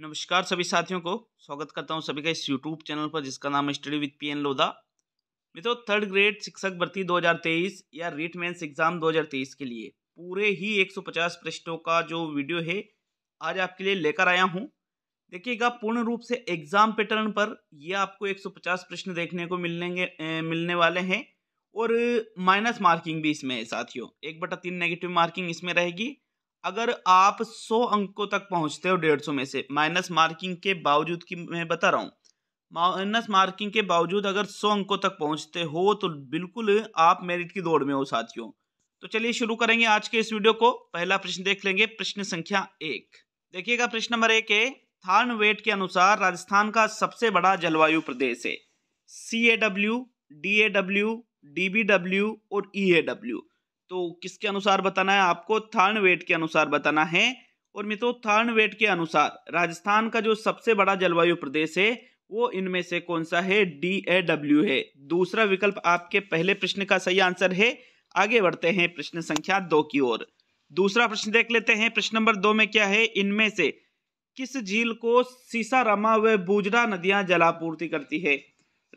नमस्कार सभी साथियों को स्वागत करता हूं सभी का इस यूट्यूब चैनल पर जिसका नाम है study with P N Lodha मित्रों थर्ड ग्रेड शिक्षक भर्ती 2023 या रीट मेन्स एग्जाम 2023 के लिए पूरे ही 150 पृष्ठों का जो वीडियो है आज आपके लिए लेकर आया हूं देखिएगा पूर्ण रूप से एग्जाम पैटर्न पर ये आपको एक प्रश्न देखने को मिलने मिलने वाले हैं और माइनस मार्किंग भी इसमें है साथियों एक बटा तीन नेगेटिव मार्किंग इसमें रहेगी अगर आप 100 अंकों तक पहुंचते हो डेढ़ में से माइनस मार्किंग के बावजूद की मैं बता रहा हूँ माइनस मार्किंग के बावजूद अगर 100 अंकों तक पहुंचते हो तो बिल्कुल आप मेरिट की दौड़ में हो साथियों तो चलिए शुरू करेंगे आज के इस वीडियो को पहला प्रश्न देख लेंगे प्रश्न संख्या एक देखिएगा प्रश्न नंबर एक है थान वेट के अनुसार राजस्थान का सबसे बड़ा जलवायु प्रदेश है C A W D A W D B W और ई ए डब्ल्यू तो किसके अनुसार बताना है आपको थार्न वेट के अनुसार बताना है और मित्रों थार्न वेट के अनुसार राजस्थान का जो सबसे बड़ा जलवायु प्रदेश है वो इनमें से कौन सा है डी ए डब्ल्यू है दूसरा विकल्प आपके पहले प्रश्न का सही आंसर है आगे बढ़ते हैं प्रश्न संख्या दो की ओर दूसरा प्रश्न देख लेते हैं प्रश्न नंबर दो में क्या है इनमें से किस झील को सीसारामा व बूजरा नदियां जलापूर्ति करती है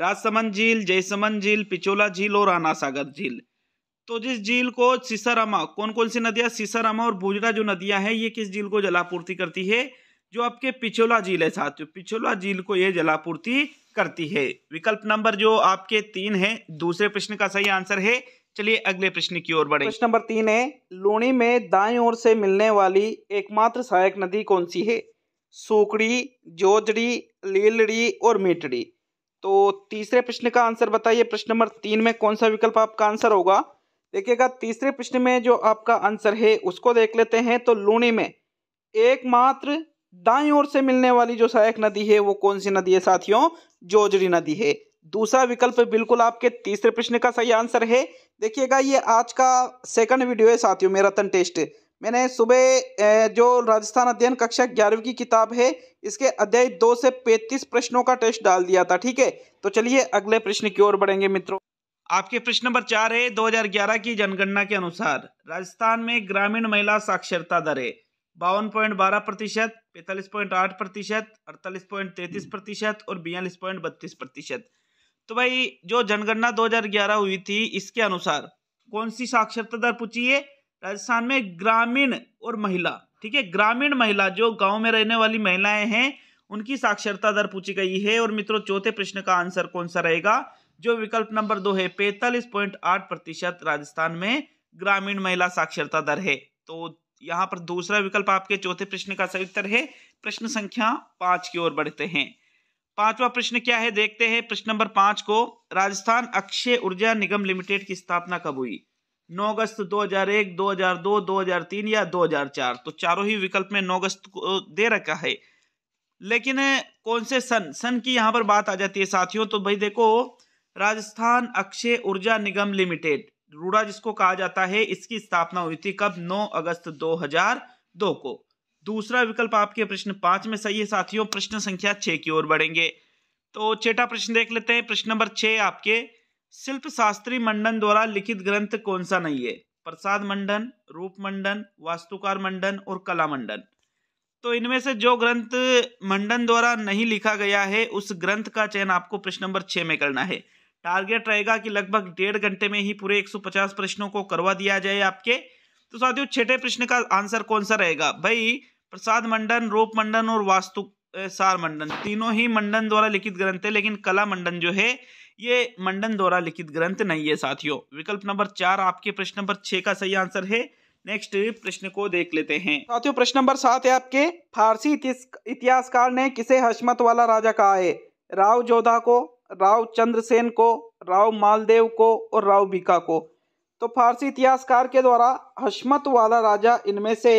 राजसमंद झील जयसमंद झील पिचोला झील और आनासागर झील तो जिस झील को सीसारामा कौन कौन सी नदियां सीसारामा और बुजरा जो नदियां हैं ये किस झील को जलापूर्ति करती है जो आपके पिछोला झील है साथियों पिछोला झील को ये जलापूर्ति करती है विकल्प नंबर जो आपके तीन है दूसरे प्रश्न का सही आंसर है चलिए अगले प्रश्न की ओर बढ़े प्रश्न नंबर तीन है लोणी में दाएं ओर से मिलने वाली एकमात्र सहायक नदी कौन सी है सोकड़ी जोजड़ी लीलड़ी और मेटड़ी तो तीसरे प्रश्न का आंसर बताइए प्रश्न नंबर तीन में कौन सा विकल्प आपका आंसर होगा देखिएगा तीसरे प्रश्न में जो आपका आंसर है उसको देख लेते हैं तो लूणी में एकमात्र दाई ओर से मिलने वाली जो सहायक नदी है वो कौन सी नदी है साथियों जोजरी नदी है दूसरा विकल्प बिल्कुल आपके तीसरे प्रश्न का सही आंसर है देखिएगा ये आज का सेकंड वीडियो है साथियों रतन टेस्ट मैंने सुबह जो राजस्थान अध्ययन कक्षा ग्यारहवीं की किताब है इसके अध्याय दो से पैंतीस प्रश्नों का टेस्ट डाल दिया था ठीक है तो चलिए अगले प्रश्न की ओर बढ़ेंगे मित्रों आपके प्रश्न नंबर चार है 2011 की जनगणना के अनुसार राजस्थान में ग्रामीण महिला साक्षरता दर है बावन पॉइंट बारह प्रतिशत पैंतालीस पॉइंट आठ प्रतिशत अड़तालीस पॉइंट तैतीस हम्म। प्रतिशत और बयालीस पॉइंट बत्तीस प्रतिशत तो भाई जो जनगणना 2011 हुई थी इसके अनुसार कौन सी साक्षरता दर पूछी है राजस्थान में ग्रामीण और महिला ठीक है ग्रामीण महिला जो गाँव में रहने वाली महिलाएं हैं उनकी साक्षरता दर पूछी गई है और मित्रों चौथे प्रश्न का आंसर कौन सा रहेगा जो विकल्प नंबर दो है पैतालीस पॉइंट आठ प्रतिशत राजस्थान में ग्रामीण महिला साक्षरता दर है तो यहाँ पर दूसरा विकल्प आपके चौथे प्रश्न का सही उत्तर है प्रश्न संख्या पांच की ओर बढ़ते हैं पांचवा प्रश्न क्या है देखते हैं प्रश्न नंबर पांच को राजस्थान अक्षय ऊर्जा निगम लिमिटेड की स्थापना कब हुई 9 अगस्त 2001, 2002, 2003 या 2004 तो चारों ही विकल्प में 9 अगस्त को दे रखा है लेकिन कौन से सन सन की यहां पर बात आ जाती है साथियों तो भाई देखो राजस्थान अक्षय ऊर्जा निगम लिमिटेड रूड़ा जिसको कहा जाता है इसकी स्थापना हुई थी कब 9 अगस्त 2002 को दूसरा विकल्प आपके प्रश्न पांच में सही है साथियों प्रश्न संख्या छह की ओर बढ़ेंगे तो छठा प्रश्न देख लेते हैं प्रश्न नंबर छह आपके शिल्प शास्त्री मंडन द्वारा लिखित ग्रंथ कौन सा नहीं है प्रसाद मंडन रूप मंडन वास्तुकार मंडन और कला मंडन तो इनमें से जो ग्रंथ मंडन द्वारा नहीं लिखा गया है उस ग्रंथ का चयन आपको प्रश्न नंबर छह में करना है टारगेट रहेगा कि लगभग डेढ़ घंटे में ही पूरे 150 प्रश्नों को करवा दिया जाए आपके तो साथियों छठे प्रश्न का आंसर कौन सा रहेगा भाई प्रसाद मंडन रूप मंडन और वास्तु सार मंडन तीनों ही मंडन द्वारा लिखित ग्रंथ है लेकिन कला मंडन जो है ये मंडन द्वारा लिखित ग्रंथ नहीं है साथियों विकल्प नंबर चार आपके प्रश्न नंबर छह का सही आंसर है नेक्स्ट प्रश्न को देख लेते हैं साथियों प्रश्न नंबर सात है आपके फारसी इतिहासकार ने किसे हशमत वाला राजा कहा है राव जोधा को राव चंद्रसेन को राव मालदेव को और राव बीका को तो फारसी इतिहासकार के द्वारा हशमत वाला राजा इनमें से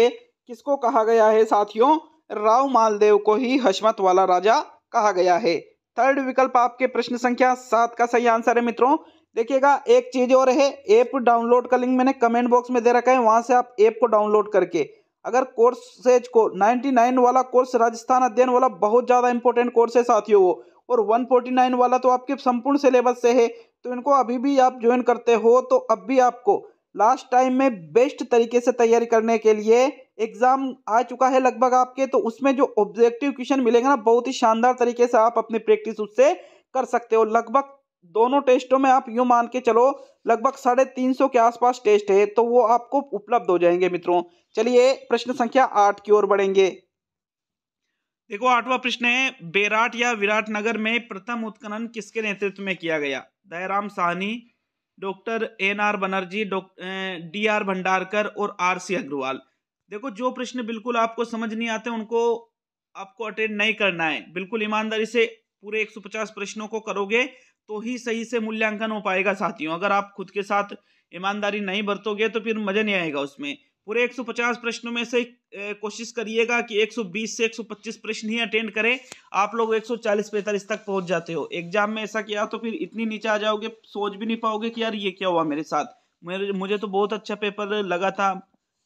किसको कहा गया है साथियों राव मालदेव को ही हशमत वाला राजा कहा गया है थर्ड विकल्प आपके प्रश्न संख्या सात का सही आंसर है मित्रों देखिएगा एक चीज और है ऐप डाउनलोड का लिंक मैंने कमेंट बॉक्स में दे रखा है वहां से आप ऐप को डाउनलोड करके अगर कोर्सेज को 99 वाला कोर्स राजस्थान अध्ययन वाला बहुत ज़्यादा इंपॉर्टेंट कोर्स है साथियों वो और 149 वाला तो आपके संपूर्ण सिलेबस से है तो इनको अभी भी आप ज्वाइन करते हो तो अब भी आपको लास्ट टाइम में बेस्ट तरीके से तैयारी करने के लिए एग्ज़ाम आ चुका है लगभग आपके तो उसमें जो ऑब्जेक्टिव क्वेश्चन मिलेगा ना बहुत ही शानदार तरीके से आप अपनी प्रैक्टिस उससे कर सकते हो लगभग दोनों टेस्टों में आप यूँ मान के चलो लगभग साढ़े तीन सौ के आसपास टेस्ट है तो वो आपको उपलब्ध हो जाएंगे मित्रों चलिए प्रश्न संख्या आठ की ओर बढ़ेंगे देखो आठवां प्रश्न है बेराट या विराट नगर में प्रथम उत्खनन किसके नेतृत्व में किया गया Dayaram Sahni doctor N R Banerjee D R Bhandarkar और आर सी अग्रवाल देखो जो प्रश्न बिल्कुल आपको समझ नहीं आते उनको आपको अटेंड नहीं करना है बिल्कुल ईमानदारी से पूरे 150 प्रश्नों को करोगे तो ही सही से मूल्यांकन हो पाएगा साथियों अगर आप खुद के साथ ईमानदारी नहीं बरतोगे तो फिर मज़ा नहीं आएगा उसमें पूरे 150 प्रश्नों में से कोशिश करिएगा कि 120 से 125 प्रश्न ही अटेंड करें आप लोग 140 140 तक पहुंच जाते हो एग्जाम में ऐसा किया तो फिर इतनी नीचे आ जाओगे सोच भी नहीं पाओगे कि यार ये क्या हुआ मेरे साथ मेरे मुझे तो बहुत अच्छा पेपर लगा था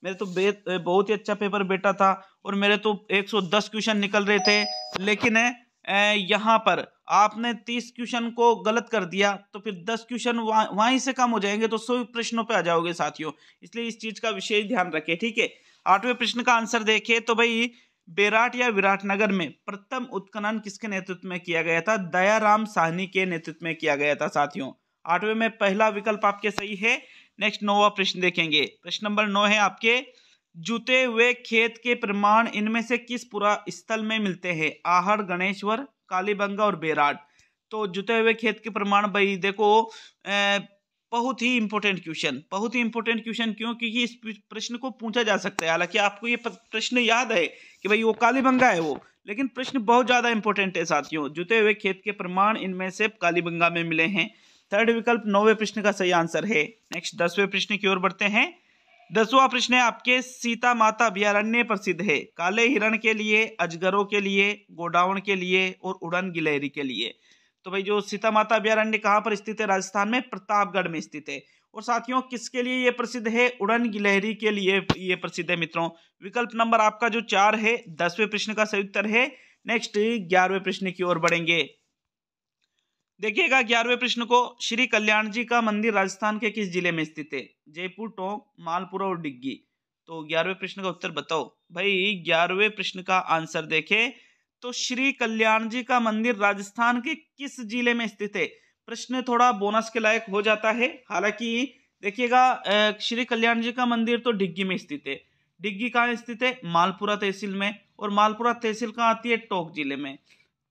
मेरे तो बहुत ही अच्छा पेपर बेटा था और मेरे तो 110 क्वेश्चन निकल रहे थे लेकिन है यहाँ पर आपने तीस क्वेश्चन को गलत कर दिया तो फिर दस क्वेश्चन वहीं से कम हो जाएंगे तो सौ प्रश्नों पे आ जाओगे साथियों इसलिए इस चीज का विशेष ध्यान रखें ठीक है आठवें प्रश्न का आंसर देखिए तो भाई बेराट या विराटनगर में प्रथम उत्खनन किसके नेतृत्व में किया गया था दयाराम साहनी के नेतृत्व में किया गया था साथियों आठवें में पहला विकल्प आपके सही है नेक्स्ट नौवा प्रश्न देखेंगे प्रश्न नंबर नौ है आपके जुते हुए खेत के प्रमाण इनमें से किस पुरा स्थल में मिलते हैं आहर गणेश्वर कालीबंगा और बेराट तो जुते हुए खेत के प्रमाण भाई देखो बहुत ही इंपॉर्टेंट क्वेश्चन बहुत ही इंपॉर्टेंट क्वेश्चन क्यों क्योंकि इस प्रश्न को पूछा जा सकता है हालांकि आपको ये प्रश्न याद है कि भाई वो कालीबंगा है वो लेकिन प्रश्न बहुत ज़्यादा इंपॉर्टेंट है साथियों जुते हुए खेत के प्रमाण इनमें से कालीबंगा में मिले हैं थर्ड विकल्प नौवे प्रश्न का सही आंसर है नेक्स्ट दसवें प्रश्न की ओर बढ़ते हैं दसवा प्रश्न है आपके सीता माता अभ्यारण्य प्रसिद्ध है काले हिरण के लिए अजगरों के लिए गोडाउन के लिए और उड़न गिलहरी के लिए तो भाई जो सीता माता अभ्यारण्य कहाँ पर स्थित है राजस्थान में प्रतापगढ़ में स्थित है और साथियों किसके लिए ये प्रसिद्ध है उड़न गिलहरी के लिए ये प्रसिद्ध है मित्रों विकल्प नंबर आपका जो चार है दसवें प्रश्न का सही उत्तर है नेक्स्ट ग्यारहवें प्रश्न की ओर बढ़ेंगे देखिएगा ग्यारहवें प्रश्न को श्री कल्याण जी का मंदिर राजस्थान के किस जिले में स्थित है जयपुर टोंक मालपुरा और डिग्गी तो ग्यारहवें प्रश्न का उत्तर बताओ भाई ग्यारहवें प्रश्न का आंसर देखे तो श्री कल्याण जी का मंदिर राजस्थान के किस जिले में स्थित है प्रश्न थोड़ा बोनस के लायक हो जाता है हालांकि देखिएगा श्री कल्याण जी का मंदिर तो डिग्गी में स्थित है डिग्गी कहाँ स्थित है मालपुरा तहसील में और मालपुरा तहसील कहाँ आती है टोंक जिले में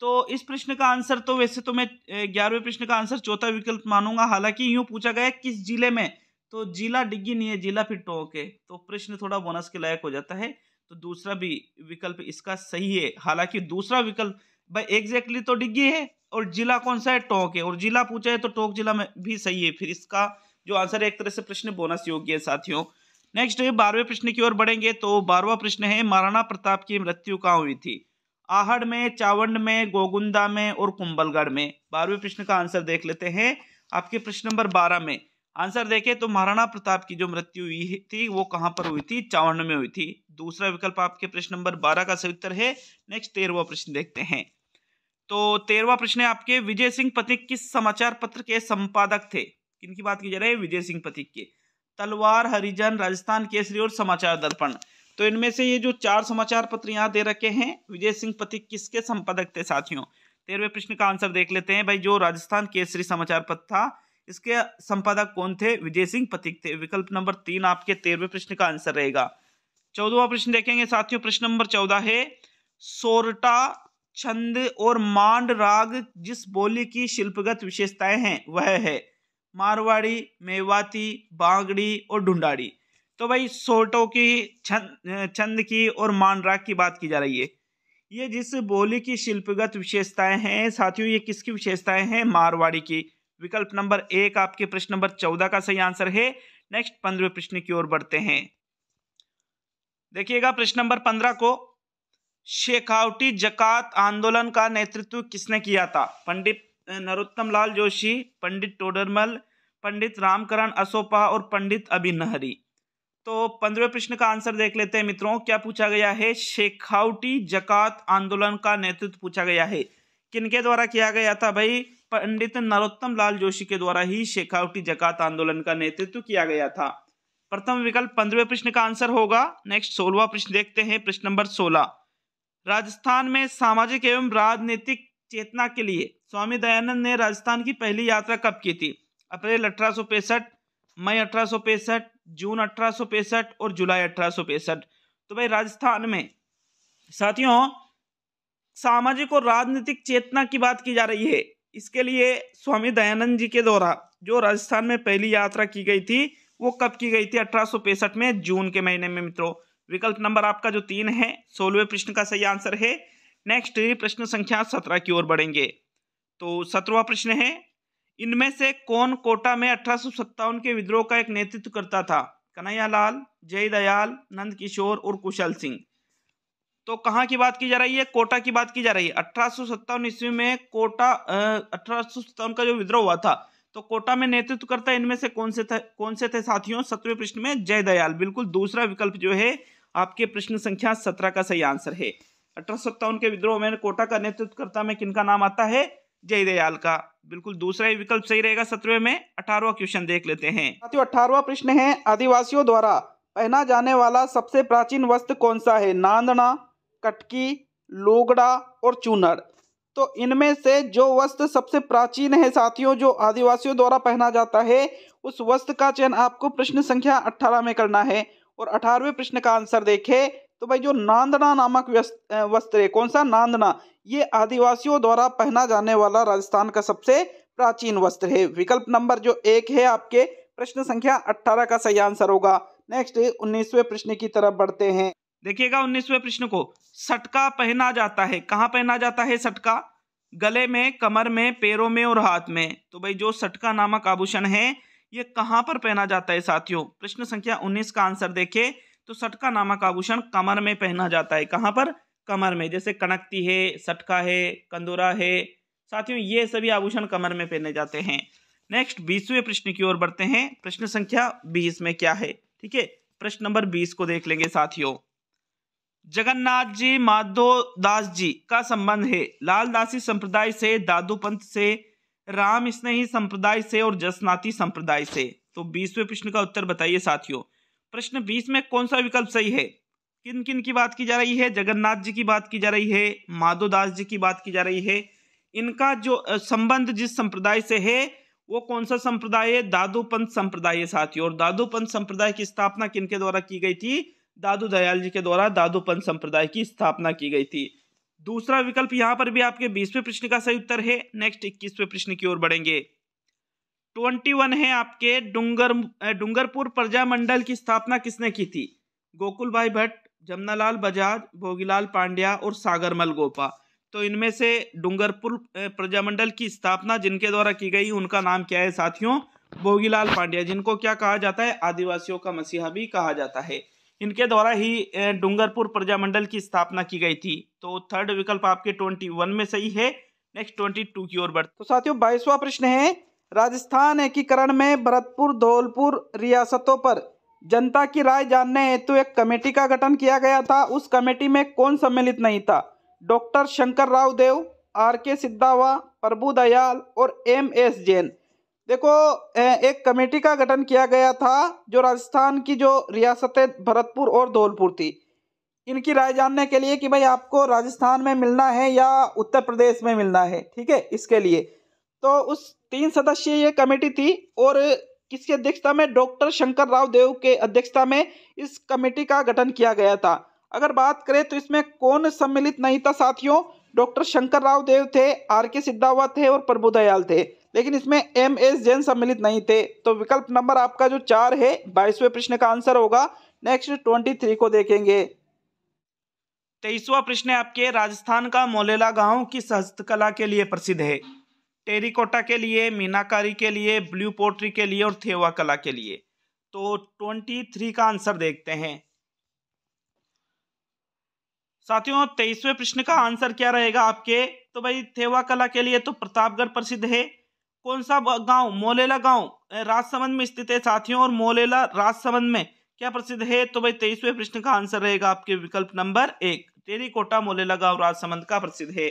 तो इस प्रश्न का आंसर तो वैसे तो मैं ग्यारहवें प्रश्न का आंसर चौथा विकल्प मानूंगा हालांकि यूं पूछा गया किस जिले में तो जिला डिग्गी नहीं है जिला फिर टोंक है तो प्रश्न थोड़ा बोनस के लायक हो जाता है तो दूसरा भी विकल्प इसका सही है हालांकि दूसरा विकल्प भाई एग्जैक्टली तो डिग्गी है और जिला कौन सा है टोंक है और जिला पूछा है तो टोंक जिला में भी सही है फिर इसका जो आंसर है एक तरह से प्रश्न बोनस योग्य है साथियों नेक्स्ट बारहवें प्रश्न की ओर बढ़ेंगे तो बारहवा प्रश्न है महाराणा प्रताप की मृत्यु कहाँ हुई थी आहड़ में चावंड में गोगुंदा में और कुंबलगढ़ में बारहवें प्रश्न का आंसर देख लेते हैं आपके प्रश्न नंबर बारह में आंसर देखें तो महाराणा प्रताप की जो मृत्यु हुई थी वो कहाँ पर हुई थी चावंड में हुई थी दूसरा विकल्प आपके प्रश्न नंबर बारह का सही उत्तर है नेक्स्ट तेरहवा प्रश्न देखते हैं तो तेरहवा प्रश्न है आपके विजय सिंह पथिक किस समाचार पत्र के संपादक थे किनकी बात की जा रही है विजय सिंह पथिक के तलवार हरिजन राजस्थान केसरी और समाचार दर्पण तो इनमें से ये जो चार समाचार पत्र यहाँ दे रखे हैं विजय सिंह पथिक किसके संपादक थे साथियों तेरहवें प्रश्न का आंसर देख लेते हैं भाई जो राजस्थान केसरी समाचार पत्र था इसके संपादक कौन थे विजय सिंह पथिक थे विकल्प नंबर तीन आपके तेरहवें प्रश्न का आंसर रहेगा चौदहवा प्रश्न देखेंगे साथियों प्रश्न नंबर चौदह है सोरटा छंद और मांड राग जिस बोली की शिल्पगत विशेषताएं हैं वह है मारवाड़ी मेवाती बांगड़ी और ढूंढाड़ी तो भाई सोटो की छंद छंद की और मानराग की बात की जा रही है ये जिस बोली की शिल्पगत विशेषताएं हैं साथियों ये किसकी विशेषताएं हैं मारवाड़ी की विकल्प नंबर एक आपके प्रश्न नंबर चौदह का सही आंसर है नेक्स्ट पंद्रह प्रश्न की ओर बढ़ते हैं देखिएगा प्रश्न नंबर पंद्रह को शेखावटी जकात आंदोलन का नेतृत्व किसने किया था पंडित नरोत्तम लाल जोशी पंडित टोडरमल पंडित रामकरण असोपा और पंडित अभिनहरी तो पंद्रह प्रश्न का आंसर देख लेते हैं मित्रों क्या पूछा गया है शेखावटी जकात आंदोलन का नेतृत्व पूछा गया है किनके द्वारा किया गया था भाई पंडित नरोत्तम लाल जोशी के द्वारा ही शेखावटी जकात आंदोलन का नेतृत्व किया गया था प्रथम विकल्प पंद्रवे प्रश्न का आंसर होगा नेक्स्ट सोलवा प्रश्न देखते हैं प्रश्न नंबर सोलह राजस्थान में सामाजिक एवं राजनीतिक चेतना के लिए स्वामी दयानंद ने राजस्थान की पहली यात्रा कब की थी अप्रैल अठारह मई अठारह जून अठारह और जुलाई अठारह तो भाई राजस्थान में साथियों सामाजिक और राजनीतिक चेतना की बात की जा रही है इसके लिए स्वामी दयानंद जी के द्वारा जो राजस्थान में पहली यात्रा की गई थी वो कब की गई थी अठारह में जून के महीने में मित्रों विकल्प नंबर आपका जो तीन है सोलहवें प्रश्न का सही आंसर है नेक्स्ट प्रश्न संख्या सत्रह की ओर बढ़ेंगे तो सत्रवा प्रश्न है इनमें से कौन कोटा में अठारह के विद्रोह का एक नेतृत्व करता था कन्हैयालाल दयाल नंद किशोर और कुशल सिंह तो कहाँ की बात की जा रही है कोटा की बात की जा रही है अठारह ईस्वी में कोटा अठारह का जो विद्रोह हुआ था तो कोटा में नेतृत्व करता इनमें से कौन से थे कौन से थे साथियों सत्रवें प्रश्न में जय दयाल बिल्कुल दूसरा विकल्प जो है आपके प्रश्न संख्या सत्रह का सही आंसर है अठारह के विद्रोह में कोटा का नेतृत्व करता में किनका नाम आता है जय दयाल का बिल्कुल दूसरा ही विकल्प सही रहेगा सत्रवे में अठारवा क्वेश्चन देख लेते हैं साथियों अठारवा प्रश्न है आदिवासियों द्वारा पहना जाने वाला सबसे प्राचीन वस्त्र कौन सा है नांदना कटकी लोगड़ा और चूनर तो इनमें से जो वस्त्र सबसे प्राचीन है साथियों जो आदिवासियों द्वारा पहना जाता है उस वस्त्र का चयन आपको प्रश्न संख्या अठारह में करना है और अठारहवें प्रश्न का आंसर देखें तो भाई जो नांदना नामक वस्त्र है कौन सा नांदना ये आदिवासियों द्वारा पहना जाने वाला राजस्थान का सबसे प्राचीन वस्त्र है विकल्प नंबर जो एक है आपके प्रश्न संख्या अट्ठारह का सही आंसर होगा नेक्स्ट उन्नीसवें प्रश्न की तरफ बढ़ते हैं देखिएगा उन्नीसवें प्रश्न को सटका पहना जाता है कहाँ पहना जाता है सटका गले में कमर में पैरों में और हाथ में तो भाई जो सटका नामक आभूषण है ये कहाँ पर पहना जाता है साथियों प्रश्न संख्या उन्नीस का आंसर देखें तो सटका नामक आभूषण कमर में पहना जाता है कहाँ पर कमर में जैसे कनकती है सटका है कंदोरा है साथियों ये सभी आभूषण कमर में पहने जाते हैं नेक्स्ट बीसवें प्रश्न की ओर बढ़ते हैं प्रश्न संख्या बीस में क्या है ठीक है प्रश्न नंबर बीस को देख लेंगे साथियों जगन्नाथ जी माधो दास जी का संबंध है लाल दासी संप्रदाय से दादू पंथ से राम स्नेही संप्रदाय से और जसनाती संप्रदाय से तो बीसवें प्रश्न का उत्तर बताइए साथियों प्रश्न बीस में कौन सा विकल्प सही है किन किन की बात की जा रही है जगन्नाथ जी की बात की जा रही है माधो दास जी की बात की जा रही है इनका जो संबंध जिस संप्रदाय से है वो कौन सा संप्रदाय है दादूपंत संप्रदाय है साथियों और दादूपंत संप्रदाय की स्थापना किनके द्वारा की गई थी दादू दयाल जी के द्वारा दादूपंत संप्रदाय की स्थापना की गई थी दूसरा विकल्प यहाँ पर भी आपके बीसवें प्रश्न का सही उत्तर है नेक्स्ट इक्कीसवें प्रश्न की ओर बढ़ेंगे ट्वेंटी वन है आपके डूंगर डूंगरपुर प्रजामंडल की स्थापना किसने की थी गोकुल भाई भट्ट जमनालाल बजाज भोगीलाल पांड्या और सागरमल गोपा तो इनमें से डूंगरपुर प्रजामंडल की स्थापना जिनके द्वारा की गई उनका नाम क्या है साथियों भोगीलाल पांड्या जिनको क्या कहा जाता है आदिवासियों का मसीहा भी कहा जाता है इनके द्वारा ही डूंगरपुर प्रजामंडल की स्थापना की गई थी तो थर्ड विकल्प आपके ट्वेंटी वन में सही है नेक्स्ट ट्वेंटी टू की ओर बढ़ तो साथियों बाईसवा प्रश्न है राजस्थान एकीकरण में भरतपुर धौलपुर रियासतों पर जनता की राय जानने हेतु एक कमेटी का गठन किया गया था उस कमेटी में कौन सम्मिलित नहीं था doctor Shankar Rao Dev R K Siddhava प्रभु दयाल और एम एस जैन देखो एक कमेटी का गठन किया गया था जो राजस्थान की जो रियासतें भरतपुर और धौलपुर थी इनकी राय जानने के लिए कि भाई आपको राजस्थान में मिलना है या उत्तर प्रदेश में मिलना है ठीक है इसके लिए तो उस तीन सदस्यीय ये कमेटी थी और किसकी अध्यक्षता में डॉक्टर शंकर राव देव के अध्यक्षता में इस कमेटी का गठन किया गया था अगर बात करें तो इसमें कौन सम्मिलित नहीं था साथियों डॉक्टर शंकर राव देव थे आर के सिद्धावत थे और प्रभु दयाल थे लेकिन इसमें एम एस जैन सम्मिलित नहीं थे तो विकल्प नंबर आपका जो चार है बाईसवें प्रश्न का आंसर होगा नेक्स्ट ट्वेंटी थ्री को देखेंगे तेईसवा प्रश्न आपके राजस्थान का मोलेला गांव किस हस्तकला के लिए प्रसिद्ध है टेरिकोटा के लिए मीनाकारी के लिए ब्लू पोट्री के लिए और थेवा कला के लिए तो ट्वेंटी थ्री का आंसर देखते हैं साथियों तेईसवें प्रश्न का आंसर क्या रहेगा आपके तो भाई थेवा कला के लिए तो प्रतापगढ़ प्रसिद्ध है कौन सा गांव मोलेला गांव राजसमंद में स्थित है साथियों और मोलेला राजसमंद में क्या प्रसिद्ध है तो भाई तेईसवें प्रश्न का आंसर रहेगा आपके विकल्प नंबर एक कोटा मोलेला गांव राजसमंद का प्रसिद्ध है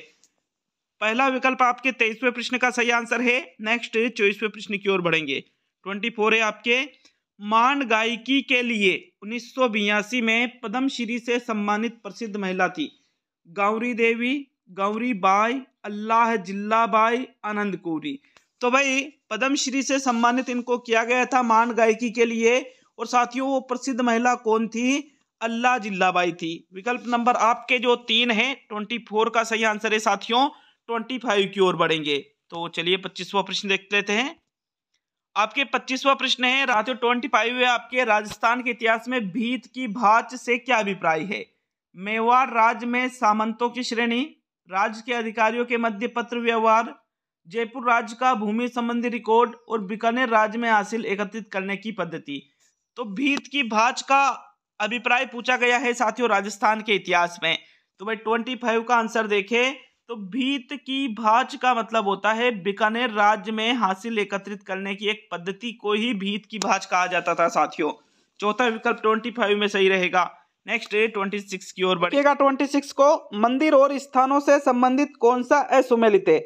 पहला विकल्प आपके तेईसवें प्रश्न का सही आंसर है नेक्स्ट चौबीसवें प्रश्न की ओर बढ़ेंगे ट्वेंटी फोर है आपके मान गायकी के लिए उन्नीस में पद्मश्री से सम्मानित प्रसिद्ध महिला थी गौरी देवी गौरी बाई अल्लाह जिल्ला बाई आनंद कौरी तो भाई पद्मश्री से सम्मानित इनको किया गया था मान गायकी के लिए और साथियों वो प्रसिद्ध महिला कौन थी अल्लाह जिल्लाबाई थी विकल्प नंबर आपके जो तीन है ट्वेंटी फोर का सही आंसर है साथियों ट्वेंटी फाइव की ओर बढ़ेंगे तो चलिए पच्चीसवा प्रश्न देख लेते हैं आपके पच्चीसवा प्रश्न है राजो ट्वेंटी फाइव है आपके राजस्थान के इतिहास में भीत की भाच से क्या अभिप्राय है मेवाड़ राज्य में सामंतों की श्रेणी राज्य के अधिकारियों के मध्य पत्र व्यवहार जयपुर राज्य का भूमि संबंधी रिकॉर्ड और बीकानेर राज्य में हासिल एकत्रित करने की पद्धति तो भीत की भाज का अभिप्राय पूछा गया है साथियों राजस्थान के इतिहास में तो भाई ट्वेंटी फाइव का आंसर देखें तो भीत की भाज का मतलब होता है बीकानेर राज्य में हासिल एकत्रित करने की एक पद्धति को ही भीत की भाज कहा जाता था साथियों चौथा विकल्प ट्वेंटी फाइव में सही रहेगा नेक्स्ट ट्वेंटी सिक्स की ओर बढ़ेगा ट्वेंटी सिक्स को मंदिर और स्थानों से संबंधित कौन सा असुमेलित है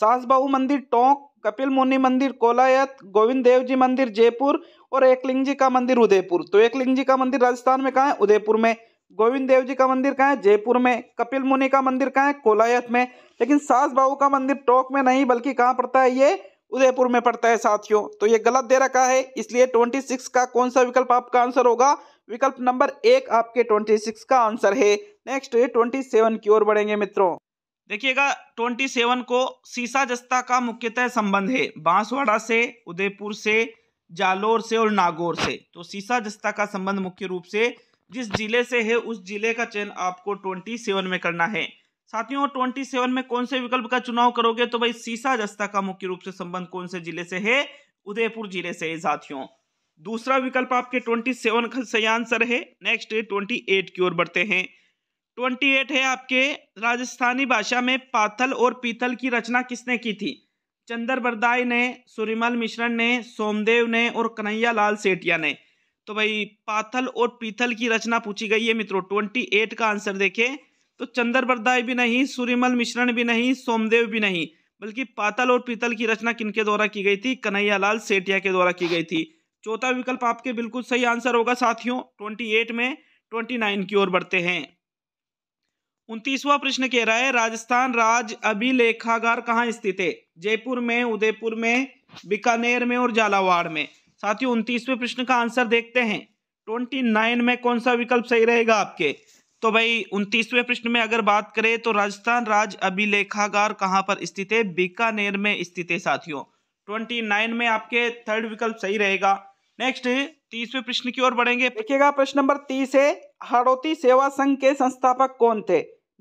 सास मंदिर टोंक कपिल मुनि मंदिर कोलायत गोविंद देव जी मंदिर जयपुर और एकलिंग जी का मंदिर उदयपुर तो एकलिंग जी का मंदिर राजस्थान में कहा है उदयपुर में गोविंद देव जी का मंदिर कहाँ है जयपुर में कपिल मुनि का मंदिर कहाँ है कोलायत में लेकिन सास बाबू का मंदिर टोंक में नहीं बल्कि कहाँ पड़ता है ये उदयपुर में पड़ता है साथियों तो ये गलत दे रखा है इसलिए 26 का कौन सा विकल्प आपका आंसर होगा विकल्प नंबर एक आपके 26 का आंसर है नेक्स्ट ये 27 की ओर बढ़ेंगे मित्रों देखिएगा 27 को सीसा जस्ता का मुख्यतः संबंध है बांसवाड़ा से उदयपुर से जालोर से और नागौर से तो सीसा जस्ता का संबंध मुख्य रूप से जिस जिले से है उस जिले का चयन आपको ट्वेंटी सेवन में करना है साथियों ट्वेंटी सेवन में कौन से विकल्प का चुनाव करोगे तो भाई सीसा जस्ता का मुख्य रूप से संबंध कौन से जिले से है उदयपुर जिले से है साथियों दूसरा विकल्प आपके ट्वेंटी सेवन का सही आंसर है नेक्स्ट ट्वेंटी एट की ओर बढ़ते हैं ट्वेंटी एट है आपके राजस्थानी भाषा में पाथल और पीतल की रचना किसने की थी चंदर बरदाई ने सुरिमल मिश्रण ने सोमदेव ने और कन्हैया लाल सेठिया ने तो भाई पाथल और पीथल की रचना पूछी गई है मित्रों ट्वेंटी एट का आंसर देखें तो चंद्र बरदाय भी नहीं सूर्यमल मिश्रण भी नहीं सोमदेव भी नहीं बल्कि पाथल और पीतल की रचना किनके द्वारा की गई थी कन्हैयालाल सेठिया के द्वारा की गई थी चौथा विकल्प आपके बिल्कुल सही आंसर होगा साथियों ट्वेंटी एट में ट्वेंटी नाइन की ओर बढ़ते हैं उनतीसवा प्रश्न कह रहा है राजस्थान राज अभिलेखागार कहाँ स्थित है जयपुर में उदयपुर में बीकानेर में और झालावाड़ में साथियों उनतीसवें प्रश्न का आंसर देखते हैं ट्वेंटी नाइन में कौन सा विकल्प सही रहेगा आपके तो भाई उनतीसवें प्रश्न में अगर बात करें तो राजस्थान राज्य अभिलेखागार कहाँ पर स्थित है बीकानेर में स्थित है साथियों ट्वेंटी नाइन में आपके थर्ड विकल्प सही रहेगा नेक्स्ट तीसवें प्रश्न की ओर बढ़ेंगे देखिएगा प्रश्न नंबर तीस है हड़ौती सेवा संघ के संस्थापक कौन थे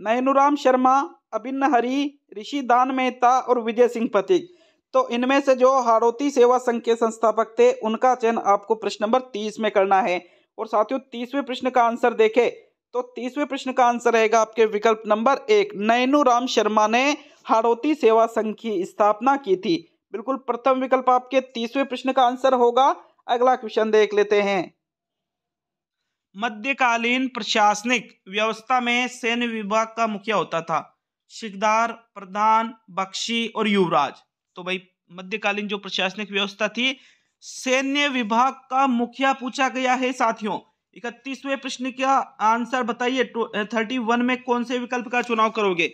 नयनुराम शर्मा अभिन्न हरी ऋषि दान मेहता और विजय सिंह पथिक तो इनमें से जो हारोती सेवा संघ के संस्थापक थे उनका चयन आपको प्रश्न नंबर तीस में करना है और साथियों तीसवें प्रश्न का आंसर देखें तो तीसवें प्रश्न का आंसर रहेगा आपके विकल्प नंबर एक नैनू राम शर्मा ने हारोती सेवा संघ की स्थापना की थी बिल्कुल प्रथम विकल्प आपके तीसवें प्रश्न का आंसर होगा अगला क्वेश्चन देख लेते हैं मध्यकालीन प्रशासनिक व्यवस्था में सैन्य विभाग का मुखिया होता था शिकदार प्रधान बख्शी और युवराज तो भाई मध्यकालीन जो प्रशासनिक व्यवस्था थी सैन्य विभाग का मुखिया पूछा गया है साथियों इकतीसवें प्रश्न का आंसर बताइए तो, थर्टी वन में कौन से विकल्प का चुनाव करोगे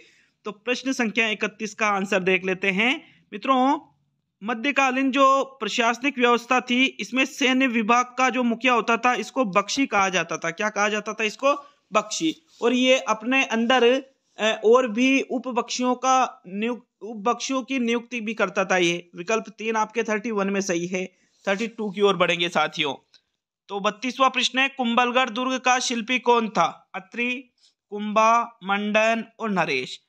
तो प्रश्न संख्या इकतीस का आंसर देख लेते हैं मित्रों मध्यकालीन जो प्रशासनिक व्यवस्था थी इसमें सैन्य विभाग का जो मुखिया होता था इसको बख्शी कहा जाता था क्या कहा जाता था इसको बख्शी और ये अपने अंदर और भी उप बख्शियों का नियुक्त उपबक्षियों तो की नियुक्ति भी करता था ये विकल्प तीन आपके थर्टी वन में सही है थर्टी टू की ओर बढ़ेंगे साथियों तो बत्तीसवा प्रश्न है कुंभलगढ़ दुर्ग का शिल्पी कौन था अत्रि कुंभा मंडन और नरेश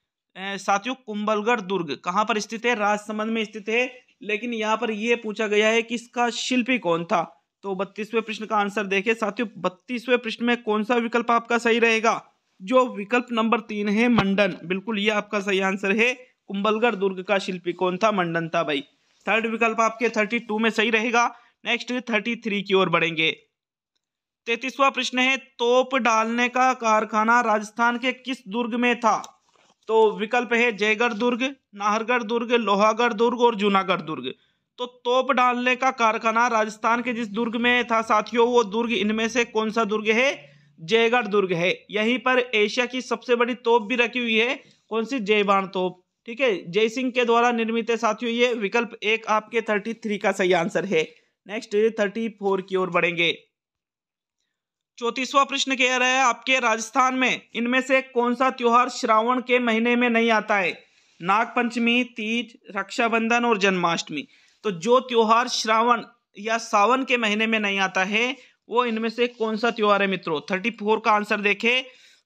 साथियों कुंभलगढ़ दुर्ग कहाँ पर स्थित है राजसमंद में स्थित है लेकिन यहाँ पर यह पूछा गया है कि इसका शिल्पी कौन था तो बत्तीसवें प्रश्न का आंसर देखे साथियों बत्तीसवें प्रश्न में कौन सा विकल्प आपका सही रहेगा जो विकल्प नंबर तीन है मंडन बिल्कुल ये आपका सही आंसर है कुंभलगढ़ दुर्ग का शिल्पी कौन था था भाई थर्ड विकल्प आपके थर्टी टू में सही रहेगा नेक्स्ट थर्टी थ्री की ओर बढ़ेंगे तैतीसवा प्रश्न है तोप डालने का कारखाना राजस्थान के किस दुर्ग में था तो विकल्प है जयगढ़ दुर्ग नाहरगढ़ दुर्ग लोहागढ़ दुर्ग और जूनागढ़ दुर्ग तो तोप डालने का कारखाना राजस्थान के जिस दुर्ग में था साथियों वो दुर्ग इनमें से कौन सा दुर्ग है जयगढ़ दुर्ग है यहीं पर एशिया की सबसे बड़ी तोप भी रखी हुई है कौन सी जयबान तोप ठीक है जय सिंह के द्वारा निर्मित है साथियों ये विकल्प एक आपके थर्टी थ्री का सही आंसर है नेक्स्ट थर्टी फोर की ओर बढ़ेंगे चौतीसवा प्रश्न कह रहा है आपके राजस्थान में इनमें से कौन सा त्योहार श्रावण के महीने में नहीं आता है नागपंचमी तीज रक्षाबंधन और जन्माष्टमी तो जो त्योहार श्रावण या सावन के महीने में नहीं आता है वो इनमें से कौन सा त्योहार है मित्रों थर्टी फोर का आंसर देखे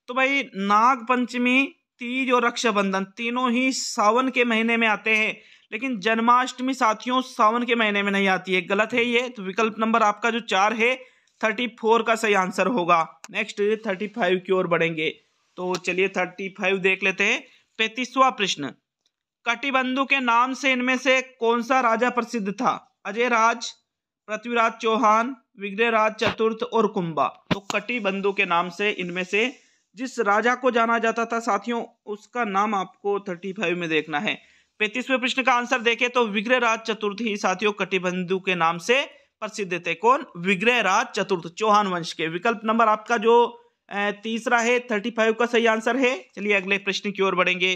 तो भाई नागपंचमी तीज और रक्षाबंधन तीनों ही सावन के महीने में आते हैं लेकिन जन्माष्टमी साथियों सावन के महीने में नहीं आती है गलत है ये तो विकल्प नंबर आपका जो चार है थर्टी फोर का सही आंसर होगा नेक्स्ट थर्टी फाइव की ओर बढ़ेंगे तो चलिए थर्टी फाइव देख लेते हैं पैंतीसवा प्रश्न कटिबंधु के नाम से इनमें से कौन सा राजा प्रसिद्ध था अजय राज पृथ्वीराज चौहान विग्रहराज चतुर्थ और कुंभा तो कटिबंधु के नाम से इनमें से जिस राजा को जाना जाता था साथियों उसका नाम आपको थर्टी फाइव में देखना है पैंतीसवें प्रश्न का आंसर देखें तो विग्रह राज चतुर्थी साथियों कटिबंधु के नाम से प्रसिद्ध थे कौन विग्रह राज चतुर्थ चौहान वंश के विकल्प नंबर आपका जो तीसरा है थर्टी फाइव का सही आंसर है चलिए अगले प्रश्न की ओर बढ़ेंगे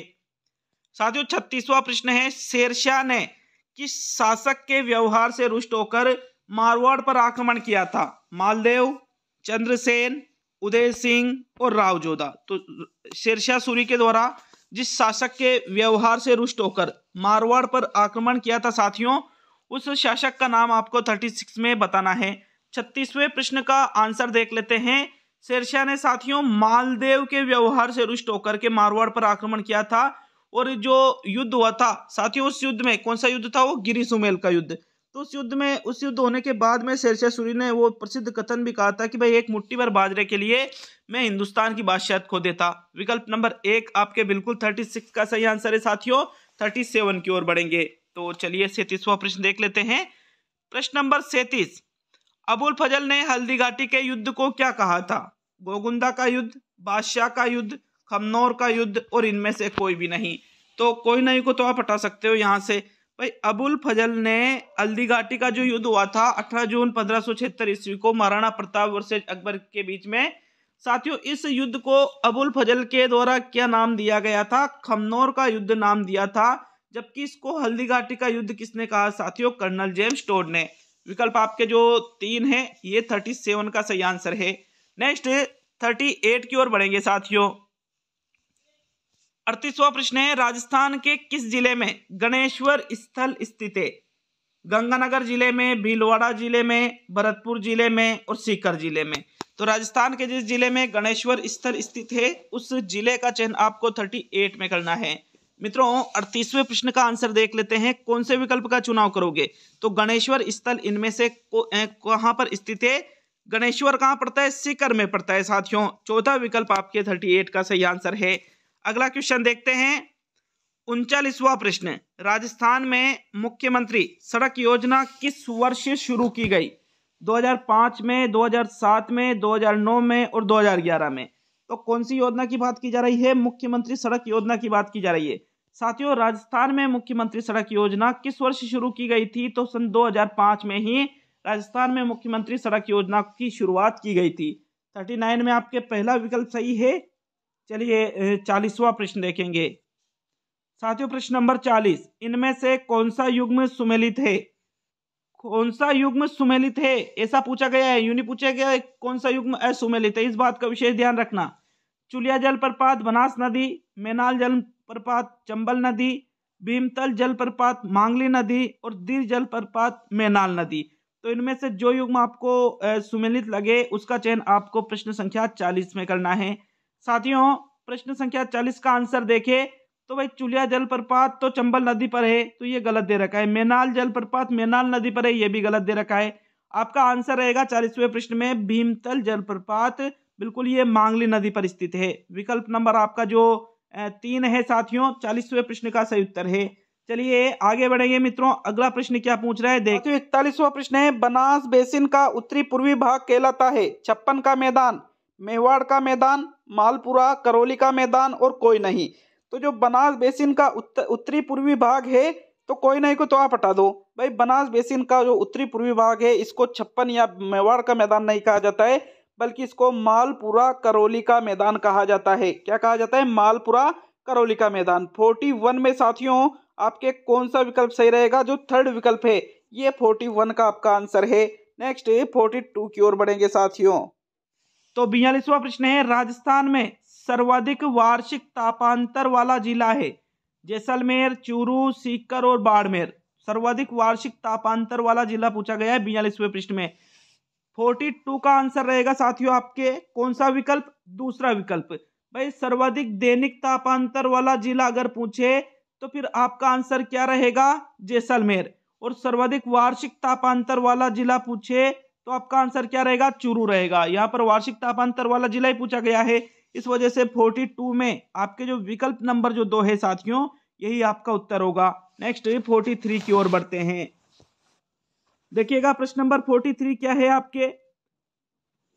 साथियों छत्तीसवा प्रश्न है शेरशाह ने किस शासक के व्यवहार से रुष्ट होकर मारवाड़ पर आक्रमण किया था मालदेव चंद्रसेन उदय सिंह और राव जोधा तो शेरशाह सूरी के द्वारा जिस शासक के व्यवहार से रुष्ट होकर मारवाड़ पर आक्रमण किया था साथियों उस शासक का नाम आपको थर्टी सिक्स में बताना है छत्तीसवें प्रश्न का आंसर देख लेते हैं शेरशाह ने साथियों मालदेव के व्यवहार से रुष्ट होकर के मारवाड़ पर आक्रमण किया था और जो युद्ध हुआ था साथियों उस युद्ध में कौन सा युद्ध था वो गिरी सुमेल का युद्ध तो उस युद्ध में उस युद्ध होने के बाद में शेरशाह सूरी ने वो प्रसिद्ध कथन भी कहा था कि भाई एक मुट्ठी भर बाजरे के लिए मैं हिंदुस्तान की बादशाह खो देता विकल्प नंबर एक आपके बिल्कुल थर्टी सिक्स का सही आंसर है साथियों थर्टी सेवन की ओर बढ़ेंगे तो चलिए सैतीसवा प्रश्न देख लेते हैं प्रश्न नंबर सैतीस अबुल फजल ने हल्दी घाटी के युद्ध को क्या कहा था गोगुंदा का युद्ध बादशाह का युद्ध खमनौर का युद्ध और इनमें से कोई भी नहीं तो कोई नहीं को तो आप हटा सकते हो यहाँ से भाई अबुल फजल ने अल्दीघाटी का जो युद्ध हुआ था 18 जून पंद्रह ईस्वी को महाराणा प्रताप वर्सेज अकबर के बीच में साथियों इस युद्ध को अबुल फजल के द्वारा क्या नाम दिया गया था खमनौर का युद्ध नाम दिया था जबकि इसको हल्दीघाटी का युद्ध किसने कहा साथियों कर्नल जेम्स टोड ने विकल्प आपके जो तीन है ये थर्टी सेवन का सही आंसर है नेक्स्ट थर्टी एट की ओर बढ़ेंगे साथियों अड़तीसवा प्रश्न है राजस्थान के किस जिले में गणेश्वर स्थल स्थित है गंगानगर जिले में भीलवाड़ा जिले में भरतपुर जिले में और सीकर जिले में तो राजस्थान के जिस जिले में गणेश्वर स्थल स्थित है उस जिले का चयन आपको 38 में करना है मित्रों अड़तीसवें प्रश्न का आंसर देख लेते हैं कौन से विकल्प का चुनाव करोगे तो गणेश्वर स्थल इनमें से कहाँ पर स्थित है गणेश्वर कहाँ पड़ता है सीकर में पड़ता है साथियों चौथा विकल्प आपके थर्टी का सही आंसर है अगला क्वेश्चन देखते हैं उनचालीसवा प्रश्न राजस्थान में मुख्यमंत्री सड़क योजना किस वर्ष शुरू की गई 2005 में 2007 में 2009 में और 2011 में तो कौन सी योजना की बात की जा रही है मुख्यमंत्री सड़क योजना की बात की जा रही है साथियों राजस्थान में मुख्यमंत्री सड़क योजना किस वर्ष शुरू की गई थी तो सन 2005 में ही राजस्थान में मुख्यमंत्री सड़क योजना की शुरुआत की गई थी 39 में आपके पहला विकल्प सही है चलिए चालीसवा प्रश्न देखेंगे साथियों प्रश्न नंबर चालीस इनमें से कौन सा युग्म सुमेलित है कौन सा युग्म सुमेलित है ऐसा पूछा गया है यूनि पूछा गया है कौन सा युग्म सुमेलित है इस बात का विशेष ध्यान रखना चुलिया जलप्रपात बनास नदी मेनाल जलप्रपात चंबल नदी भीमतल जलप्रपात मांगली नदी और दीर जलप्रपात मेनाल नदी तो इनमें से जो युग्म आपको सुमेलित लगे उसका चयन आपको प्रश्न संख्या चालीस में करना है साथियों प्रश्न संख्या चालीस का आंसर देखें तो भाई चुलिया जलप्रपात तो चंबल नदी पर है तो ये गलत दे रखा है मेनाल जलप्रपात मेनाल नदी पर है ये भी गलत दे रखा है आपका आंसर रहेगा चालीसवें प्रश्न में भीमतल जलप्रपात बिल्कुल ये मांगली नदी पर स्थित है विकल्प नंबर आपका जो तीन है साथियों चालीसवें प्रश्न का सही उत्तर है चलिए आगे बढ़ेंगे मित्रों अगला प्रश्न क्या पूछ रहा है देखिए इकतालीसवा प्रश्न है बनास बेसिन का उत्तरी पूर्वी भाग कहलाता है छप्पन का मैदान मेवाड़ का मैदान मालपुरा करौली का मैदान और कोई नहीं तो जो बनास बेसिन का उत्तर उत्तरी पूर्वी भाग है तो कोई नहीं को तो आप हटा दो भाई बनास बेसिन का जो उत्तरी पूर्वी भाग है इसको छप्पन या मेवाड़ का मैदान नहीं कहा जाता है बल्कि इसको मालपुरा करौली का मैदान कहा जाता है क्या कहा जाता है मालपुरा करौली का मैदान फोर्टी वन में साथियों आपके कौन सा विकल्प सही रहेगा जो थर्ड विकल्प है ये फोर्टी वन का आपका आंसर है नेक्स्ट फोर्टी टू की ओर बढ़ेंगे साथियों तो बयालीसवा प्रश्न है राजस्थान में सर्वाधिक वार्षिक तापांतर वाला जिला है जैसलमेर चूरू सीकर और बाड़मेर सर्वाधिक वार्षिक तापांतर वाला जिला पूछा गया है बयालीसवें प्रश्न में फोर्टी टू का आंसर रहेगा साथियों आपके कौन सा विकल्प दूसरा विकल्प भाई सर्वाधिक दैनिक तापांतर वाला जिला अगर पूछे तो फिर आपका आंसर क्या रहेगा जैसलमेर और सर्वाधिक वार्षिक तापांतर वाला जिला पूछे तो आपका आंसर क्या रहेगा चूरू रहेगा यहाँ पर वार्षिक तापांतर वाला जिला ही पूछा गया है इस वजह से 42 में आपके जो विकल्प नंबर जो दो है साथियों यही आपका उत्तर होगा नेक्स्ट फोर्टी थ्री की ओर बढ़ते हैं देखिएगा प्रश्न नंबर फोर्टी थ्री क्या है आपके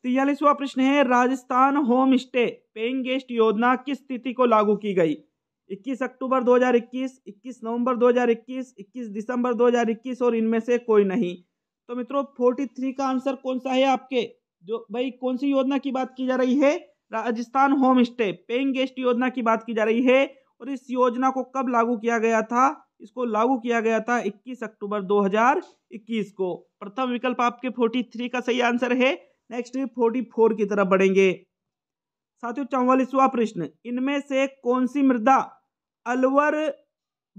तियालीसवा प्रश्न है Rajasthan home stay paying guest योजना किस तिथि को लागू की गई 21 अक्टूबर 2021, 21 नवंबर 2021, 21 दिसंबर 2021 और इनमें से कोई नहीं तो मित्रों फोर्टी थ्री का आंसर कौन सा है आपके जो भाई कौन सी योजना की बात की जा रही है Rajasthan home stay paying guest योजना की बात की जा रही है और इस योजना को कब लागू किया गया था इसको लागू किया गया था 21 अक्टूबर 2021 को प्रथम विकल्प आपके 43 का सही आंसर है नेक्स्ट 44 की तरफ बढ़ेंगे साथियों चौवालीसवा प्रश्न इनमें से कौन सी मृदा अलवर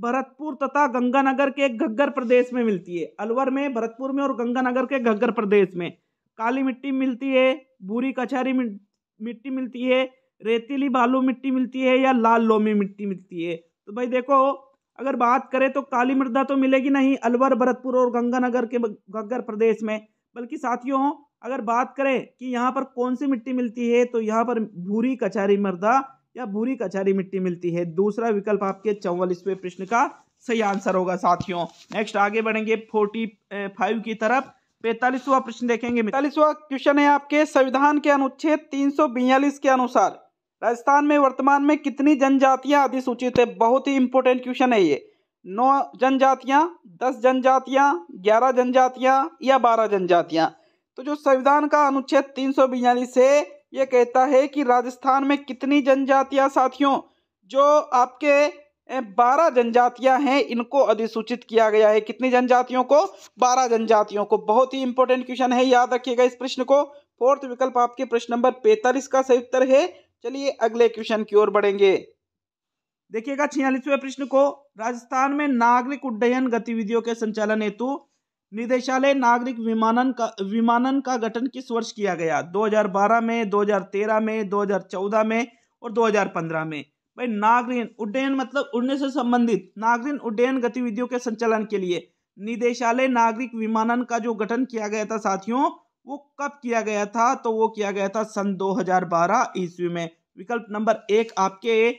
भरतपुर तथा गंगानगर के घग्गर प्रदेश में मिलती है अलवर में भरतपुर में और गंगानगर के घग्गर प्रदेश में काली मिट्टी मिलती है भूरी कचहरी मिट्टी मिलती है रेतीली बालू मिट्टी मिलती है या लाल लोमी मिट्टी मिलती है तो भाई देखो अगर बात करें तो काली मृदा तो मिलेगी नहीं अलवर भरतपुर और गंगानगर के घग्गर प्रदेश में बल्कि साथियों अगर बात करें कि यहाँ पर कौन सी मिट्टी मिलती है तो यहाँ पर भूरी कचहरी मृदा या भूरी कचहरी मिट्टी मिलती है दूसरा विकल्प आपके चौवालीसवें प्रश्न का सही आंसर होगा साथियों नेक्स्ट आगे बढ़ेंगे फोर्टी फाइव की तरफ पैतालीसवा प्रश्न देखेंगे पैतालीसवा क्वेश्चन है आपके संविधान के अनुच्छेद तीन के अनुसार राजस्थान में वर्तमान में कितनी जनजातियां अधिसूचित है बहुत ही इंपॉर्टेंट क्वेश्चन है ये नौ जनजातियां दस जनजातियां ग्यारह जनजातियां या बारह जनजातियां तो जो संविधान का अनुच्छेद तीन सौ बयालीस से ये कहता है कि राजस्थान में कितनी जनजातियां साथियों जो आपके बारह जनजातियां हैं इनको अधिसूचित किया गया है कितनी जनजातियों को बारह जनजातियों को बहुत ही इंपॉर्टेंट क्वेश्चन है याद रखिएगा इस प्रश्न को फोर्थ विकल्प आपके प्रश्न नंबर पैंतालीस का सही उत्तर है चलिए अगले क्वेश्चन की ओर बढ़ेंगे देखिएगा छियालीसवें प्रश्न को राजस्थान में नागरिक उड्डयन गतिविधियों के संचालन हेतु निदेशालय नागरिक विमानन का विमानन का गठन किस वर्ष किया गया 2012 में 2013 में 2014 में और 2015 में भाई नागरिक उड्डयन मतलब उड़ने से संबंधित नागरिक उड्डयन गतिविधियों के संचालन के लिए निदेशालय नागरिक विमानन का जो गठन किया गया था साथियों वो कब किया गया था तो वो किया गया था सन 2012 ईस्वी में विकल्प नंबर एक आपके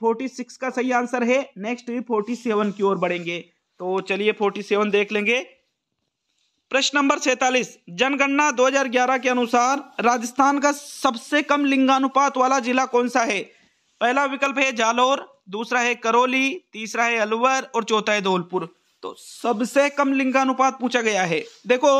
फोर्टी सिक्स का सही आंसर है नेक्स्ट फोर्टी सेवन की ओर बढ़ेंगे तो चलिए फोर्टी सेवन देख लेंगे प्रश्न नंबर सैतालीस जनगणना 2011 के अनुसार राजस्थान का सबसे कम लिंगानुपात वाला जिला कौन सा है पहला विकल्प है जालोर दूसरा है करौली तीसरा है अलवर और चौथा है धौलपुर तो सबसे कम लिंगानुपात पूछा गया है देखो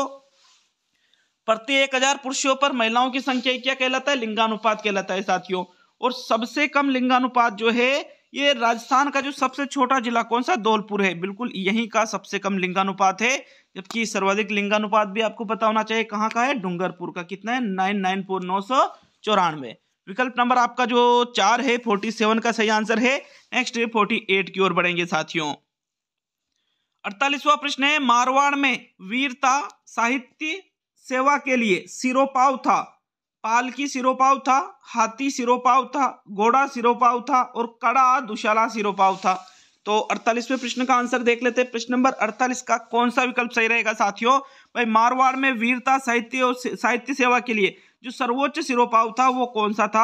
प्रति एक हजार पुरुषों पर महिलाओं की संख्या क्या कहलाता है लिंगानुपात कहलाता है साथियों और सबसे कम लिंगानुपात जो है ये राजस्थान का जो सबसे छोटा जिला कौन सा धौलपुर है बिल्कुल यहीं का सबसे कम लिंगानुपात है जबकि सर्वाधिक लिंगानुपात भी आपको पता होना चाहिए कहाँ का है डूंगरपुर का कितना है नाइन नाइन फोर नौ सौ चौरानवे विकल्प नंबर आपका जो चार है फोर्टी सेवन का सही आंसर है नेक्स्ट है फोर्टी एट की ओर बढ़ेंगे साथियों अड़तालीसवा प्रश्न है मारवाड़ में वीरता साहित्य सेवा के लिए सिरोपाव था पालकी सिरोपाव था हाथी सिरोपाव था घोड़ा सिरोपाव था और कड़ा दुशाला सिरोपाव था तो अड़तालीसवें प्रश्न का आंसर देख लेते हैं प्रश्न नंबर अड़तालीस का कौन सा विकल्प सही रहेगा साथियों भाई मारवाड़ में वीरता साहित्य और साहित्य सेवा के लिए जो सर्वोच्च सिरोपाव था वो कौन सा था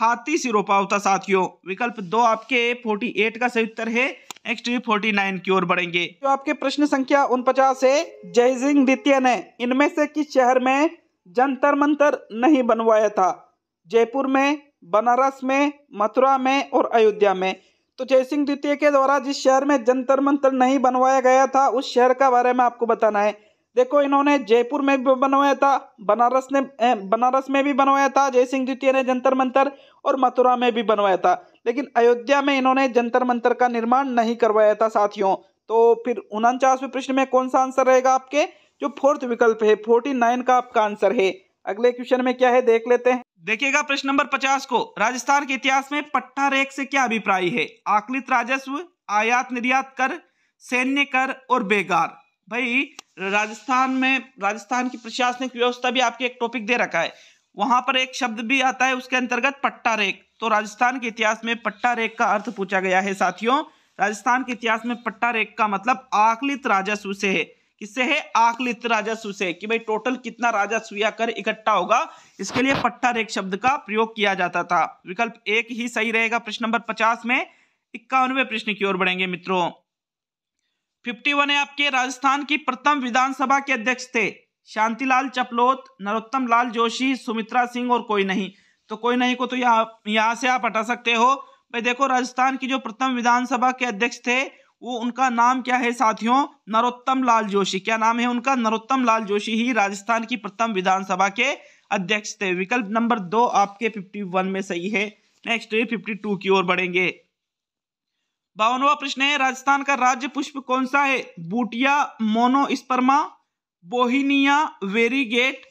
हाथी सिरोपाव था साथियों विकल्प दो आपके 48 का सही उत्तर है नेक्स्ट फोर्टी नाइन की ओर बढ़ेंगे जो आपके प्रश्न संख्या उनपचास है जयजिंग द्वितीय ने इनमें से किस शहर में जंतर मंतर नहीं बनवाया था जयपुर में बनारस में मथुरा में और अयोध्या में तो जय सिंह द्वितीय के द्वारा जिस शहर में जंतर मंतर नहीं बनवाया गया था उस शहर का बारे में आपको बताना है देखो इन्होंने जयपुर में भी बनवाया था बनारस ने बनारस में भी बनवाया था जयसिंह द्वितीय ने जंतर मंतर और मथुरा में भी बनवाया था लेकिन अयोध्या में इन्होंने जंतर मंतर का निर्माण नहीं करवाया था साथियों तो फिर उनचासवें प्रश्न में कौन सा आंसर रहेगा आपके जो फोर्थ विकल्प है फोर्टी नाइन का आपका आंसर है अगले क्वेश्चन में क्या है देख लेते हैं देखिएगा प्रश्न नंबर पचास को राजस्थान के इतिहास में पट्टा रेख से क्या अभिप्राय है आकलित राजस्व आयात निर्यात कर सैन्य कर और बेगार भाई राजस्थान में राजस्थान की प्रशासनिक व्यवस्था भी आपके एक टॉपिक दे रखा है वहां पर एक शब्द भी आता है उसके अंतर्गत पट्टा रेख तो राजस्थान के इतिहास में पट्टा रेख का अर्थ पूछा गया है साथियों राजस्थान के इतिहास में पट्टा रेख का मतलब आकलित राजस्व से है किससे है आकलित राजस्व से कि भाई टोटल कितना राजस्व या कर इकट्ठा होगा इसके लिए पट्टा रेख शब्द का प्रयोग किया जाता था विकल्प एक ही सही रहेगा प्रश्न नंबर पचास में इक्यानवे प्रश्न की ओर बढ़ेंगे मित्रों फिफ्टी वन है आपके राजस्थान की प्रथम विधानसभा के अध्यक्ष थे शांतिलाल चपलोत नरोत्तम लाल जोशी सुमित्रा सिंह और कोई नहीं तो कोई नहीं को तो यहाँ यहाँ से आप हटा सकते हो भाई देखो राजस्थान की जो प्रथम विधानसभा के अध्यक्ष थे वो उनका नाम क्या है साथियों नरोत्तम लाल जोशी क्या नाम है उनका नरोत्तम लाल जोशी ही राजस्थान की प्रथम विधानसभा के अध्यक्ष थे विकल्प नंबर दो आपके फिफ्टी वन में सही है नेक्स्ट फिफ्टी टू की ओर बढ़ेंगे बावनवा प्रश्न है राजस्थान का राज्य पुष्प कौन सा है Butea monosperma Bauhinia variegata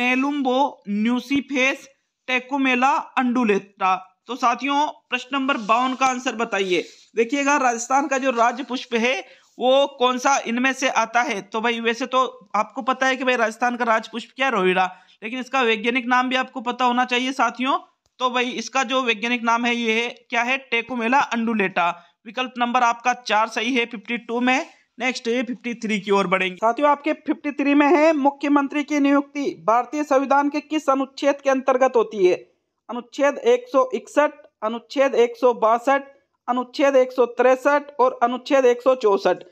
Nelumbo nucifera Tecomella undulata तो साथियों प्रश्न नंबर बावन का आंसर बताइए देखिएगा राजस्थान का जो राज्य पुष्प है वो कौन सा इनमें से आता है तो भाई वैसे तो आपको पता है कि भाई राजस्थान का राजपुष्प क्या रोहिड़ा लेकिन इसका वैज्ञानिक नाम भी आपको पता होना चाहिए साथियों तो भाई इसका जो वैज्ञानिक नाम है ये है क्या है टेकोमेला अंडुलेटा विकल्प नंबर आपका चार सही है फिफ्टी टू में नेक्स्ट ये फिफ्टी थ्री की ओर बढ़ेंगे साथियों आपके फिफ्टी थ्री में है मुख्यमंत्री की नियुक्ति भारतीय संविधान के किस अनुच्छेद के अंतर्गत होती है अनुच्छेद एक सौ इकसठ अनुच्छेद एक सौ बासठ अनुच्छेद एक सौ तिरसठ और अनुच्छेद एक सौ चौसठ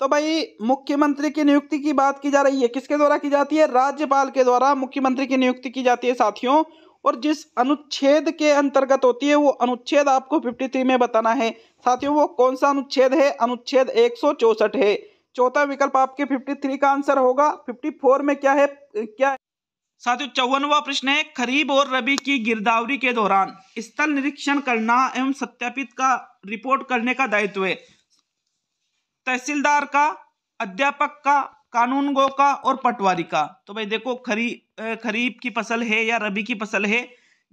तो भाई मुख्यमंत्री की नियुक्ति की बात की जा रही है किसके द्वारा की जाती है राज्यपाल के द्वारा मुख्यमंत्री की नियुक्ति की जाती है साथियों और जिस अनुच्छेद के अंतर्गत होती है वो अनुच्छेद आपको 53 में बताना है साथियों वो कौन सा अनुच्छेद है अनुच्छेद एक है चौथा विकल्प आपके 53 का आंसर होगा 54 में क्या है क्या है? साथियों चौवनवा प्रश्न है खरीब और रबी की गिरदावरी के दौरान स्थल निरीक्षण करना एवं सत्यापित का रिपोर्ट करने का दायित्व है तहसीलदार का अध्यापक का कानून गो का और पटवारी का तो भाई देखो खरी खरीफ की फसल है या रबी की फसल है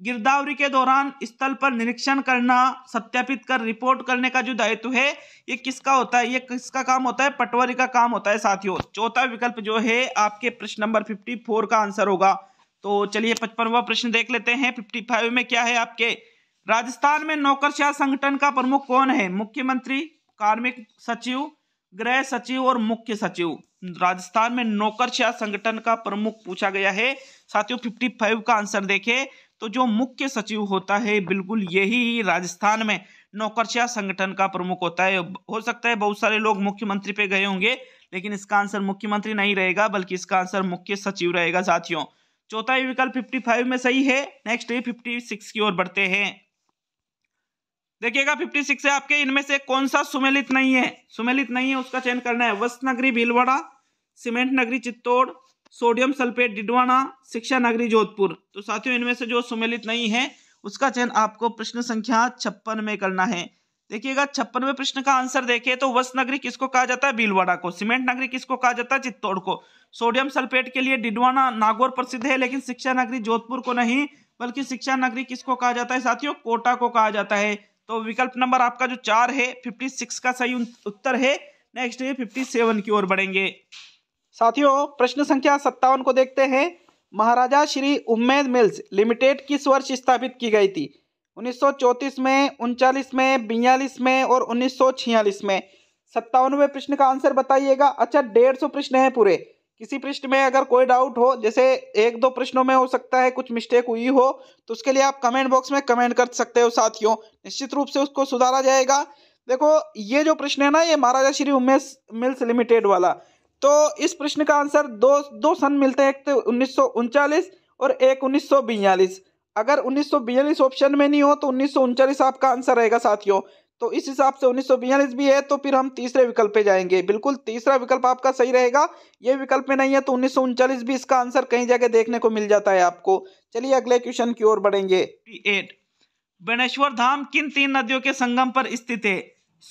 गिरदावरी के दौरान स्थल पर निरीक्षण करना सत्यापित कर रिपोर्ट करने का जो दायित्व है ये किसका होता है ये किसका काम होता है पटवारी का काम होता है साथियों चौथा विकल्प जो है आपके प्रश्न नंबर फिफ्टी फोर का आंसर होगा तो चलिए पचपनवा प्रश्न देख लेते हैं फिफ्टी फाइव में क्या है आपके राजस्थान में नौकरशाह संगठन का प्रमुख कौन है मुख्यमंत्री कार्मिक सचिव गृह सचिव और मुख्य सचिव राजस्थान में नौकरशाह संगठन का प्रमुख पूछा गया है साथियों 55 का आंसर देखें तो जो मुख्य सचिव होता है बिल्कुल यही राजस्थान में नौकरशाह संगठन का प्रमुख होता है हो सकता है बहुत सारे लोग मुख्यमंत्री पे गए होंगे लेकिन इसका आंसर मुख्यमंत्री नहीं रहेगा बल्कि इसका आंसर मुख्य सचिव रहेगा साथियों चौथा विकल्प फिफ्टी फाइव में सही है नेक्स्ट है फिफ्टी सिक्स की ओर बढ़ते हैं देखिएगा फिफ्टी सिक्स है आपके इनमें से कौन सा सुमेलित नहीं है सुमेलित नहीं है उसका चयन करना है वस्त नगरी भीलवाड़ा सीमेंट नगरी चित्तौड़ सोडियम सल्फेट डिडवाना शिक्षा नगरी जोधपुर तो साथियों इनमें से जो सुमेलित नहीं है उसका चयन आपको प्रश्न संख्या छप्पन में करना है देखिएगा छप्पनवे प्रश्न का आंसर देखिए तो वस्त नगरी किसको कहा जाता है बीलवाड़ा को सीमेंट नगरी किसको कहा जाता है चित्तौड़ को सोडियम सल्फेट के लिए डिडवाना नागौर प्रसिद्ध है लेकिन शिक्षा नगरी जोधपुर को नहीं बल्कि शिक्षा नगरी किसको कहा जाता है साथियों कोटा को कहा जाता है तो विकल्प नंबर आपका जो चार है फिफ्टी सिक्स का सही उत्तर है नेक्स्ट है फिफ्टी सेवन की ओर बढ़ेंगे साथियों प्रश्न संख्या सत्तावन को देखते हैं महाराजा श्री उम्मेद मिल्स लिमिटेड किस वर्ष स्थापित की गई थी 1934 में उनचालीस में बयालीस में और 1946 में सत्तावनवे प्रश्न का आंसर बताइएगा अच्छा डेढ़ सौ प्रश्न है पूरे किसी प्रश्न में अगर कोई डाउट हो जैसे एक दो प्रश्नों में हो सकता है कुछ मिस्टेक हुई हो तो उसके लिए आप कमेंट बॉक्स में कमेंट कर सकते हो साथियों निश्चित रूप से उसको सुधारा जाएगा देखो ये जो प्रश्न है ना ये महाराजा श्री उमेश मिल्स लिमिटेड वाला तो इस प्रश्न का आंसर दो दो सन मिलते हैं एक तो उन्नीस और एक उन्नीस अगर उन्नीस ऑप्शन में नहीं हो तो उन्नीस आपका आंसर रहेगा साथियों तो इस हिसाब से उन्नीस भी है तो फिर हम तीसरे विकल्प पे जाएंगे बिल्कुल तीसरा विकल्प आपका सही रहेगा ये विकल्प में नहीं है तो उन्नीस भी इसका आंसर कहीं जगह देखने को मिल जाता है आपको चलिए अगले क्वेश्चन की ओर बढ़ेंगे बनेश्वर धाम किन तीन नदियों के संगम पर स्थित है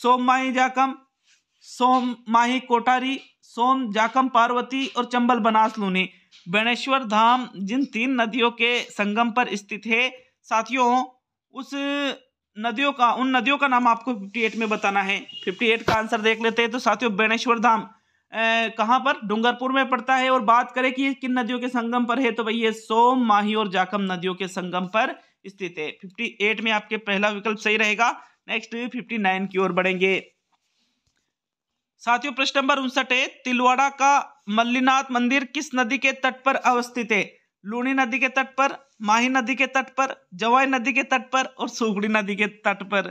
सोम माही जाकम सोम माही कोटारी सोम जाकम पार्वती और चंबल बनास लूनी बेणेश्वर धाम जिन तीन नदियों के संगम पर स्थित है साथियों उस नदियों का उन नदियों का नाम आपको 58 में बताना है 58 का आंसर देख लेते हैं तो साथियों बेणेश्वर धाम कहाँ पर डूंगरपुर में पड़ता है और बात करें कि किन नदियों के संगम पर है तो भाई ये सोम माही और जाकम नदियों के संगम पर स्थित है 58 में आपके पहला विकल्प सही रहेगा नेक्स्ट 59 की ओर बढ़ेंगे साथियों प्रश्न नंबर उनसठ है तिलवाड़ा का मल्लीनाथ मंदिर किस नदी के तट पर अवस्थित है लूणी नदी के तट पर माही नदी के तट पर जवाई नदी के तट पर और सुगड़ी नदी के तट पर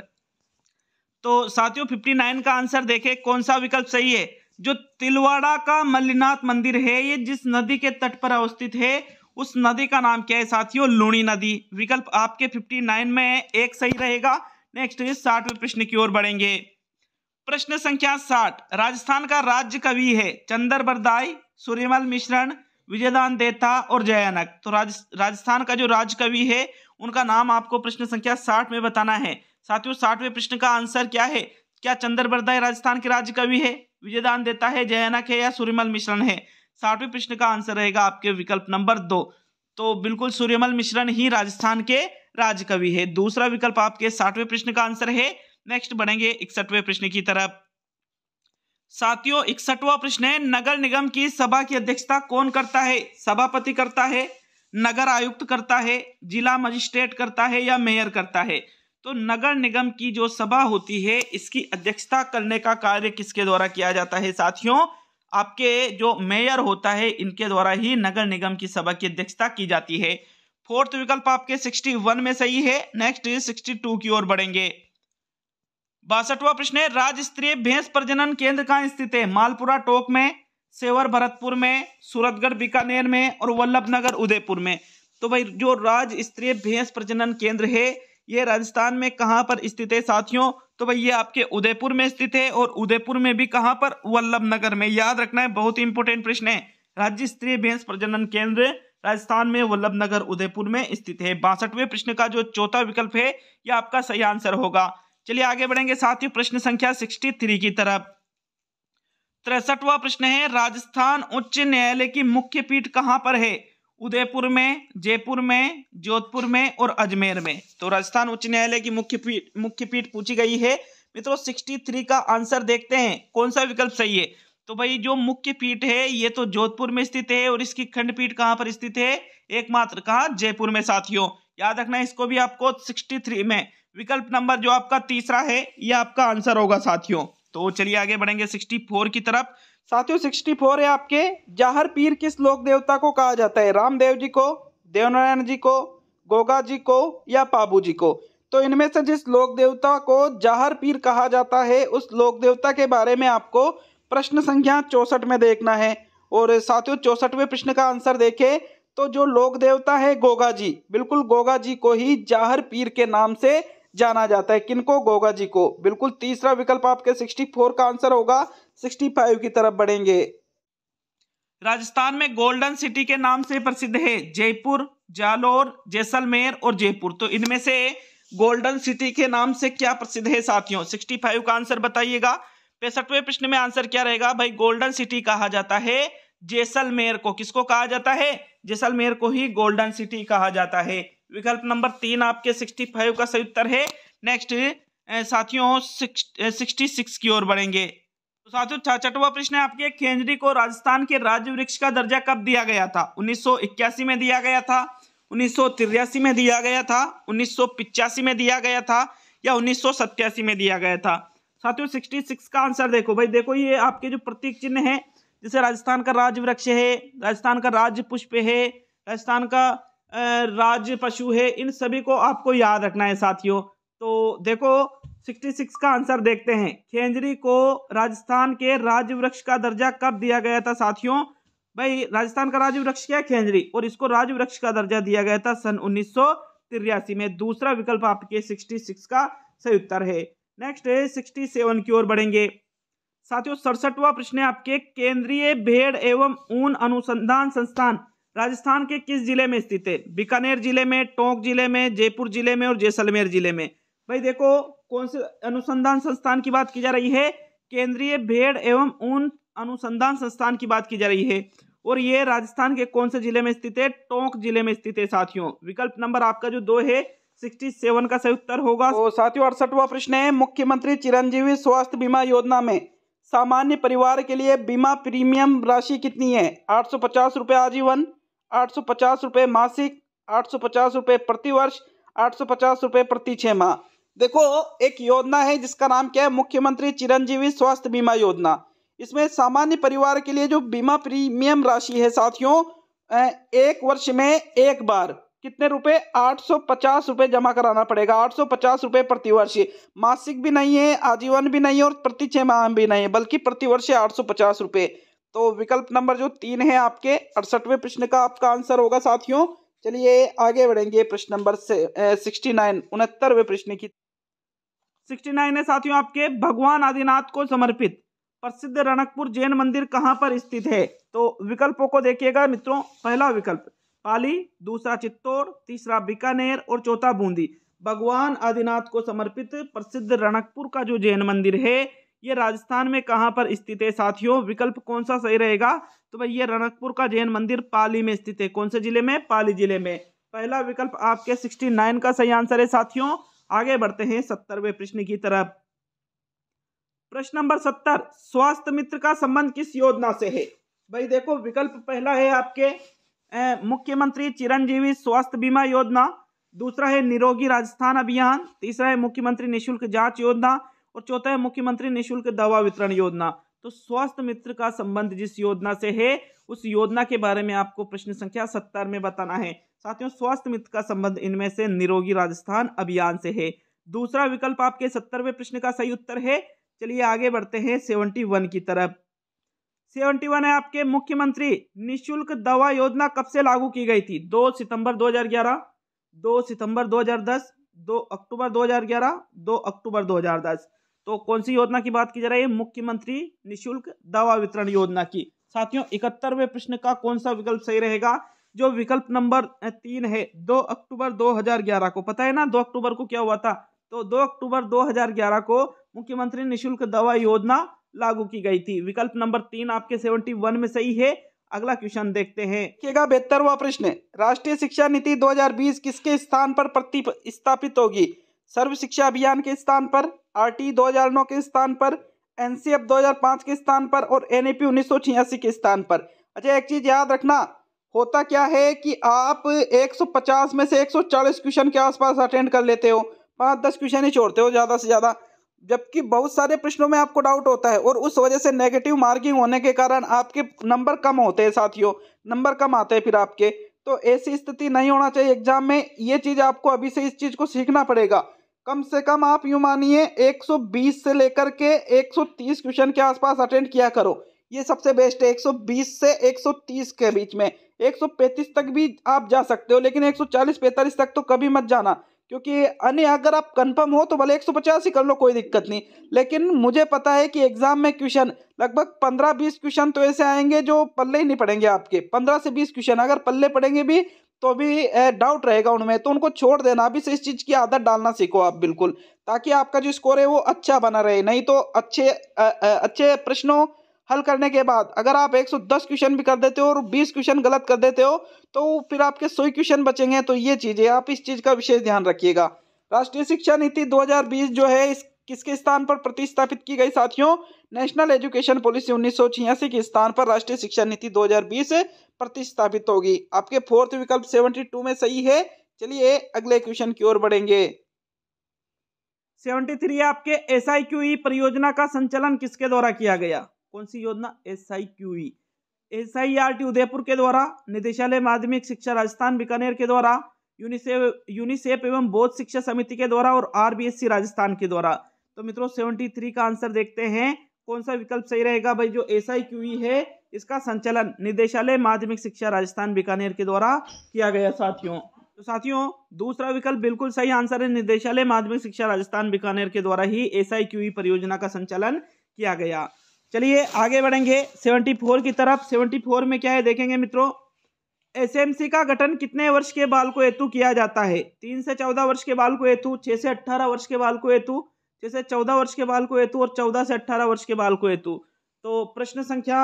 तो साथियों 59 का आंसर देखें कौन सा विकल्प सही है जो तिलवाड़ा का मल्लीनाथ मंदिर है ये जिस नदी के तट पर अवस्थित है उस नदी का नाम क्या है साथियों लूणी नदी विकल्प आपके 59 में है एक सही रहेगा नेक्स्ट साठवें प्रश्न की ओर बढ़ेंगे प्रश्न संख्या साठ राजस्थान का राज्य कवि है चंदर बरदाई सूर्यमल मिश्रण विजयदान देता और जयानक तो राज, राजस्थान का जो राज कवि है उनका नाम आपको प्रश्न संख्या साठ में बताना है साथियों साठवें प्रश्न का आंसर क्या है क्या चंदर बरदाई राजस्थान के राज्य कवि है विजयदान देता है जयानक है या सूर्यमल मिश्रण है साठवें प्रश्न का आंसर रहेगा आपके विकल्प नंबर दो तो बिल्कुल सूर्यमल मिश्रण ही राजस्थान के राजकवि है दूसरा विकल्प आपके साठवें प्रश्न का आंसर है नेक्स्ट बढ़ेंगे इकसठवें प्रश्न की तरफ साथियों इकसठवा प्रश्न है नगर निगम की सभा की अध्यक्षता कौन करता है सभापति करता है नगर आयुक्त करता है जिला मजिस्ट्रेट करता है या मेयर करता है तो नगर निगम की जो सभा होती है इसकी अध्यक्षता करने का कार्य किसके द्वारा किया जाता है साथियों आपके जो मेयर होता है इनके द्वारा ही नगर निगम की सभा की अध्यक्षता की जाती है फोर्थ विकल्प आपके सिक्सटी में सही है नेक्स्ट सिक्सटी की ओर बढ़ेंगे बासठवा प्रश्न है राज्य स्तरीय भैंस प्रजनन केंद्र कहाँ स्थित है मालपुरा टोक में सेवर भरतपुर में सूरतगढ़ बीकानेर में और वल्लभ नगर उदयपुर में तो भाई जो राज्य स्तरीय भैंस प्रजनन केंद्र है ये राजस्थान में कहाँ पर स्थित है साथियों तो भाई ये आपके उदयपुर में स्थित है और उदयपुर में भी कहाँ पर वल्लभ नगर में याद रखना है बहुत ही इंपॉर्टेंट प्रश्न है राज्य स्तरीय भैंस प्रजनन केंद्र राजस्थान में वल्लभ नगर उदयपुर में स्थित है बासठवें प्रश्न का जो चौथा विकल्प है यह आपका सही आंसर होगा चलिए आगे बढ़ेंगे साथियों प्रश्न संख्या सिक्सटी थ्री की तरफ तिरसठवा प्रश्न है राजस्थान उच्च न्यायालय की मुख्य पीठ कहां पर है उदयपुर में जयपुर में जोधपुर में और अजमेर में तो राजस्थान उच्च न्यायालय की मुख्य पीठ मुख्य पीठ पूछी गई है मित्रों सिक्सटी थ्री का आंसर देखते हैं कौन सा विकल्प सही है तो भाई जो मुख्य पीठ है ये तो जोधपुर में स्थित है और इसकी खंडपीठ कहाँ पर स्थित है एकमात्र कहा जयपुर में साथियों याद रखना इसको भी आपको थ्री में विकल्प नंबर जो आपका तीसरा है ये आपका आंसर होगा साथियों तो चलिए आगे बढ़ेंगे सिक्सटी फोर की तरफ साथियों सिक्सटी फोर है आपके जाहर पीर किस लोक देवता को कहा जाता है रामदेव जी को देवनारायण जी को गोगा जी को या पाबू जी को तो इनमें से जिस लोक देवता को जाहर पीर कहा जाता है उस लोक देवता के बारे में आपको प्रश्न संख्या चौसठ में देखना है और साथियों चौसठवें प्रश्न का आंसर देखें तो जो लोक देवता है गोगा जी बिल्कुल गोगा जी को ही जाहर पीर के नाम से जाना जाता है किनको गोगा जी को बिल्कुल तीसरा विकल्प आपके 64 का आंसर होगा 65 की तरफ बढ़ेंगे राजस्थान में गोल्डन सिटी के नाम से प्रसिद्ध है जयपुर जालोर जैसलमेर और जयपुर तो इनमें से गोल्डन सिटी के नाम से क्या प्रसिद्ध है साथियों 65 का आंसर बताइएगा पैंसठवें प्रश्न में आंसर क्या रहेगा भाई गोल्डन सिटी कहा जाता है जैसलमेर को किसको कहा जाता है जैसलमेर को ही गोल्डन सिटी कहा जाता है विकल्प नंबर तीन आपके सिक्सटी फाइव का सही उत्तर है नेक्स्ट साथियों सिक्सटी सिक्स की ओर बढ़ेंगे तो साथियों छठवा प्रश्न है आपके खेजरी को राजस्थान के राज्य वृक्ष का दर्जा कब दिया गया था उन्नीस में दिया गया था उन्नीस में दिया गया था उन्नीस में दिया गया था या उन्नीस में दिया गया था साथियों 66 का आंसर देखो भाई देखो ये आपके जो प्रतीक चिन्ह है जैसे राजस्थान का राज वृक्ष है राजस्थान का राज्य पुष्प है राजस्थान का राज्य पशु है इन सभी को आपको याद रखना है साथियों तो देखो 66 का आंसर देखते हैं खेंजरी को राजस्थान के राज्य वृक्ष का दर्जा कब दिया गया था साथियों भाई राजस्थान का राज्य वृक्ष क्या है खेंजरी और इसको राज्य वृक्ष का दर्जा दिया गया था सन उन्नीस में दूसरा विकल्प आपके 66 का सही उत्तर है नेक्स्ट है 67 की ओर बढ़ेंगे साथियों सड़सठवा प्रश्न है आपके केंद्रीय भेड़ एवं ऊन अनुसंधान संस्थान राजस्थान के किस जिले में स्थित है बीकानेर जिले में टोंक जिले में जयपुर जिले में और जैसलमेर जिले में भाई देखो कौन से अनुसंधान संस्थान की बात की जा रही है केंद्रीय भेड़ एवं ऊन अनुसंधान संस्थान की बात की जा रही है और ये राजस्थान के कौन से जिले में स्थित है टोंक जिले में स्थित है साथियों विकल्प नंबर आपका जो दो है सिक्सटी सेवन का सही उत्तर होगा तो साथियों अड़सठवा प्रश्न है मुख्यमंत्री चिरंजीवी स्वास्थ्य बीमा योजना में सामान्य परिवार के लिए बीमा प्रीमियम राशि कितनी है आठ सौ पचास रुपये आजीवन आठ सौ मासिक आठ सौ पचास प्रति वर्ष आठ सौ प्रति छः माह देखो एक योजना है जिसका नाम क्या है मुख्यमंत्री चिरंजीवी स्वास्थ्य बीमा योजना इसमें सामान्य परिवार के लिए जो बीमा प्रीमियम राशि है साथियों एक वर्ष में एक बार कितने रुपए आठ सौ पचास रुपये जमा कराना पड़ेगा आठ सौ पचास रुपये प्रतिवर्ष मासिक भी नहीं है आजीवन भी नहीं है और प्रति छः माह भी नहीं है बल्कि प्रतिवर्ष आठ सौ पचास रुपये तो विकल्प नंबर जो तीन है आपके अड़सठवें प्रश्न का आपका आंसर होगा साथियों चलिए आगे बढ़ेंगे प्रश्न नंबर सिक्सटी नाइन उनहत्तरवे प्रश्न की सिक्सटी नाइन है साथियों आपके भगवान आदिनाथ को समर्पित प्रसिद्ध रणकपुर जैन मंदिर कहाँ पर स्थित है तो विकल्पों को देखिएगा मित्रों पहला विकल्प पाली दूसरा चित्तौड़ तीसरा बीकानेर और चौथा बूंदी भगवान आदिनाथ को समर्पित प्रसिद्ध रणकपुर का जो जैन मंदिर है ये राजस्थान में कहाँ पर स्थित है साथियों विकल्प कौन सा सही रहेगा तो भाई ये रनकपुर का जैन मंदिर पाली में स्थित है कौन से जिले में पाली जिले में पहला विकल्प आपके सिक्सटी नाइन का सही आंसर है साथियों आगे बढ़ते हैं सत्तरवें प्रश्न की तरफ प्रश्न नंबर सत्तर स्वास्थ्य मित्र का संबंध किस योजना से है भाई देखो विकल्प पहला है आपके मुख्यमंत्री चिरंजीवी स्वास्थ्य बीमा योजना दूसरा है निरोगी राजस्थान अभियान तीसरा है मुख्यमंत्री निःशुल्क जांच योजना और चौथा है मुख्यमंत्री निःशुल्क दवा वितरण योजना तो स्वास्थ्य मित्र का संबंध जिस योजना से है उस योजना के बारे में आपको प्रश्न संख्या सत्तर में बताना है साथियों स्वास्थ्य मित्र का संबंध इनमें से निरोगी राजस्थान अभियान से है दूसरा विकल्प आपके सत्तरवें प्रश्न का सही उत्तर है चलिए आगे बढ़ते हैं सेवनटी वन की तरफ सेवेंटी वन है आपके मुख्यमंत्री निशुल्क दवा योजना कब से लागू की गई थी दो सितंबर दो हजार ग्यारह दो सितंबर दो हजार दस दो अक्टूबर दो हजार ग्यारह दो अक्टूबर दो हजार दस तो कौन सी योजना की बात की जा रही है मुख्यमंत्री निशुल्क दवा वितरण योजना की साथियों इकहत्तरवें प्रश्न का कौन सा विकल्प सही रहेगा जो विकल्प नंबर तीन है दो अक्टूबर 2011 को पता है ना दो अक्टूबर को क्या हुआ था तो दो अक्टूबर 2011 को मुख्यमंत्री निशुल्क दवा योजना लागू की गई थी विकल्प नंबर तीन आपके 71 में सही है अगला क्वेश्चन देखते हैं देखिएगा बेहतरवा प्रश्न राष्ट्रीय शिक्षा नीति दो किसके स्थान पर स्थापित होगी सर्व शिक्षा अभियान के स्थान पर आर टी के स्थान पर एनसीएफ 2005 के स्थान पर और एनईपी छियासी के स्थान पर अच्छा एक चीज याद रखना होता क्या है कि आप 150 में से 140 क्वेश्चन के आसपास अटेंड कर लेते हो पाँच दस क्वेश्चन ही छोड़ते हो ज़्यादा से ज़्यादा जबकि बहुत सारे प्रश्नों में आपको डाउट होता है और उस वजह से नेगेटिव मार्किंग होने के कारण आपके नंबर कम होते हैं साथियों नंबर कम आते हैं फिर आपके तो ऐसी स्थिति नहीं होना चाहिए एग्जाम में ये चीज़ आपको अभी से इस चीज़ को सीखना पड़ेगा कम से कम आप यूँ मानिए 120 से लेकर के 130 क्वेश्चन के आसपास अटेंड किया करो ये सबसे बेस्ट है 120 से 130 के बीच में 135 तक भी आप जा सकते हो लेकिन 140 45 तक तो कभी मत जाना क्योंकि अन्य अगर आप कंफर्म हो तो भले 150 ही कर लो कोई दिक्कत नहीं लेकिन मुझे पता है कि एग्ज़ाम में क्वेश्चन लगभग 15-20 क्वेश्चन तो ऐसे आएंगे जो पल्ले ही नहीं पड़ेंगे आपके 15 से 20 क्वेश्चन अगर पल्ले पड़ेंगे भी तो भी डाउट रहेगा उनमें तो उनको छोड़ देना अभी से इस चीज़ की आदत डालना सीखो आप बिल्कुल ताकि आपका जो स्कोर है वो अच्छा बना रहे नहीं तो अच्छे आ, आ, अच्छे प्रश्नों हल करने के बाद अगर आप 110 क्वेश्चन भी कर देते हो और 20 क्वेश्चन गलत कर देते हो तो फिर आपके सोई क्वेश्चन बचेंगे तो ये चीज है आप इस चीज़ का विशेष ध्यान रखिएगा राष्ट्रीय शिक्षा नीति 2020 जो है इस किसके स्थान पर प्रतिस्थापित की गई साथियों नेशनल एजुकेशन पॉलिसी उन्नीस के स्थान पर राष्ट्रीय शिक्षा नीति दो प्रतिस्थापित होगी आपके फोर्थ विकल्प सेवेंटी टू में सही है चलिए अगले क्वेश्चन की ओर बढ़ेंगे सेवेंटी थ्री आपके एस आई क्यू ई परियोजना का संचालन किसके द्वारा किया गया कौन सी योजना S I Q E S I R T Udaipur के द्वारा निदेशालय माध्यमिक शिक्षा राजस्थान बीकानेर के द्वारा यूनिसेफ यूनिसेफ एवं बौद्ध शिक्षा समिति के द्वारा और आरबीएससी राजस्थान के द्वारा तो मित्रों सेवेंटी थ्री का आंसर देखते हैं कौन सा विकल्प सही रहेगा भाई जो एस आई क्यू ई है इसका संचालन निदेशालय माध्यमिक शिक्षा राजस्थान बीकानेर के द्वारा किया गया साथियों तो साथियों दूसरा विकल्प बिल्कुल सही आंसर है निदेशालय माध्यमिक शिक्षा राजस्थान बीकानेर के द्वारा ही एस परियोजना का संचालन किया गया चलिए आगे बढ़ेंगे सेवेंटी की तरफ सेवेंटी में क्या है देखेंगे मित्रों एसएमसी का गठन कितने वर्ष के बाल को हेतु किया जाता है तीन से चौदह वर्ष के बाल को हेतु छह से अट्ठारह वर्ष के बाल को हेतु छह से चौदह वर्ष के बाल को हेतु और चौदह से अट्ठारह वर्ष के बाल को हेतु तो प्रश्न संख्या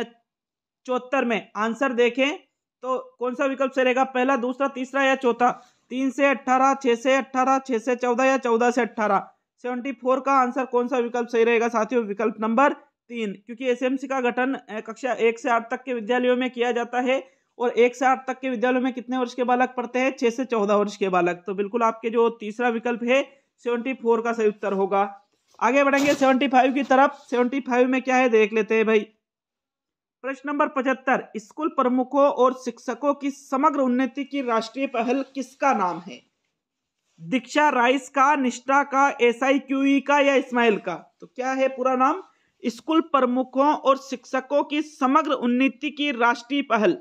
चौहत्तर में आंसर देखें तो कौन सा विकल्प सही रहेगा पहला दूसरा तीसरा या चौथा तीन से अट्ठारह छः से अट्ठारह छः से चौदह या चौदह से अट्ठारह सेवेंटी फोर का आंसर कौन सा विकल्प सही रहेगा साथियों विकल्प नंबर तीन क्योंकि एसएमसी का गठन कक्षा एक से आठ तक के विद्यालयों में किया जाता है और एक से आठ तक के विद्यालयों में कितने वर्ष के बालक पढ़ते हैं छः से चौदह वर्ष के बालक तो बिल्कुल आपके जो तीसरा विकल्प है सेवेंटी फोर का सही उत्तर होगा आगे बढ़ेंगे सेवेंटी फाइव की तरफ सेवेंटी फाइव में क्या है देख लेते हैं भाई प्रश्न नंबर पचहत्तर स्कूल प्रमुखों और शिक्षकों की समग्र उन्नति की राष्ट्रीय पहल किसका नाम है दीक्षा राइस का निष्ठा का एस क्यू e का या इस्माइल का तो क्या है पूरा नाम स्कूल प्रमुखों और शिक्षकों की समग्र उन्नति की राष्ट्रीय पहल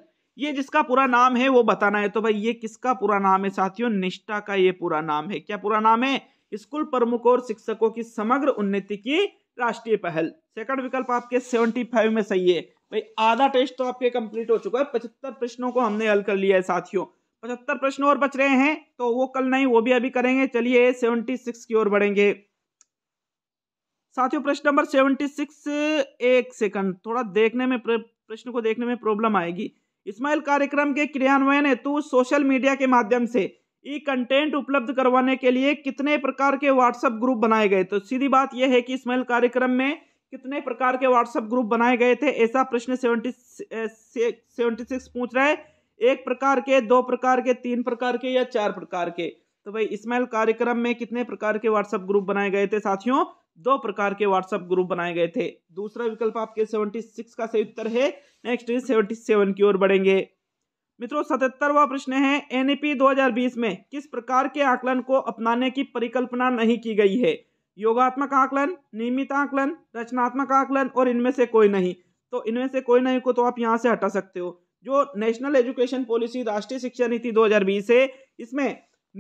ये जिसका पूरा नाम है वो बताना है तो भाई ये किसका पूरा नाम है साथियों निष्ठा का ये पूरा नाम है क्या पूरा नाम है स्कूल प्रमुखों और शिक्षकों की समग्र उन्नति की राष्ट्रीय पहल सेकंड विकल्प आपके सेवेंटी फाइव में सही है भाई आधा टेस्ट तो आपके कंप्लीट हो चुका है पचहत्तर प्रश्नों को हमने हल कर लिया है साथियों पचहत्तर प्रश्न और बच रहे हैं तो वो कल नहीं वो भी अभी करेंगे चलिए सेवेंटी सिक्स की ओर बढ़ेंगे साथियों प्रश्न नंबर सेवेंटी सिक्स एक सेकंड थोड़ा देखने में प्रश्न को देखने में प्रॉब्लम आएगी इस्माइल कार्यक्रम के क्रियान्वयन हेतु सोशल मीडिया के माध्यम से ई कंटेंट उपलब्ध करवाने के लिए कितने प्रकार के व्हाट्सएप ग्रुप बनाए गए तो सीधी बात यह है कि इस्माइल कार्यक्रम में कितने प्रकार के व्हाट्सएप ग्रुप बनाए गए थे ऐसा प्रश्न सेवेंटी सेवेंटी सिक्स पूछ रहा है एक प्रकार के दो प्रकार के तीन प्रकार के या चार प्रकार के तो भाई इसमाइल कार्यक्रम में कितने प्रकार के व्हाट्सएप ग्रुप बनाए गए थे साथियों दो प्रकार के व्हाट्सएप ग्रुप बनाए गए थे दूसरा विकल्प आपके सेवेंटी सिक्स का सही उत्तर है नेक्स्ट इज सेवेंटी सेवन की ओर बढ़ेंगे मित्रों सतहत्तरवा प्रश्न है एनईपी e 2020 में किस प्रकार के आकलन को अपनाने की परिकल्पना नहीं की गई है योगात्मक आकलन नियमित आकलन रचनात्मक आकलन और इनमें से कोई नहीं तो इनमें से कोई नहीं को तो आप यहाँ से हटा सकते हो जो नेशनल एजुकेशन पॉलिसी राष्ट्रीय शिक्षा नीति 2020 है इसमें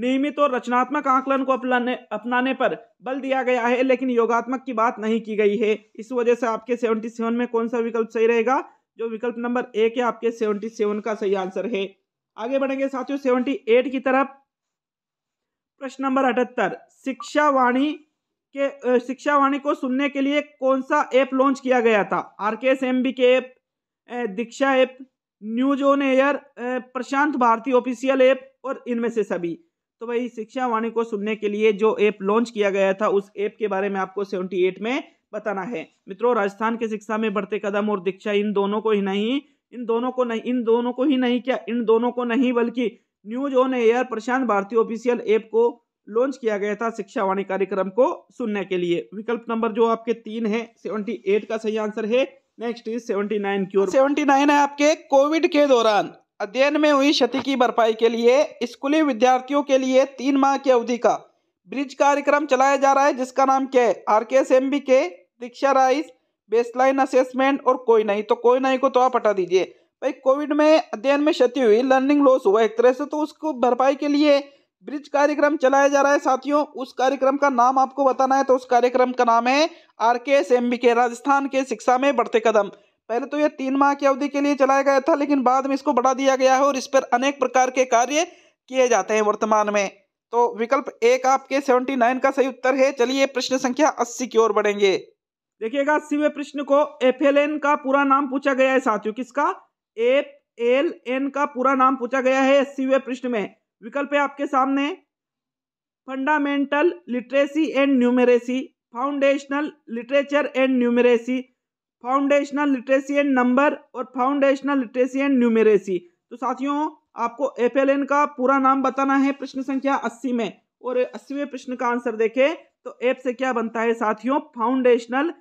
नियमित और रचनात्मक आकलन को अपनाने अपनाने पर बल दिया गया है लेकिन योगात्मक की बात नहीं की गई है इस वजह से आपके सेवनटी सेवन में कौन सा विकल्प सही रहेगा जो विकल्प नंबर एक है आपके सेवनटी सेवन का सही आंसर है आगे बढ़ेंगे साथियों सेवेंटी एट की तरफ प्रश्न नंबर अठहत्तर शिक्षा वाणी के शिक्षा वाणी को सुनने के लिए कौन सा ऐप लॉन्च किया गया था R K S M B K app Diksha app news on air Prashant Bharati official app और इनमें से सभी तो भाई शिक्षा वाणी को सुनने के लिए जो ऐप लॉन्च किया गया था उस ऐप के बारे में आपको सेवेंटी एट में बताना है मित्रों राजस्थान के शिक्षा में बढ़ते कदम और दीक्षा इन दोनों को ही नहीं इन दोनों को नहीं इन दोनों को ही नहीं क्या इन दोनों को नहीं बल्कि news on air Prashant Bharati official app को लॉन्च किया गया था शिक्षा वाणी कार्यक्रम को सुनने के लिए विकल्प नंबर जो आपके तीन है सेवेंटी एट का सही आंसर है नेक्स्ट इज सेवेंटी नाइन क्यों सेवेंटी नाइन है आपके कोविड के दौरान अध्ययन में हुई क्षति की भरपाई के लिए स्कूली विद्यार्थियों के लिए तीन माह की अवधि का ब्रिज कार्यक्रम चलाया जा रहा है जिसका नाम क्या है are K S M B के दीक्षा राइस बेसलाइन असेसमेंट और कोई नहीं तो कोई नहीं को तो आप हटा दीजिए भाई कोविड में अध्ययन में क्षति हुई लर्निंग लॉस हुआ एक तरह से तो उसको भरपाई के लिए ब्रिज कार्यक्रम चलाया जा रहा है साथियों उस कार्यक्रम का नाम आपको बताना है तो उस कार्यक्रम का नाम है are K S M B के राजस्थान के शिक्षा में बढ़ते कदम पहले तो यह तीन माह की अवधि के लिए चलाया गया था लेकिन बाद में इसको बढ़ा दिया गया है और इस पर अनेक प्रकार के कार्य किए जाते हैं वर्तमान में तो विकल्प एक आपके सेवेंटी नाइन का सही उत्तर है चलिए प्रश्न संख्या अस्सी की ओर बढ़ेंगे देखिएगा अस्सीवें प्रश्न को एफ एल एन का पूरा नाम पूछा गया है साथियों किसका एफ एल एन का पूरा नाम पूछा गया है अस्सीवें प्रश्न में विकल्प है आपके सामने fundamental literacy and numeracy foundational literature and numeracy foundational literacy and number और फाउंडेशनल लिटरेसी एंड न्यूमेरेसी तो साथियों आपको एफ का पूरा नाम बताना है प्रश्न संख्या अस्सी में और अस्सीवें प्रश्न का आंसर देखें तो एप से क्या बनता है साथियों foundational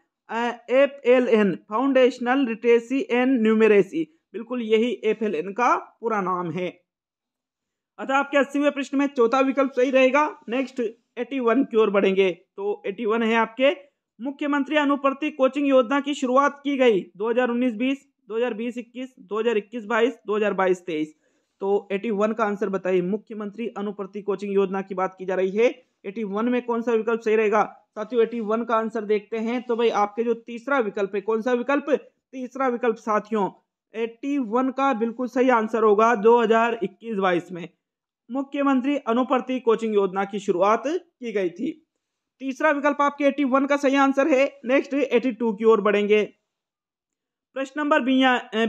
F L N foundational literacy and numeracy बिल्कुल यही एफ एल एन का पूरा नाम है अतः आपके अस्सीवें प्रश्न में चौथा विकल्प सही रहेगा नेक्स्ट एटी वन की ओर बढ़ेंगे तो एटी वन है आपके मुख्यमंत्री अनुप्रति कोचिंग योजना की शुरुआत की गई 2019-20, हजार 21 2021-22, 2022-23 तो वन का आंसर बताइए मुख्यमंत्री अनुप्रति कोचिंग योजना की बात की जा रही है वन में कौन सा विकल्प सही रहेगा साथियों वन का आंसर देखते हैं तो भाई आपके जो तीसरा विकल्प है कौन सा विकल्प तीसरा विकल्प साथियों 81 का बिल्कुल सही आंसर होगा 2021-22 में मुख्यमंत्री अनुपर्ति कोचिंग योजना की शुरुआत की गई थी तीसरा विकल्प आपके एटी वन का सही आंसर है नेक्स्ट एटी टू की ओर बढ़ेंगे प्रश्न नंबर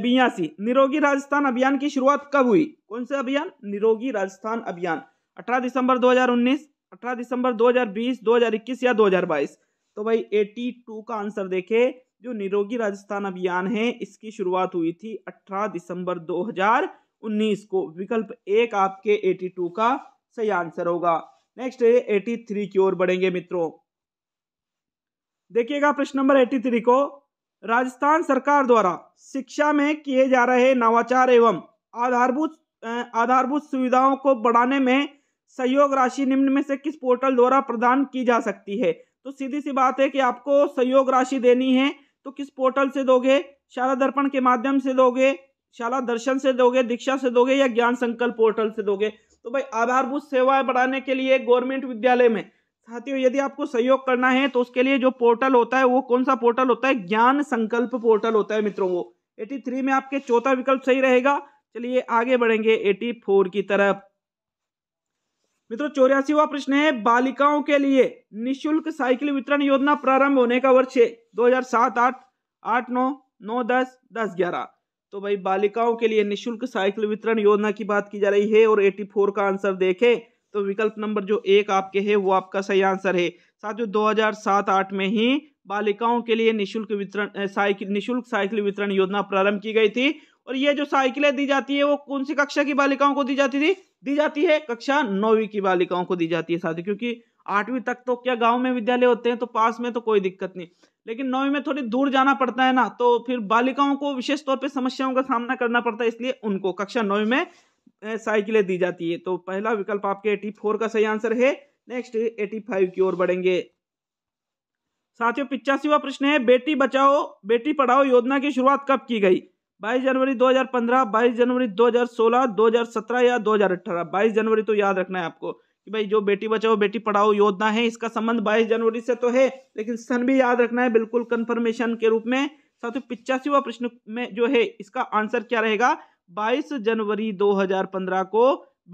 बियासी निरोगी राजस्थान अभियान की शुरुआत कब हुई कौन सा अभियान निरोगी राजस्थान अभियान 18 दिसंबर 2019 18 दिसंबर 2020 2021 या 2022 तो भाई 82 का आंसर देखे जो निरोगी राजस्थान अभियान है इसकी शुरुआत हुई थी 18 दिसंबर 2000 उन्नीस को विकल्प एक आपके एटी टू का सही आंसर होगा नेक्स्ट एटी थ्री की ओर बढ़ेंगे मित्रों देखिएगा प्रश्न नंबर एटी थ्री को राजस्थान सरकार द्वारा शिक्षा में किए जा रहे नवाचार एवं आधारभूत आधारभूत सुविधाओं को बढ़ाने में सहयोग राशि निम्न में से किस पोर्टल द्वारा प्रदान की जा सकती है तो सीधी सी बात है कि आपको सहयोग राशि देनी है तो किस पोर्टल से दोगे शाला दर्पण के माध्यम से दोगे शाला दर्शन से दोगे दीक्षा से दोगे या ज्ञान संकल्प पोर्टल से दोगे तो भाई आधारभूत सेवाएं बढ़ाने के लिए गवर्नमेंट विद्यालय में साथियों यदि आपको सहयोग करना है तो उसके लिए जो पोर्टल होता है वो कौन सा पोर्टल होता है ज्ञान संकल्प पोर्टल होता है मित्रों वो 83 में आपके चौथा विकल्प सही रहेगा चलिए आगे बढ़ेंगे फोर की तरफ मित्रों चौरासीवा प्रश्न है बालिकाओं के लिए निशुल्क साइकिल वितरण योजना प्रारंभ होने का वर्ष है दो हजार सात आठ आठ नौ नौ दस दस ग्यारह तो भाई बालिकाओं के लिए निशुल्क साइकिल वितरण योजना की बात की जा रही है और 84 का आंसर देखें तो विकल्प नंबर जो एक आपके है वो आपका सही आंसर है साथियों 2007 आठ में ही बालिकाओं के लिए निशुल्क वितरण साइकिल निशुल्क साइकिल वितरण योजना प्रारंभ की गई थी और ये जो साइकिलें दी जाती है वो कौन सी कक्षा की बालिकाओं को दी जाती थी दी जाती है कक्षा नौवीं की बालिकाओं को दी जाती है साथियों क्योंकि आठवीं तक तो क्या गाँव में विद्यालय होते हैं तो पास में तो कोई दिक्कत नहीं लेकिन नौवीं में थोड़ी दूर जाना पड़ता है ना तो फिर बालिकाओं को विशेष तौर पर समस्याओं का सामना करना पड़ता है इसलिए उनको कक्षा नौवीं में साइकिलें दी जाती है तो पहला विकल्प आपके एटी फोर का सही आंसर है नेक्स्ट एटी फाइव की ओर बढ़ेंगे साथियों पिचासीवा प्रश्न है बेटी बचाओ बेटी पढ़ाओ योजना की शुरुआत कब की गई बाईस जनवरी दो हजार जनवरी दो हजार या 2018 22 जनवरी तो याद रखना है आपको कि भाई जो बेटी बचाओ बेटी पढ़ाओ योजना है इसका संबंध 22 जनवरी से तो है लेकिन सन भी याद रखना है बिल्कुल कंफर्मेशन के रूप में साथ ही पिचासीवा प्रश्न में जो है इसका आंसर क्या रहेगा 22 जनवरी 2015 को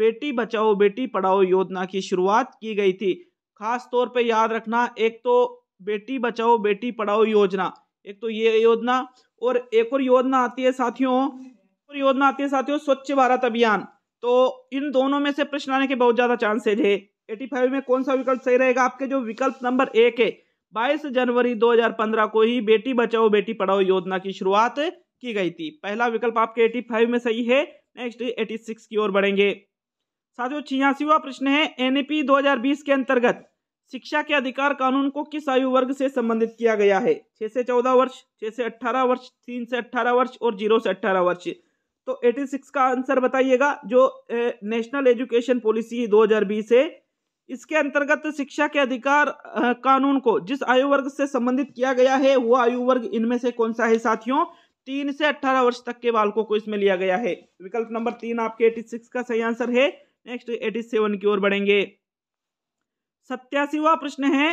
बेटी बचाओ बेटी पढ़ाओ योजना की शुरुआत की गई थी खास तौर पर याद रखना एक तो बेटी बचाओ बेटी पढ़ाओ योजना एक तो ये योजना और एक और योजना आती है साथियों और योजना आती है साथियों स्वच्छ भारत अभियान तो इन दोनों में से प्रश्न आने के बहुत ज़्यादा चांसेज है एटी फाइव में कौन सा विकल्प सही रहेगा आपके जो विकल्प नंबर एक है बाईस जनवरी 2015 को ही बेटी बचाओ बेटी पढ़ाओ योजना की शुरुआत की गई थी पहला विकल्प आपके एटी फाइव में सही है नेक्स्ट एटी सिक्स की ओर बढ़ेंगे साथियों छियासीवा प्रश्न है एनईपी 2020 के अंतर्गत शिक्षा के अधिकार कानून को किस आयु वर्ग से संबंधित किया गया है छह से चौदह वर्ष छह से अट्ठारह वर्ष तीन से अट्ठारह वर्ष और जीरो से अट्ठारह वर्ष तो 86 का आंसर बताइएगा जो नेशनल एजुकेशन पॉलिसी 2020 है इसके अंतर्गत शिक्षा के अधिकार कानून को जिस आयु वर्ग से संबंधित किया गया है वह आयु वर्ग इनमें से कौन सा है साथियों तीन से अठारह वर्ष तक के बालकों को इसमें लिया गया है विकल्प नंबर तीन आपके एटी सिक्स का सही आंसर है नेक्स्ट एटी सेवन की ओर बढ़ेंगे सत्यासीवा प्रश्न है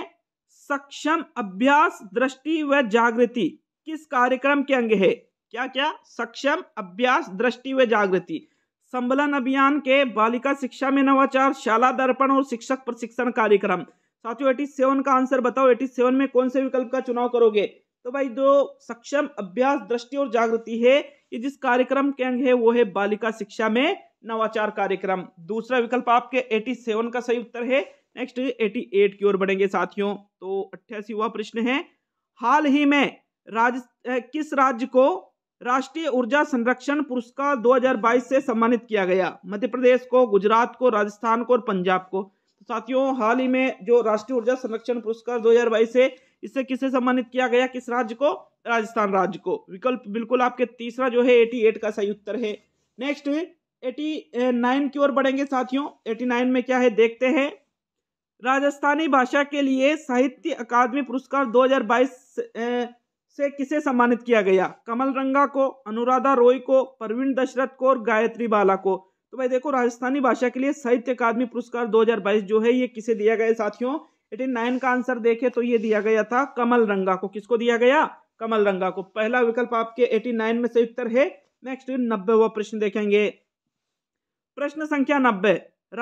सक्षम अभ्यास दृष्टि व जागृति किस कार्यक्रम के अंग है क्या क्या सक्षम अभ्यास दृष्टि व जागृति संबलन अभियान के बालिका शिक्षा में नवाचार शाला दर्पण और शिक्षक प्रशिक्षण कार्यक्रम साथियों एटी सेवन का आंसर बताओ एटी सेवन में कौन से विकल्प का चुनाव करोगे तो भाई जो सक्षम अभ्यास दृष्टि और जागृति है ये जिस कार्यक्रम के अंग है वो है बालिका शिक्षा में नवाचार कार्यक्रम दूसरा विकल्प आपके एटी सेवन का सही उत्तर है नेक्स्ट एटी एट की ओर बढ़ेंगे साथियों तो अट्ठासी प्रश्न है हाल ही में राज किस राज्य को राष्ट्रीय ऊर्जा संरक्षण पुरस्कार 2022 से सम्मानित किया गया मध्य प्रदेश को गुजरात को राजस्थान को और पंजाब को तो साथियों हाल ही में जो राष्ट्रीय ऊर्जा संरक्षण पुरस्कार 2022 से इससे किसे सम्मानित किया गया किस राज्य को राजस्थान राज्य को विकल्प बिल्कुल आपके तीसरा जो है एटी का सही उत्तर है नेक्स्ट नाइन की ओर बढ़ेंगे साथियों नाइन में क्या है देखते हैं राजस्थानी भाषा के लिए साहित्य अकादमी पुरस्कार 2022 से किसे सम्मानित किया गया कमल रंगा को अनुराधा रॉय को प्रवीण दशरथ को और गायत्री बाला को तो भाई देखो राजस्थानी भाषा के लिए साहित्य अकादमी पुरस्कार 2022 जो है ये किसे दिया गया साथियों एटी नाइन का आंसर देखे तो ये दिया गया था कमल रंगा को किसको दिया गया कमल रंगा को पहला विकल्प आपके एटी नाइन में से उत्तर है नेक्स्ट नब्बे प्रश्न देखेंगे प्रश्न संख्या नब्बे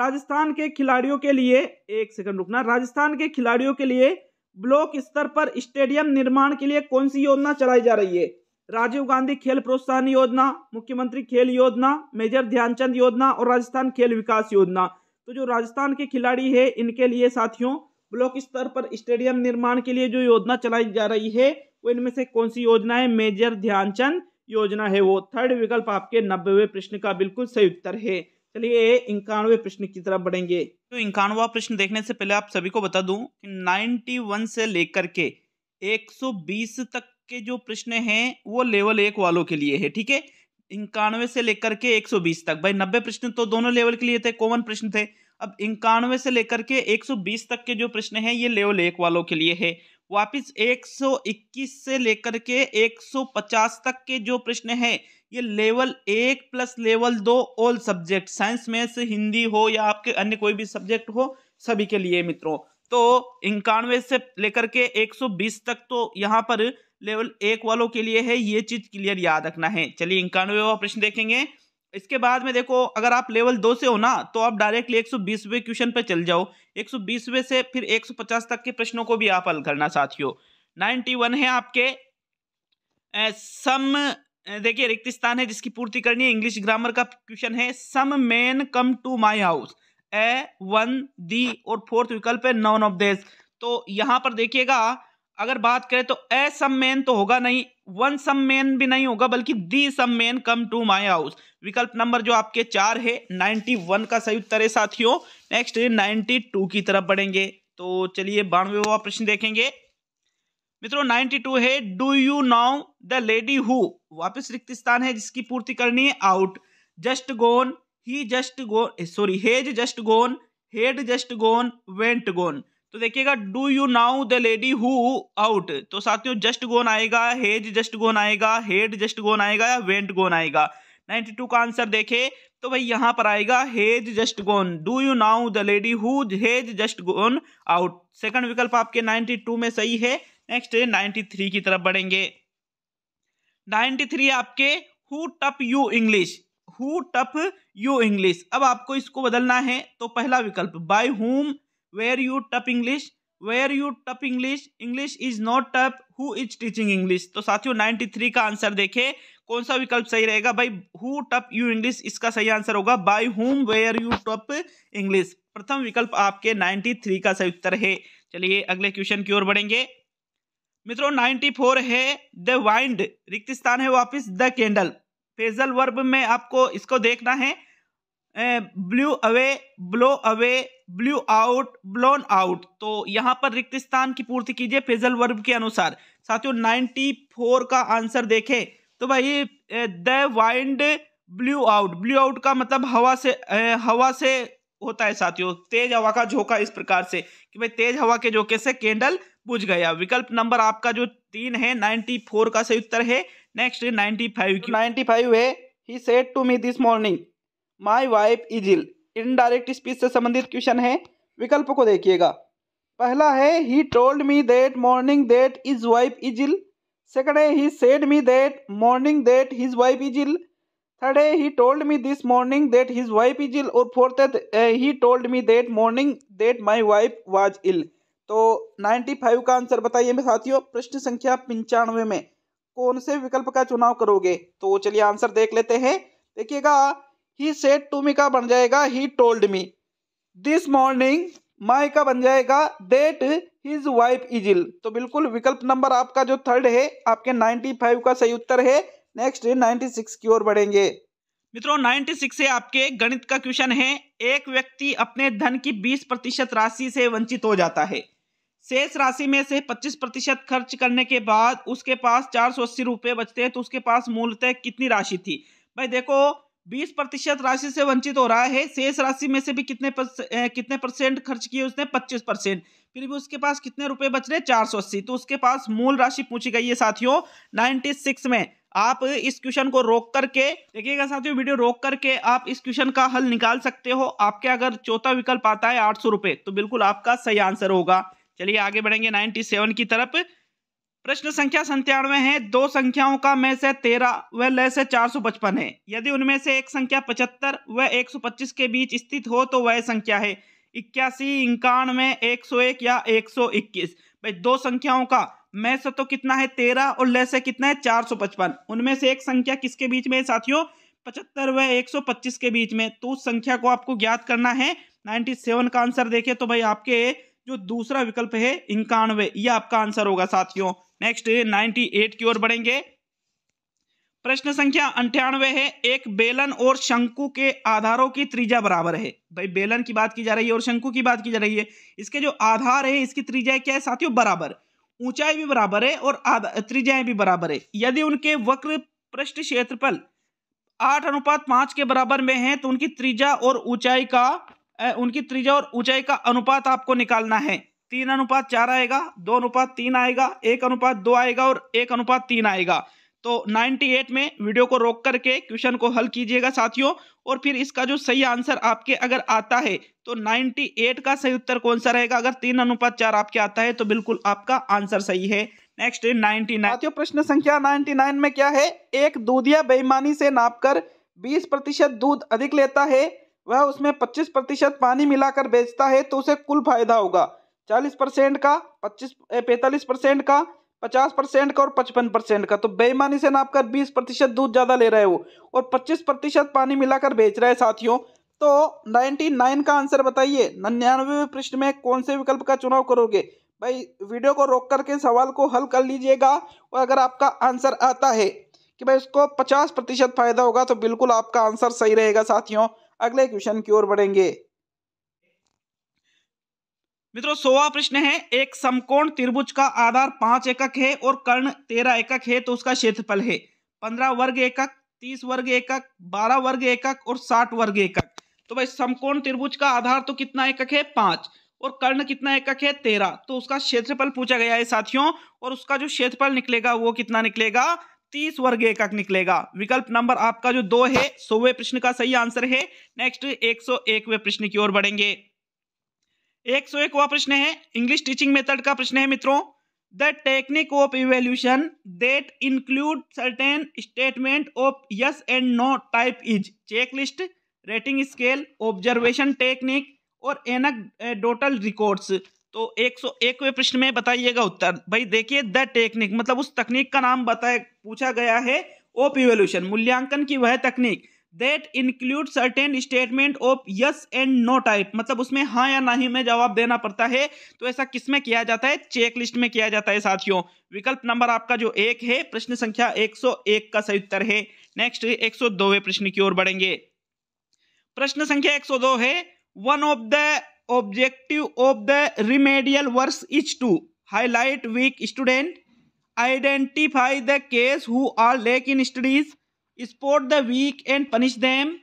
राजस्थान के खिलाड़ियों के लिए एक सेकंड रुकना राजस्थान के खिलाड़ियों के लिए ब्लॉक स्तर पर स्टेडियम निर्माण के लिए कौन सी योजना चलाई जा रही है राजीव गांधी खेल प्रोत्साहन योजना मुख्यमंत्री खेल योजना मेजर ध्यानचंद योजना और राजस्थान खेल विकास योजना तो जो राजस्थान के खिलाड़ी है इनके लिए साथियों ब्लॉक स्तर पर स्टेडियम निर्माण के लिए जो योजना चलाई जा रही है वो इनमें से कौन सी योजना है मेजर ध्यानचंद योजना है वो थर्ड विकल्प आपके नब्बे प्रश्न का बिल्कुल सही उत्तर है चलिए इक्यानवे प्रश्न की तरफ बढ़ेंगे तो इक्यानवा प्रश्न देखने से पहले आप सभी को बता दूं कि 91 से लेकर के 120 तक के जो प्रश्न हैं वो लेवल एक वालों के लिए है ठीक है इक्यानवे से लेकर के 120 तक भाई 90 प्रश्न तो दोनों लेवल के लिए थे कॉमन प्रश्न थे अब इक्यानवे से लेकर के 120 तक के जो प्रश्न हैं ये लेवल एक वालों के लिए है वापिस 121 से लेकर के 150 तक के जो प्रश्न हैं ये लेवल एक प्लस लेवल दो ऑल सब्जेक्ट साइंस में से हिंदी हो या आपके अन्य कोई भी सब्जेक्ट हो सभी के लिए मित्रों तो इक्यानवे से लेकर के 120 तक तो यहाँ पर लेवल एक वालों के लिए है ये चीज क्लियर याद रखना है चलिए इक्यानवे प्रश्न देखेंगे इसके बाद में देखो अगर आप लेवल दो से हो ना तो आप डायरेक्टली एक सौ क्वेश्चन पे चल जाओ एक सौ से फिर 150 तक के प्रश्नों को भी आप हल करना साथियों 91 है आपके सम देखिए रिक्त स्थान है जिसकी पूर्ति करनी है इंग्लिश ग्रामर का क्वेश्चन है some man come to my house a one the और फोर्थ विकल्प है नॉन ऑफ देश तो यहाँ पर देखिएगा अगर बात करें तो ए सम मैन तो होगा नहीं वन सम मैन भी नहीं होगा बल्कि the some man come to my house विकल्प नंबर जो आपके चार है नाइन्टी वन का सही उत्तर है साथियों नेक्स्ट नाइन्टी टू की तरफ बढ़ेंगे तो चलिए बानवे प्रश्न देखेंगे मित्रों टू है do you know the lady who वापस रिक्त स्थान है जिसकी पूर्ति करनी है out just gone he just gone sorry has just gone had just gone went gone तो देखिएगा do you know the lady who out तो साथियों जस्ट गोन आएगा हेज जस्ट गोन आएगा हेड जस्ट गोन आएगा या वेंट गोन आएगा 92 का आंसर देखे तो भाई यहां पर आएगा has just gone do you know the lady who has just gone out second विकल्प आपके 92 में सही है नेक्स्ट थ्री की तरफ बढ़ेंगे थ्री आपके who taught you English who taught you English अब आपको इसको बदलना है तो पहला विकल्प by whom where you taught English were you taught English English is not taught who is teaching English तो साथियों नाइनटी थ्री का आंसर देखे कौन सा विकल्प सही रहेगा भाई हु टप यू इंग्लिश इसका सही आंसर होगा by whom were you taught English प्रथम विकल्प आपके 93 का सही उत्तर है चलिए अगले क्वेश्चन की ओर बढ़ेंगे मित्रों फोर है द वाइंड रिक्त स्थान है वापिस द कैंडल फेजल वर्ब में आपको इसको देखना है blew away blow away blew out blown out तो यहाँ पर रिक्त स्थान की पूर्ति कीजिए फेजल वर्ब के अनुसार साथियों नाइन्टी फोर का आंसर देखें तो भाई the wind blew out blew out का मतलब हवा से ए, हवा से होता है साथियों तेज हवा का झोंका इस प्रकार से कि भाई तेज हवा के झोंके से कैंडल बुझ गया विकल्प नंबर आपका जो तीन है नाइन्टी फोर का सही उत्तर है next ninety five ninety five है he said to me this morning my wife is ill indirect speech से संबंधित क्वेश्चन है विकल्प को देखिएगा पहला है he told me that morning that is wife is ill second है he said me that morning that his wife is ill third है he told me this morning that his wife is ill और fourth है he told me that morning that my wife was ill तो ninety five का answer बताइए मेरे साथियों प्रश्न संख्या पंचानवे में कौन से विकल्प का चुनाव करोगे तो चलिए आंसर देख लेते हैं देखिएगा ही सेट टू मी का बन जाएगा he told me this morning my का बन जाएगा that his wife is ill तो बिल्कुल विकल्प नंबर आपका जो थर्ड है आपके 95 का सही उत्तर है नेक्स्ट 96 की ओर बढ़ेंगे मित्रों 96 है आपके गणित का क्वेश्चन है एक व्यक्ति अपने धन की 20 प्रतिशत राशि से वंचित हो जाता है शेष राशि में से 25 प्रतिशत खर्च करने के बाद उसके पास चार सौ अस्सी रुपये बचते हैं तो उसके पास मूलतः कितनी राशि थी भाई देखो बीस प्रतिशत राशि से वंचित हो रहा है शेष राशि में से भी कितने परसे, कितने परसेंट खर्च किए उसने पच्चीस परसेंट फिर भी उसके पास कितने रुपए बच रहे चार सौ अस्सी तो उसके पास मूल राशि पूछी गई है साथियों नाइन्टी सिक्स में आप इस क्वेश्चन को रोक करके देखिएगा साथियों वीडियो रोक करके आप इस क्वेश्चन का हल निकाल सकते हो आपके अगर चौथा विकल्प आता है आठ तो बिल्कुल आपका सही आंसर होगा चलिए आगे बढ़ेंगे नाइन्टी की तरफ प्रश्न संख्या संतानवे है दो संख्याओं का में से तेरह व लय से चार सौ पचपन है यदि उनमें से एक संख्या पचहत्तर व एक सौ पच्चीस के बीच स्थित हो तो वह संख्या है इक्यासी इक्यानवे एक सौ एक या एक सौ इक्कीस भाई दो संख्याओं का में से तो कितना है तेरह और लय से कितना है चार सौ पचपन उनमें से एक संख्या किसके बीच में है साथियों पचहत्तर व एक सौ पच्चीस के बीच में तो उस संख्या को आपको ज्ञात करना है नाइन्टी सेवन का आंसर देखे तो भाई आपके जो दूसरा विकल्प है इक्यानवे ये आपका आंसर होगा साथियों नेक्स्ट नाइनटी एट की ओर बढ़ेंगे प्रश्न संख्या अंठानवे है एक बेलन और शंकु के आधारों की त्रिज्या बराबर है भाई बेलन की बात की जा रही है और शंकु की बात की जा रही है इसके जो आधार है इसकी त्रिज्या क्या है साथियों बराबर ऊंचाई भी बराबर है और त्रिज्याएं भी बराबर है यदि उनके वक्र पृष्ठ क्षेत्रफल आठ अनुपात पांच के बराबर में है तो उनकी त्रिज्या और ऊंचाई का उनकी त्रिज्या और ऊंचाई का अनुपात आपको निकालना है तीन अनुपात चार आएगा दो अनुपात तीन आएगा एक अनुपात दो आएगा और एक अनुपात तीन आएगा तो 98 में वीडियो को रोक करके क्वेश्चन को हल कीजिएगा साथियों और फिर इसका जो सही आंसर आपके अगर आता है तो 98 का सही उत्तर कौन सा रहेगा अगर तीन अनुपात चार आपके आता है तो बिल्कुल आपका आंसर सही है नेक्स्ट नाइनटी नाइन प्रश्न संख्या 99 में क्या है एक दूधिया बेईमानी से नापकर 20 प्रतिशत दूध अधिक लेता है वह उसमें 25 प्रतिशत पानी मिलाकर बेचता है तो उसे कुल फायदा होगा 40 परसेंट का 25 पैंतालीस परसेंट का 50 परसेंट का और 55 परसेंट का तो बेईमानी से नाप कर बीस प्रतिशत दूध ज़्यादा ले रहे हो और 25 प्रतिशत पानी मिलाकर बेच रहे साथियों तो 99 का आंसर बताइए नन्यानवे पृष्ठ में कौन से विकल्प का चुनाव करोगे भाई वीडियो को रोक करके सवाल को हल कर लीजिएगा और अगर आपका आंसर आता है कि भाई उसको 50 प्रतिशत फायदा होगा तो बिल्कुल आपका आंसर सही रहेगा साथियों अगले क्वेश्चन की ओर बढ़ेंगे मित्रों सोवा प्रश्न है एक समकोण त्रिभुज का आधार पांच एकक है और कर्ण तेरह एकक है तो उसका क्षेत्रफल है पंद्रह वर्ग एकक तीस वर्ग एकक बारह वर्ग एकक और साठ वर्ग एकक तो भाई समकोण त्रिभुज का आधार तो कितना एकक है पांच और कर्ण कितना एकक है तेरह तो उसका क्षेत्रफल पूछा गया है साथियों और उसका जो क्षेत्रफल निकलेगा वो कितना निकलेगा तीस वर्ग एकक निकलेगा विकल्प नंबर आपका जो दो है सोवे प्रश्न का सही आंसर है नेक्स्ट एक सौ एकवे प्रश्न की ओर बढ़ेंगे एक सौ एकवा प्रश्न है इंग्लिश टीचिंग मेथड का प्रश्न है मित्रों the technique of evaluation that include certain statement of yes and no type is checklist rating scale observation technique और एनक डोटल रिकॉर्ड्स तो एक सौ एकवे प्रश्न में बताइएगा उत्तर भाई देखिए द टेक्निक मतलब उस तकनीक का नाम बताए पूछा गया है ओप इवोल्यूशन मूल्यांकन की वह तकनीक that include certain statement of yes and no type मतलब उसमें हाँ या नहीं में जवाब देना पड़ता है तो ऐसा किस में किया जाता है चेक लिस्ट में किया जाता है साथियों विकल्प नंबर आपका जो एक है प्रश्न संख्या 101 का सही उत्तर है नेक्स्ट 102वें प्रश्न की ओर बढ़ेंगे प्रश्न संख्या 102 है one of the objective of the remedial work is to highlight weak student identify the case who are lag in studies support the weak and punish them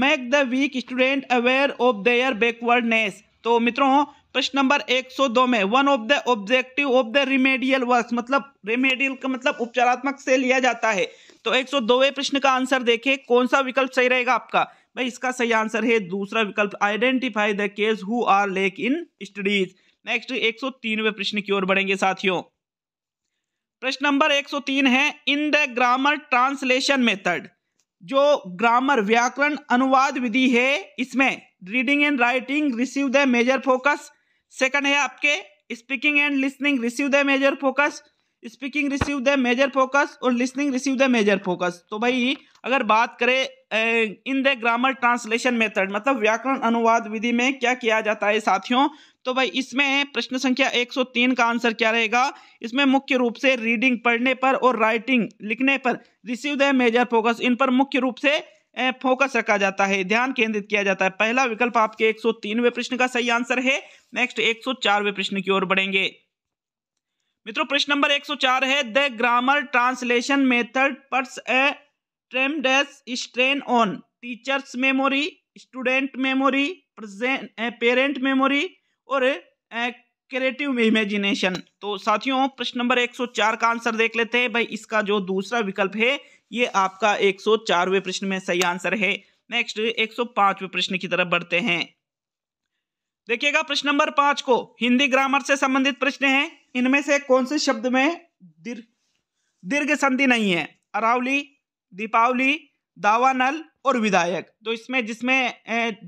make the weak student aware of their backwardness तो मित्रों प्रश्न नंबर 102 में one of the objective of the remedial work मतलब remedial का मतलब उपचारात्मक से लिया जाता है तो 102 सौ प्रश्न का आंसर देखें कौन सा विकल्प सही रहेगा आपका भाई इसका सही आंसर है दूसरा विकल्प identify the case who are lag in studies next एक सौ प्रश्न की ओर बढ़ेंगे साथियों प्रश्न नंबर 103 है in the grammar translation method जो ग्रामर व्याकरण अनुवाद विधि है इसमें reading and writing receive the major focus second है आपके speaking and listening receive the major focus speaking receive the major focus और listening receive the major focus तो भाई अगर बात करें in the grammar translation method मतलब व्याकरण अनुवाद विधि में क्या किया जाता है साथियों तो भाई इसमें प्रश्न संख्या 103 का आंसर क्या रहेगा इसमें मुख्य रूप से रीडिंग पढ़ने पर और राइटिंग लिखने पर रिसीव द मेजर फोकस इन पर मुख्य रूप से फोकस रखा जाता है ध्यान केंद्रित किया जाता है पहला विकल्प आपके 103वें प्रश्न का सही आंसर है नेक्स्ट 104वें प्रश्न की ओर बढ़ेंगे मित्रों प्रश्न नंबर 104 है the grammar translation method puts a dense strain on teachers memory student memory parent memory और क्रिएटिव इमेजिनेशन तो साथियों प्रश्न नंबर 104 का आंसर देख लेते हैं भाई इसका जो दूसरा विकल्प है ये आपका 104वें प्रश्न में सही आंसर है नेक्स्ट 105वें प्रश्न की तरफ बढ़ते हैं देखिएगा प्रश्न नंबर पांच को हिंदी ग्रामर से संबंधित प्रश्न है इनमें से कौन से शब्द में दीर्घ दीर्घ संधि नहीं है अरावली दीपावली दावानल और विधायक तो इसमें जिसमें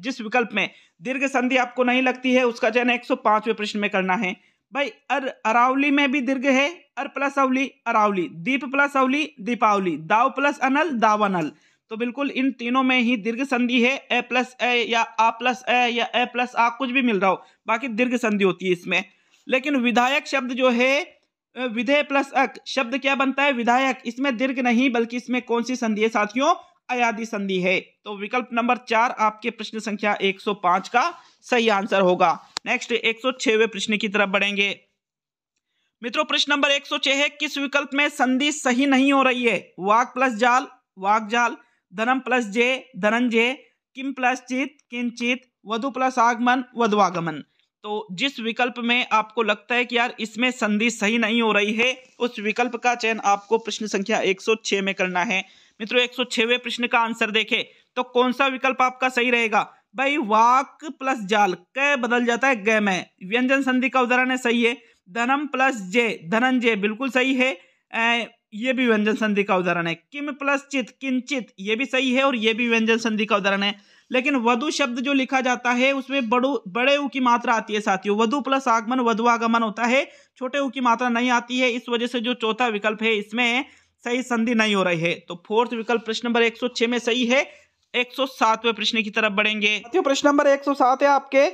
जिस विकल्प में दीर्घ संधि आपको नहीं लगती है उसका चयन एक सौ प्रश्न में करना है भाई अर अरावली में भी दीर्घ है अर प्लस अवली अरावली दीप प्लस अवली दीपावली दाव प्लस अनल दावानल तो बिल्कुल इन तीनों में ही दीर्घ संधि है ए प्लस ए या आ प्लस ए या ए प्लस आ कुछ भी मिल रहा हो बाकी दीर्घ संधि होती है इसमें लेकिन विधायक शब्द जो है विधेय प्लस अक शब्द क्या बनता है विधायक इसमें दीर्घ नहीं बल्कि इसमें कौन सी संधि है साथियों अयादि संधि है तो विकल्प नंबर चार आपके प्रश्न संख्या 105 का सही आंसर होगा नेक्स्ट 106वें प्रश्न की तरफ बढ़ेंगे मित्रों प्रश्न नंबर 106 है किस विकल्प में संधि सही नहीं हो रही है वाक प्लस जाल वाक जाल धनम प्लस जे धनंजय किम प्लस चित किंचित वधु प्लस आगमन वधुआगमन तो जिस विकल्प में आपको लगता है कि यार इसमें संधि सही नहीं हो रही है उस विकल्प का चयन आपको प्रश्न संख्या 106 में करना है मित्रों 106वें प्रश्न का आंसर देखें तो कौन सा विकल्प आपका सही रहेगा भाई वाक प्लस जाल क बदल जाता है ग में व्यंजन संधि का उदाहरण है सही है धनम प्लस जे धनंजय बिल्कुल सही है ए, ये भी व्यंजन संधि का उदाहरण है किम प्लस चित किंचित ये भी सही है और ये भी व्यंजन संधि का उदाहरण है लेकिन वधु शब्द जो लिखा जाता है उसमें बड़ू बड़े ऊ की मात्रा आती है साथियों वधु प्लस आगमन वधु आगमन होता है छोटे ऊ की मात्रा नहीं आती है इस वजह से जो चौथा विकल्प है इसमें सही संधि नहीं हो रही है तो फोर्थ विकल्प प्रश्न नंबर एक में सही है एक प्रश्न की तरफ बढ़ेंगे साथियों प्रश्न नंबर एक है आपके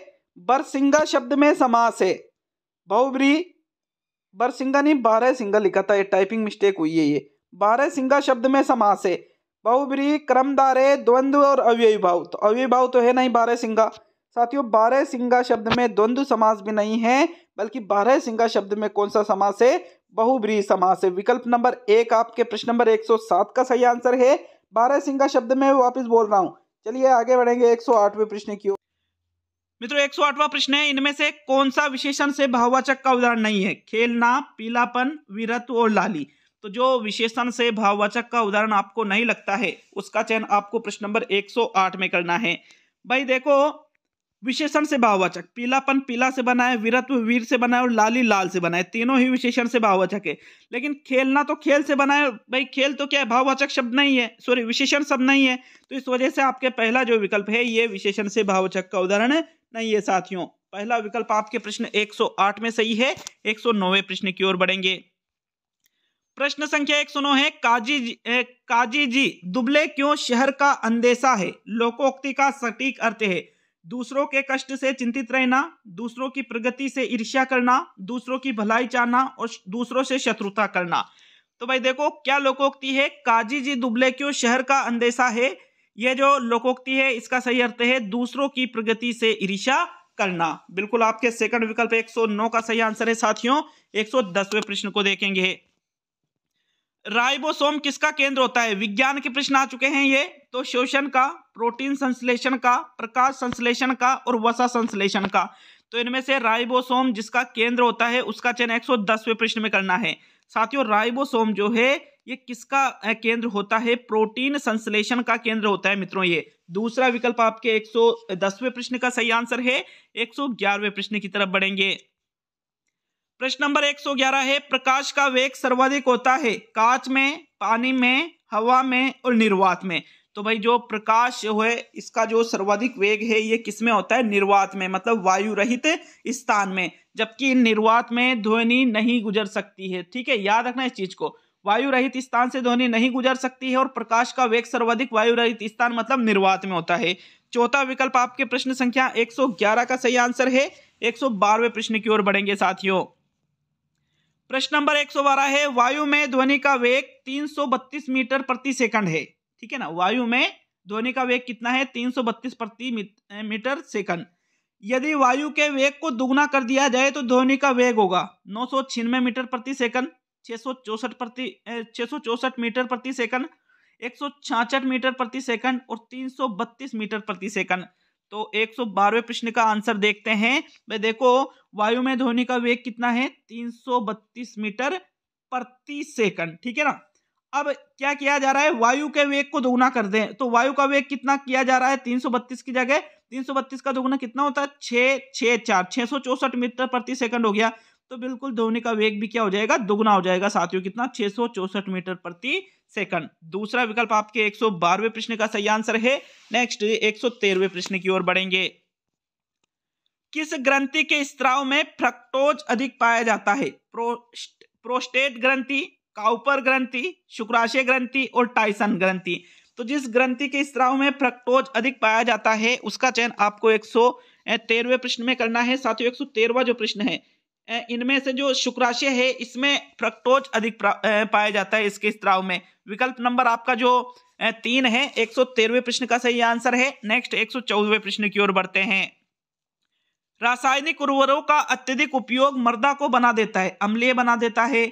बरसिंगा शब्द में समास है बहुबरी बरसिंगा नहीं बारह सिंगा लिखा था ये टाइपिंग मिस्टेक हुई है ये बारह सिंगा शब्द में समास है बहुब्रीही क्रमदारे द्वंद्व और अव्ययी भाव तो अव्ययी भाव तो है नहीं बारह सिंगा साथियों बारह सिंगा शब्द में द्वंद्व समास भी नहीं है बल्कि बारह सिंगा शब्द में कौन सा समास है बहुब्री समास है विकल्प नंबर एक आपके प्रश्न नंबर 107 का सही आंसर है बारह सिंगा शब्द में वापस बोल रहा हूँ चलिए आगे बढ़ेंगे 108वें प्रश्न की ओर मित्रों एक सौ आठवां प्रश्न है इनमें से कौन सा विशेषण से भाववाचक का उदाहरण नहीं है खेलना पीलापन वीरत्व और लाली तो जो विशेषण से भाववाचक का उदाहरण आपको नहीं लगता है उसका चयन आपको प्रश्न नंबर 108 में करना है भाई देखो विशेषण से भाववाचक पीलापन पीला से बनाए वीरत्व वीर से बनाए और लाली लाल से बनाए तीनों ही विशेषण से भाववाचक है लेकिन खेलना तो खेल से बनाए भाई खेल तो क्या है भाववाचक शब्द नहीं है सॉरी विशेषण शब्द नहीं है तो इस वजह से आपके पहला जो विकल्प है ये विशेषण से भाववाचक का उदाहरण नहीं है साथियों पहला विकल्प आपके प्रश्न आठ में सही है 109वें प्रश्न की ओर बढ़ेंगे प्रश्न संख्या एक सुनो है काजी जी ए, काजी जी दुबले क्यों शहर का अंदेशा है लोकोक्ति का सटीक अर्थ है दूसरों के कष्ट से चिंतित रहना दूसरों की प्रगति से ईर्ष्या करना दूसरों की भलाई चाहना और दूसरों से शत्रुता करना तो भाई देखो क्या लोकोक्ति है काजी जी दुबले क्यों शहर का अंदेशा है यह जो लोकोक्ति है इसका सही अर्थ है दूसरों की प्रगति से ईर्ष्या करना बिल्कुल आपके सेकंड विकल्प 109 का सही आंसर है साथियों 110वें प्रश्न को देखेंगे राइबोसोम किसका केंद्र होता है विज्ञान के प्रश्न आ चुके हैं ये तो शोषण का प्रोटीन संश्लेषण का प्रकाश संश्लेषण का और वसा संश्लेषण का तो इनमें से राइबोसोम जिसका केंद्र होता है उसका चयन एक सौ प्रश्न में करना है साथियों राइबोसोम जो है ये किसका केंद्र होता है प्रोटीन संश्लेषण का केंद्र होता है मित्रों ये दूसरा विकल्प आपके 110वें प्रश्न का सही आंसर है 111वें प्रश्न की तरफ बढ़ेंगे प्रश्न नंबर 111 है प्रकाश का वेग सर्वाधिक होता है कांच में पानी में हवा में और निर्वात में तो भाई जो प्रकाश जो है इसका जो सर्वाधिक वेग है ये किस में होता है निर्वात में मतलब वायु रहित स्थान में जबकि निर्वात में ध्वनि नहीं गुजर सकती है ठीक है याद रखना इस चीज को वायु रहित स्थान से ध्वनि नहीं गुजर सकती है और प्रकाश का वेग सर्वाधिक वायु रहित स्थान मतलब निर्वात में होता है चौथा विकल्प आपके प्रश्न संख्या 111 का सही आंसर है 112वें प्रश्न की ओर बढ़ेंगे साथियों प्रश्न नंबर 112 है वायु में ध्वनि का वेग 332 मीटर प्रति सेकंड है ठीक है ना वायु में ध्वनि का वेग कितना है 332 प्रति मीटर सेकंड यदि वायु के वेग को दुगना कर दिया जाए तो ध्वनि का वेग होगा नौ मीटर प्रति सेकंड छह प्रति छह मीटर प्रति सेकंड एक मीटर प्रति सेकंड और तीन मीटर प्रति सेकंड तो बारहवें प्रश्न का आंसर देखते हैं भाई देखो वायु में ध्वनि का वेग कितना है 332 मीटर प्रति सेकंड ठीक है ना अब क्या किया जा रहा है वायु के वेग को दोगुना कर दें तो वायु का वेग कितना किया जा रहा है 332 की जगह 332 का दोगुना कितना होता है छः छह चार छह सौ चौसठ मीटर प्रति सेकंड हो गया तो बिल्कुल ध्वनि का वेग भी क्या हो जाएगा दुगना हो जाएगा साथियों कितना छह मीटर प्रति सेकंड दूसरा विकल्प आपके एक प्रश्न का सही आंसर है नेक्स्ट एक प्रश्न की ओर बढ़ेंगे किस ग्रंथि के स्त्राव में फ्रक्टोज अधिक पाया जाता है प्रोस्ट, प्रोस्टेट ग्रंथि काउपर ग्रंथि शुक्राशय ग्रंथि और टाइसन ग्रंथि तो जिस ग्रंथि के स्त्राव में फ्रक्टोज अधिक पाया जाता है उसका चयन आपको एक सौ तेरहवे प्रश्न में करना है साथियों एक सौ तेरवा जो प्रश्न है इनमें से जो शुक्राशय है इसमें फ्रक्टोज अधिक पाया जाता है इसके स्त्राव में विकल्प नंबर आपका जो तीन है एक सौ तेरहवें प्रश्न का सही आंसर है नेक्स्ट एक सौ चौदहवें प्रश्न की ओर बढ़ते हैं रासायनिक उर्वरों का अत्यधिक उपयोग मर्दा को बना देता है अम्लीय बना देता है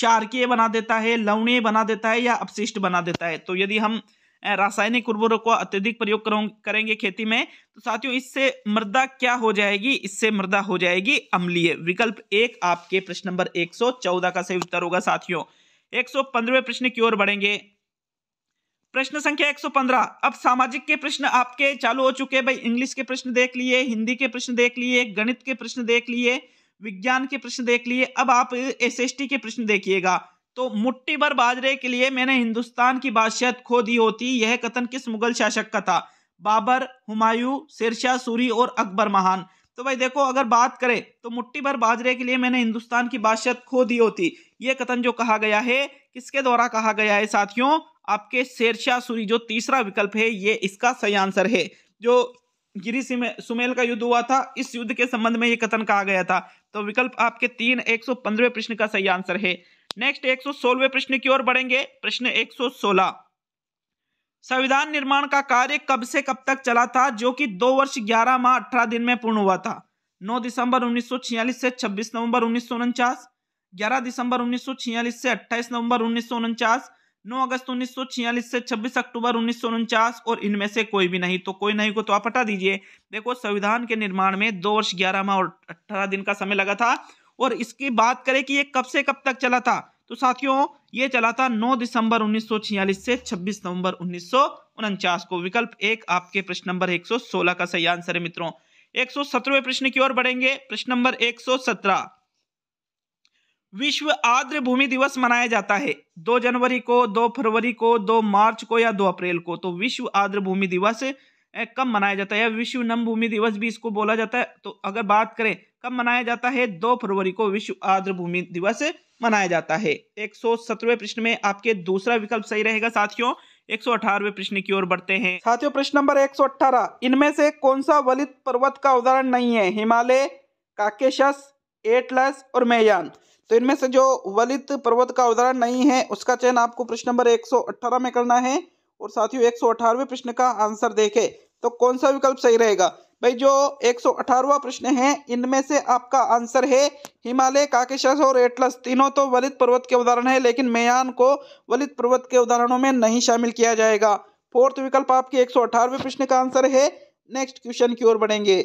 शारकीय बना देता है लवणीय बना देता है या अपशिष्ट बना देता है तो यदि हम रासायनिक उर्वरकों का अत्यधिक प्रयोग करेंगे खेती में तो साथियों इससे मृदा क्या हो जाएगी इससे मृदा हो जाएगी अम्लीय विकल्प एक आपके प्रश्न नंबर 114 का सही उत्तर होगा साथियों 115वें प्रश्न की ओर बढ़ेंगे प्रश्न संख्या 115 अब सामाजिक के प्रश्न आपके चालू हो चुके भाई इंग्लिश के प्रश्न देख लिए हिंदी के प्रश्न देख लिए गणित के प्रश्न देख लिए विज्ञान के प्रश्न देख लिए अब आप एस के प्रश्न देखिएगा तो मुट्ठी भर बाजरे के लिए मैंने हिंदुस्तान की बादशाहत खो दी होती यह कथन किस मुगल शासक का था बाबर हुमायूं शेरशाह सूरी और अकबर महान तो भाई देखो अगर बात करें तो मुट्ठी भर बाजरे के लिए मैंने हिंदुस्तान की बादशाहत खो दी होती ये कथन जो कहा गया है किसके द्वारा कहा गया है साथियों आपके शेरशाह सूरी जो तीसरा विकल्प है ये इसका सही आंसर है जो गिरी सुमेल का युद्ध हुआ था इस युद्ध के संबंध में ये कथन कहा गया था तो विकल्प आपके तीन एक प्रश्न का सही आंसर है नेक्स्ट एक सौ प्रश्न की ओर बढ़ेंगे प्रश्न एक सोलह संविधान निर्माण का कार्य कब से कब तक चला था जो कि दो वर्ष ग्यारह माह अठारह दिन में पूर्ण हुआ था 9 दिसंबर 1946 से 26 नवंबर उन्नीस 11 दिसंबर 1946 से 28 नवंबर उन्नीस 9 अगस्त 1946 से 26 अक्टूबर उन्नीस और इनमें से कोई भी नहीं तो कोई नहीं को तो आप हटा दीजिए देखो संविधान के निर्माण में दो वर्ष ग्यारह माह और अठारह दिन का समय लगा था और इसकी बात करें कि ये कब से कब तक चला था तो साथियों ये चला था 9 दिसंबर 1946 से 26 नवंबर उन्नीस को विकल्प एक आपके प्रश्न नंबर 116 का सही आंसर है मित्रों एक प्रश्न की ओर बढ़ेंगे प्रश्न नंबर 117 विश्व आर्द्र भूमि दिवस मनाया जाता है 2 जनवरी को 2 फरवरी को 2 मार्च को या 2 अप्रैल को तो विश्व आर्द्र भूमि दिवस कब मनाया जाता है विश्व नम भूमि दिवस भी इसको बोला जाता है तो अगर बात करें कब मनाया जाता है दो फरवरी को विश्व आर्द्र भूमि दिवस मनाया जाता है एक सौ प्रश्न में आपके दूसरा विकल्प सही रहेगा साथियों एक सौ प्रश्न की ओर बढ़ते हैं साथियों प्रश्न नंबर एक सौ अठारह इनमें से कौन सा वलित पर्वत का उदाहरण नहीं है हिमालय काकेशस एटलस और मेयान तो इनमें से जो वलित पर्वत का उदाहरण नहीं है उसका चयन आपको प्रश्न नंबर 118 में करना है और साथियों एक प्रश्न का आंसर देखें तो कौन सा विकल्प सही रहेगा भाई जो एक प्रश्न है इनमें से आपका आंसर है हिमालय काकेशस और एटलस तीनों तो वलित पर्वत के उदाहरण है लेकिन मेयान को वलित पर्वत के उदाहरणों में नहीं शामिल किया जाएगा फोर्थ विकल्प आपके एक प्रश्न का आंसर है नेक्स्ट क्वेश्चन की ओर बढ़ेंगे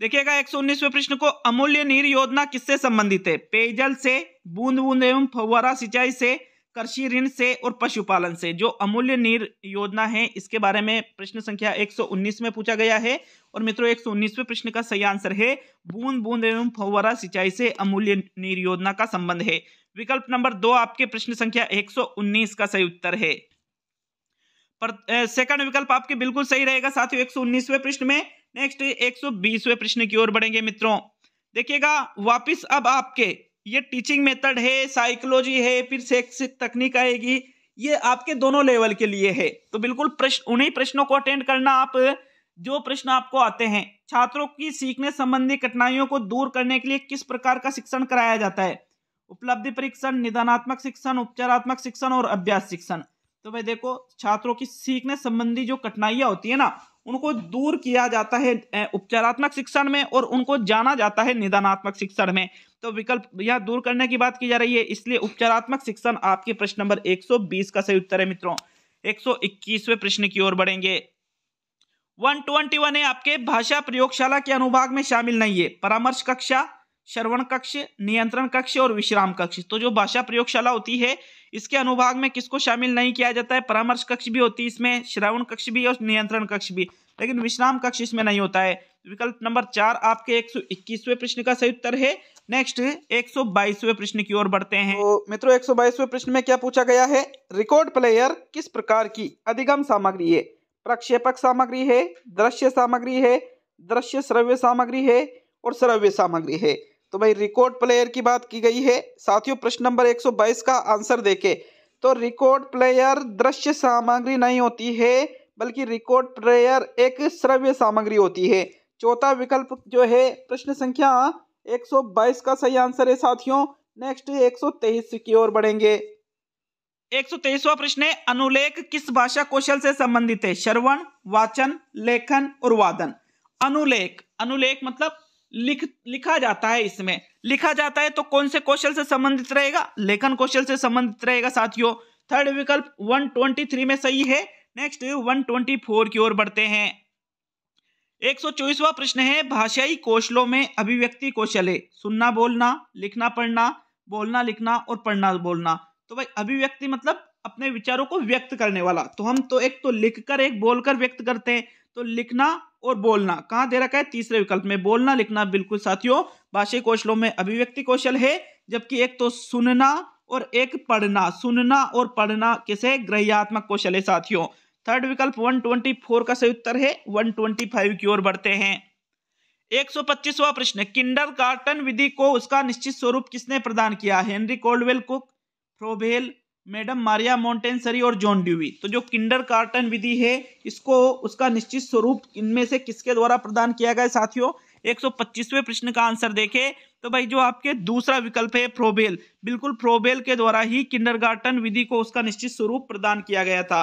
देखिएगा एक सौ प्रश्न को अमूल्य नीर योजना किससे संबंधित है पेयजल से बूंद बूंद एवं फवरा सिंचाई से कृषि ऋण से और पशुपालन से जो अमूल्य नीर योजना है इसके बारे में प्रश्न संख्या 119 में पूछा गया है और मित्रों 119वें प्रश्न का सही आंसर है बूंद बूंद एवं फौवरा सिंचाई से अमूल्य नीर योजना का संबंध है विकल्प नंबर दो आपके प्रश्न संख्या 119 का सही उत्तर है पर सेकंड विकल्प आपके बिल्कुल सही रहेगा साथियों 119वें प्रश्न में नेक्स्ट 120वें प्रश्न की ओर बढ़ेंगे मित्रों देखिएगा वापिस अब आपके ये टीचिंग मेथड है साइकोलॉजी है फिर सेक्स तकनीक आएगी ये आपके दोनों लेवल के लिए है तो बिल्कुल प्रश्न उन्हीं प्रश्नों को अटेंड करना आप जो प्रश्न आपको आते हैं छात्रों की सीखने संबंधी कठिनाइयों को दूर करने के लिए किस प्रकार का शिक्षण कराया जाता है उपलब्धि परीक्षण निदानात्मक शिक्षण उपचारात्मक शिक्षण और अभ्यास शिक्षण तो भाई देखो छात्रों की सीखने संबंधी जो कठिनाइयां होती है ना उनको दूर किया जाता है उपचारात्मक शिक्षण में और उनको जाना जाता है निदानात्मक शिक्षण में तो विकल्प यह दूर करने की बात की जा रही है इसलिए उपचारात्मक शिक्षण आपके प्रश्न नंबर 120 का सही उत्तर है मित्रों 121वें प्रश्न की ओर बढ़ेंगे 121 है आपके भाषा प्रयोगशाला के अनुभाग में शामिल नहीं है परामर्श कक्षा श्रवण कक्ष नियंत्रण कक्ष और विश्राम कक्ष तो जो भाषा प्रयोगशाला होती है इसके अनुभाग में किसको शामिल नहीं किया जाता है परामर्श कक्ष भी होती है इसमें श्रवण कक्ष भी और नियंत्रण कक्ष भी लेकिन विश्राम कक्ष इसमें नहीं होता है विकल्प नंबर चार आपके एक प्रश्न का सही उत्तर है नेक्स्ट एक प्रश्न की ओर बढ़ते हैं तो मित्रों एक प्रश्न में क्या पूछा गया है रिकॉर्ड प्लेयर किस प्रकार की अधिगम सामग्री है प्रक्षेपक सामग्री है दृश्य सामग्री है दृश्य श्रव्य सामग्री है और श्रव्य सामग्री है तो भाई रिकॉर्ड प्लेयर की बात की गई है साथियों प्रश्न नंबर 122 का आंसर देखे तो रिकॉर्ड प्लेयर दृश्य सामग्री नहीं होती है बल्कि रिकॉर्ड प्लेयर एक श्रव्य सामग्री होती है चौथा विकल्प जो है प्रश्न संख्या 122 का सही आंसर है साथियों नेक्स्ट 123 की ओर बढ़ेंगे 123वां प्रश्न है अनुलेख किस भाषा कौशल से संबंधित है श्रवण वाचन लेखन और वादन अनुलेख अनुलेख मतलब लिख लिखा जाता है इसमें लिखा जाता है तो कौन से कौशल से संबंधित रहेगा लेखन कौशल से संबंधित रहेगा साथियों थर्ड विकल्प 123 में सही है नेक्स्ट 124 की ओर बढ़ते हैं एक सौ चौबीसवा प्रश्न है भाषाई कौशलों में अभिव्यक्ति कौशल है सुनना बोलना लिखना पढ़ना बोलना लिखना और पढ़ना बोलना तो भाई अभिव्यक्ति मतलब अपने विचारों को व्यक्त करने वाला तो हम तो एक तो लिखकर एक बोलकर व्यक्त करते हैं तो लिखना और बोलना कहाँ दे रखा है तीसरे विकल्प में बोलना लिखना बिल्कुल साथियों भाषाई कौशलों में अभिव्यक्ति कौशल है जबकि एक तो सुनना और एक पढ़ना सुनना और पढ़ना किसे ग्रह्यात्मक कौशल है साथियों थर्ड विकल्प 124 का सही उत्तर है 125 की ओर बढ़ते हैं 125वां प्रश्न किंडर कार्टन विधि को उसका निश्चित स्वरूप किसने प्रदान किया Henry Caldwell Cook Froebel madam Maria Montessori और जॉन ड्यूवी तो जो किंडर कार्टन विधि है इसको उसका निश्चित स्वरूप इनमें से किसके द्वारा प्रदान किया गया साथियों 125वें प्रश्न का आंसर देखें तो भाई जो आपके दूसरा विकल्प है प्रोबेल बिल्कुल प्रोबेल के द्वारा ही किंडर विधि को उसका निश्चित स्वरूप प्रदान किया गया था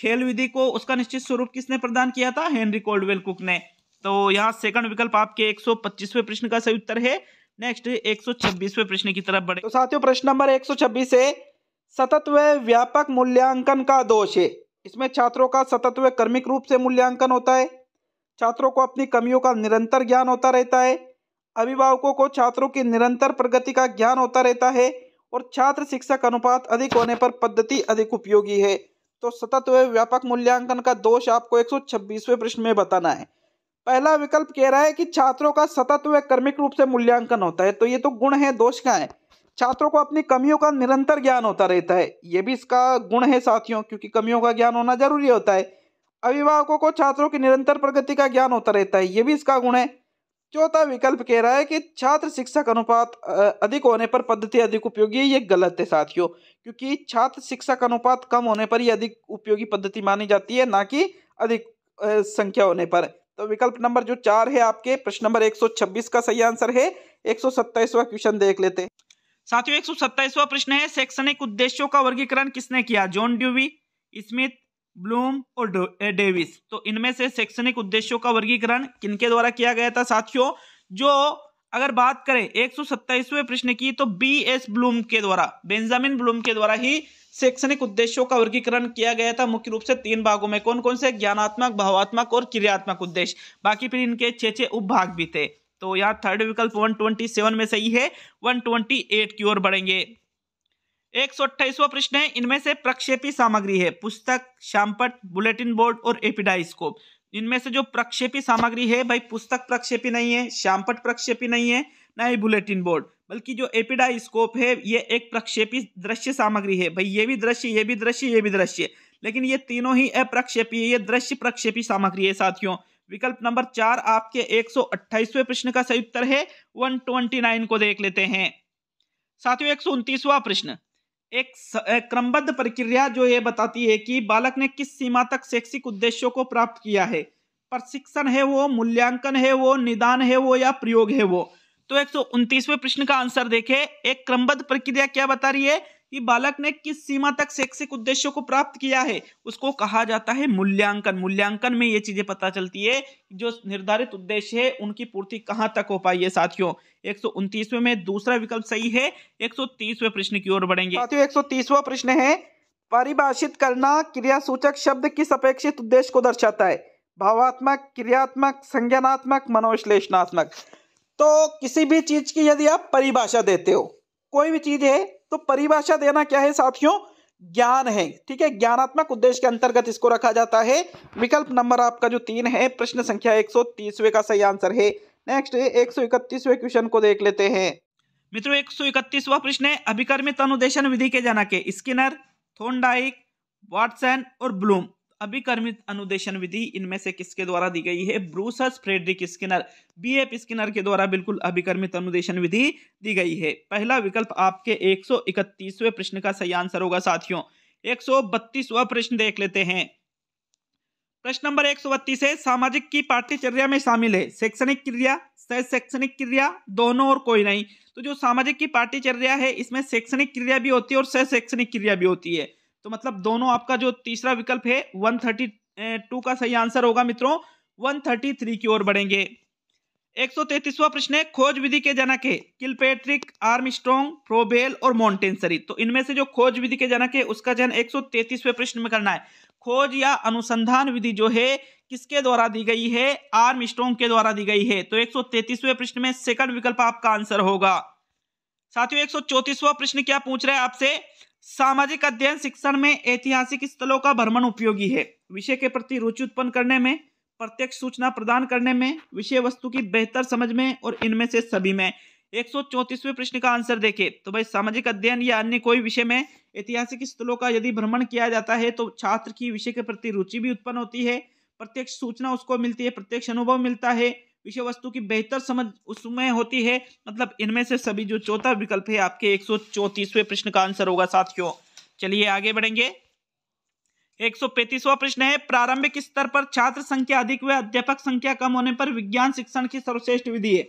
खेल विधि को उसका निश्चित स्वरूप किसने प्रदान किया था हेनरी कोल्डवेल कुक ने तो यहाँ सेकंड विकल्प आपके 125वें प्रश्न का सही उत्तर है नेक्स्ट 126वें प्रश्न की तरफ बढ़े तो साथियों प्रश्न नंबर 126 है सतत व व्यापक मूल्यांकन का दोष है इसमें छात्रों का सतत व कर्मिक रूप से मूल्यांकन होता है छात्रों को अपनी कमियों का निरंतर ज्ञान होता रहता है अभिभावकों को छात्रों की निरंतर प्रगति का ज्ञान होता रहता है और छात्र शिक्षक अनुपात अधिक होने पर पद्धति अधिक उपयोगी है तो सतत हुए व्यापक मूल्यांकन का दोष आपको एक प्रश्न में बताना है पहला विकल्प कह रहा है कि छात्रों का सतत व कर्मिक रूप से मूल्यांकन होता है तो ये तो गुण है दोष का है छात्रों को अपनी कमियों का निरंतर ज्ञान होता रहता है ये भी इसका गुण है साथियों क्योंकि कमियों का ज्ञान होना जरूरी होता है अभिभावकों को छात्रों की निरंतर प्रगति का ज्ञान होता रहता है ये भी इसका गुण है चौथा विकल्प कह रहा है कि छात्र शिक्षक अनुपात अधिक होने पर पद्धति अधिक उपयोगी है ये गलत है साथियों क्योंकि छात्र शिक्षक अनुपात कम होने पर ही अधिक उपयोगी पद्धति मानी जाती है ना कि अधिक संख्या होने पर तो विकल्प नंबर जो चार है आपके प्रश्न नंबर 126 का सही आंसर है एक क्वेश्चन देख लेते साथियों एक प्रश्न है शैक्षणिक उद्देश्यों का वर्गीकरण किसने किया जॉन ड्यूवी स्मिथ ब्लूम और डेविस तो इनमें से शैक्षणिक उद्देश्यों का वर्गीकरण किनके द्वारा किया गया था साथियों जो अगर बात करें एक प्रश्न की तो बी एस ब्लूम के द्वारा बेंजामिन ब्लूम के द्वारा ही शैक्षणिक उद्देश्यों का वर्गीकरण किया गया था मुख्य रूप से तीन भागों में कौन कौन से ज्ञानात्मक भावात्मक और क्रियात्मक उद्देश्य बाकी फिर इनके छे छे उपभाग भी थे तो यहाँ थर्ड विकल्प 127 में सही है 128 की ओर बढ़ेंगे एक सौ अट्ठाईसवा प्रश्न है इनमें से प्रक्षेपी सामग्री है पुस्तक शामपट बुलेटिन बोर्ड और एपिडाइस्कोप इनमें से जो प्रक्षेपी सामग्री है भाई पुस्तक प्रक्षेपी नहीं है श्यामपट प्रक्षेपी नहीं है ना ही बुलेटिन बोर्ड बल्कि जो एपिडाइस्कोप है ये एक प्रक्षेपी दृश्य सामग्री है भाई ये भी दृश्य ये भी दृश्य ये भी दृश्य लेकिन ये तीनों ही अप्रक्षेपी है ये दृश्य प्रक्षेपी सामग्री है साथियों विकल्प नंबर चार आपके एक सौ प्रश्न का सही उत्तर है वन ट्वेंटी नाइन को देख लेते हैं साथियों एक सौ प्रश्न एक, एक क्रमबद्ध प्रक्रिया जो ये बताती है कि बालक ने किस सीमा तक शैक्षिक उद्देश्यों को प्राप्त किया है प्रशिक्षण है वो मूल्यांकन है वो निदान है वो या प्रयोग है वो तो एक सौ प्रश्न का आंसर देखें एक क्रमबद्ध प्रक्रिया क्या बता रही है कि बालक ने किस सीमा तक शैक्षिक उद्देश्यों को प्राप्त किया है उसको कहा जाता है मूल्यांकन मूल्यांकन में ये चीजें पता चलती है जो निर्धारित उद्देश्य है उनकी पूर्ति कहाँ तक हो पाई है साथियों एक में दूसरा विकल्प सही है एक प्रश्न की ओर बढ़ेंगे साथियों एक प्रश्न है परिभाषित करना क्रियासूचक शब्द किस अपेक्षित उद्देश्य को दर्शाता है भावात्मक क्रियात्मक संज्ञानात्मक मनोविश्लेषणात्मक तो किसी भी चीज की यदि आप परिभाषा देते हो कोई भी चीज है तो परिभाषा देना क्या है साथियों ज्ञान है ठीक है ज्ञानात्मक उद्देश्य के अंतर्गत इसको रखा जाता है विकल्प नंबर आपका जो तीन है प्रश्न संख्या एक का सही आंसर है नेक्स्ट एक क्वेश्चन को देख लेते हैं मित्रों एक सौ इकतीसवा प्रश्न है अभिकर्मित अनुदेशन विधि के जनक है स्किनर थोनडाइक वाटसन और ब्लूम अभिकर्मित अनुदेशन विधि इनमें से किसके द्वारा दी गई है Burrhus Frederic Skinner B F Skinner के द्वारा बिल्कुल अभिकर्मित अनुदेशन विधि दी गई है पहला विकल्प आपके एक सौ इकतीसवें प्रश्न का सही आंसर होगा साथियों एक सौ बत्तीसवा प्रश्न देख लेते हैं प्रश्न नंबर एक सौ बत्तीस है सामाजिक की पाठ्यचर्या में शामिल है शैक्षणिक क्रिया शैक्षणिक क्रिया दोनों और कोई नहीं तो जो सामाजिक की पाठ्यचर्या है इसमें शैक्षणिक क्रिया भी होती है और सह शैक्षणिक क्रिया भी होती है तो मतलब दोनों आपका जो तीसरा विकल्प है वन थर्टी टू का सही आंसर होगा मित्रों वन थर्टी थ्री की ओर बढ़ेंगे एक सौ तैतीसवा प्रश्न है खोज विधि के जनक है आर्म स्ट्रॉन्ग प्रोबेल और मॉन्टेनसरी तो इनमें से जो खोज विधि के जनक है उसका जन एक सौ तैतीसवें प्रश्न में करना है खोज या अनुसंधान विधि जो है किसके द्वारा दी गई है आर्म स्ट्रोंग के द्वारा दी गई है तो एक सौ तैतीसवें प्रश्न में सेकंड विकल्प आपका आंसर होगा साथियों एक सौ चौतीसवा प्रश्न क्या पूछ रहा है आपसे सामाजिक अध्ययन शिक्षण में ऐतिहासिक स्थलों का भ्रमण उपयोगी है विषय के प्रति रुचि उत्पन्न करने में प्रत्यक्ष सूचना प्रदान करने में विषय वस्तु की बेहतर समझ में और इनमें से सभी में एक प्रश्न का आंसर देखे तो भाई सामाजिक अध्ययन या अन्य कोई विषय में ऐतिहासिक स्थलों का यदि भ्रमण किया जाता है तो छात्र की विषय के प्रति रुचि भी उत्पन्न होती है प्रत्यक्ष सूचना उसको मिलती है प्रत्यक्ष अनुभव मिलता है विषय वस्तु की बेहतर समझ उसमें होती है मतलब इनमें से सभी जो चौथा विकल्प है आपके एक प्रश्न का आंसर होगा साथियों चलिए आगे बढ़ेंगे एक सौ प्रश्न है प्रारंभिक स्तर पर छात्र संख्या अधिक व अध्यापक संख्या कम होने पर विज्ञान शिक्षण की सर्वश्रेष्ठ विधि है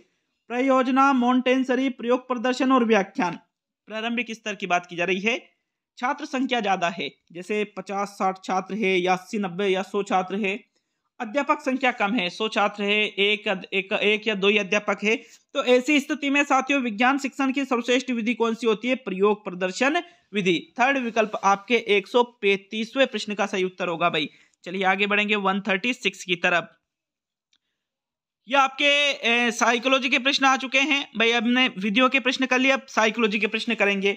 प्रयोजना मोन्टेन्सरी प्रयोग प्रदर्शन और व्याख्यान प्रारंभिक स्तर की बात की जा रही है छात्र संख्या ज़्यादा है जैसे पचास साठ छात्र है या अस्सी नब्बे या सौ छात्र है अध्यापक संख्या कम है सौ छात्र है एक एक, एक या दो ही अध्यापक है तो ऐसी स्थिति में साथियों विज्ञान शिक्षण की सर्वश्रेष्ठ विधि कौन सी होती है प्रयोग प्रदर्शन विधि थर्ड विकल्प आपके एक सौ प्रश्न का सही उत्तर होगा भाई चलिए आगे बढ़ेंगे 136 की तरफ ये आपके साइकोलॉजी के प्रश्न आ चुके हैं भाई हमने विधियों के प्रश्न कर लिए अब साइकोलॉजी के प्रश्न करेंगे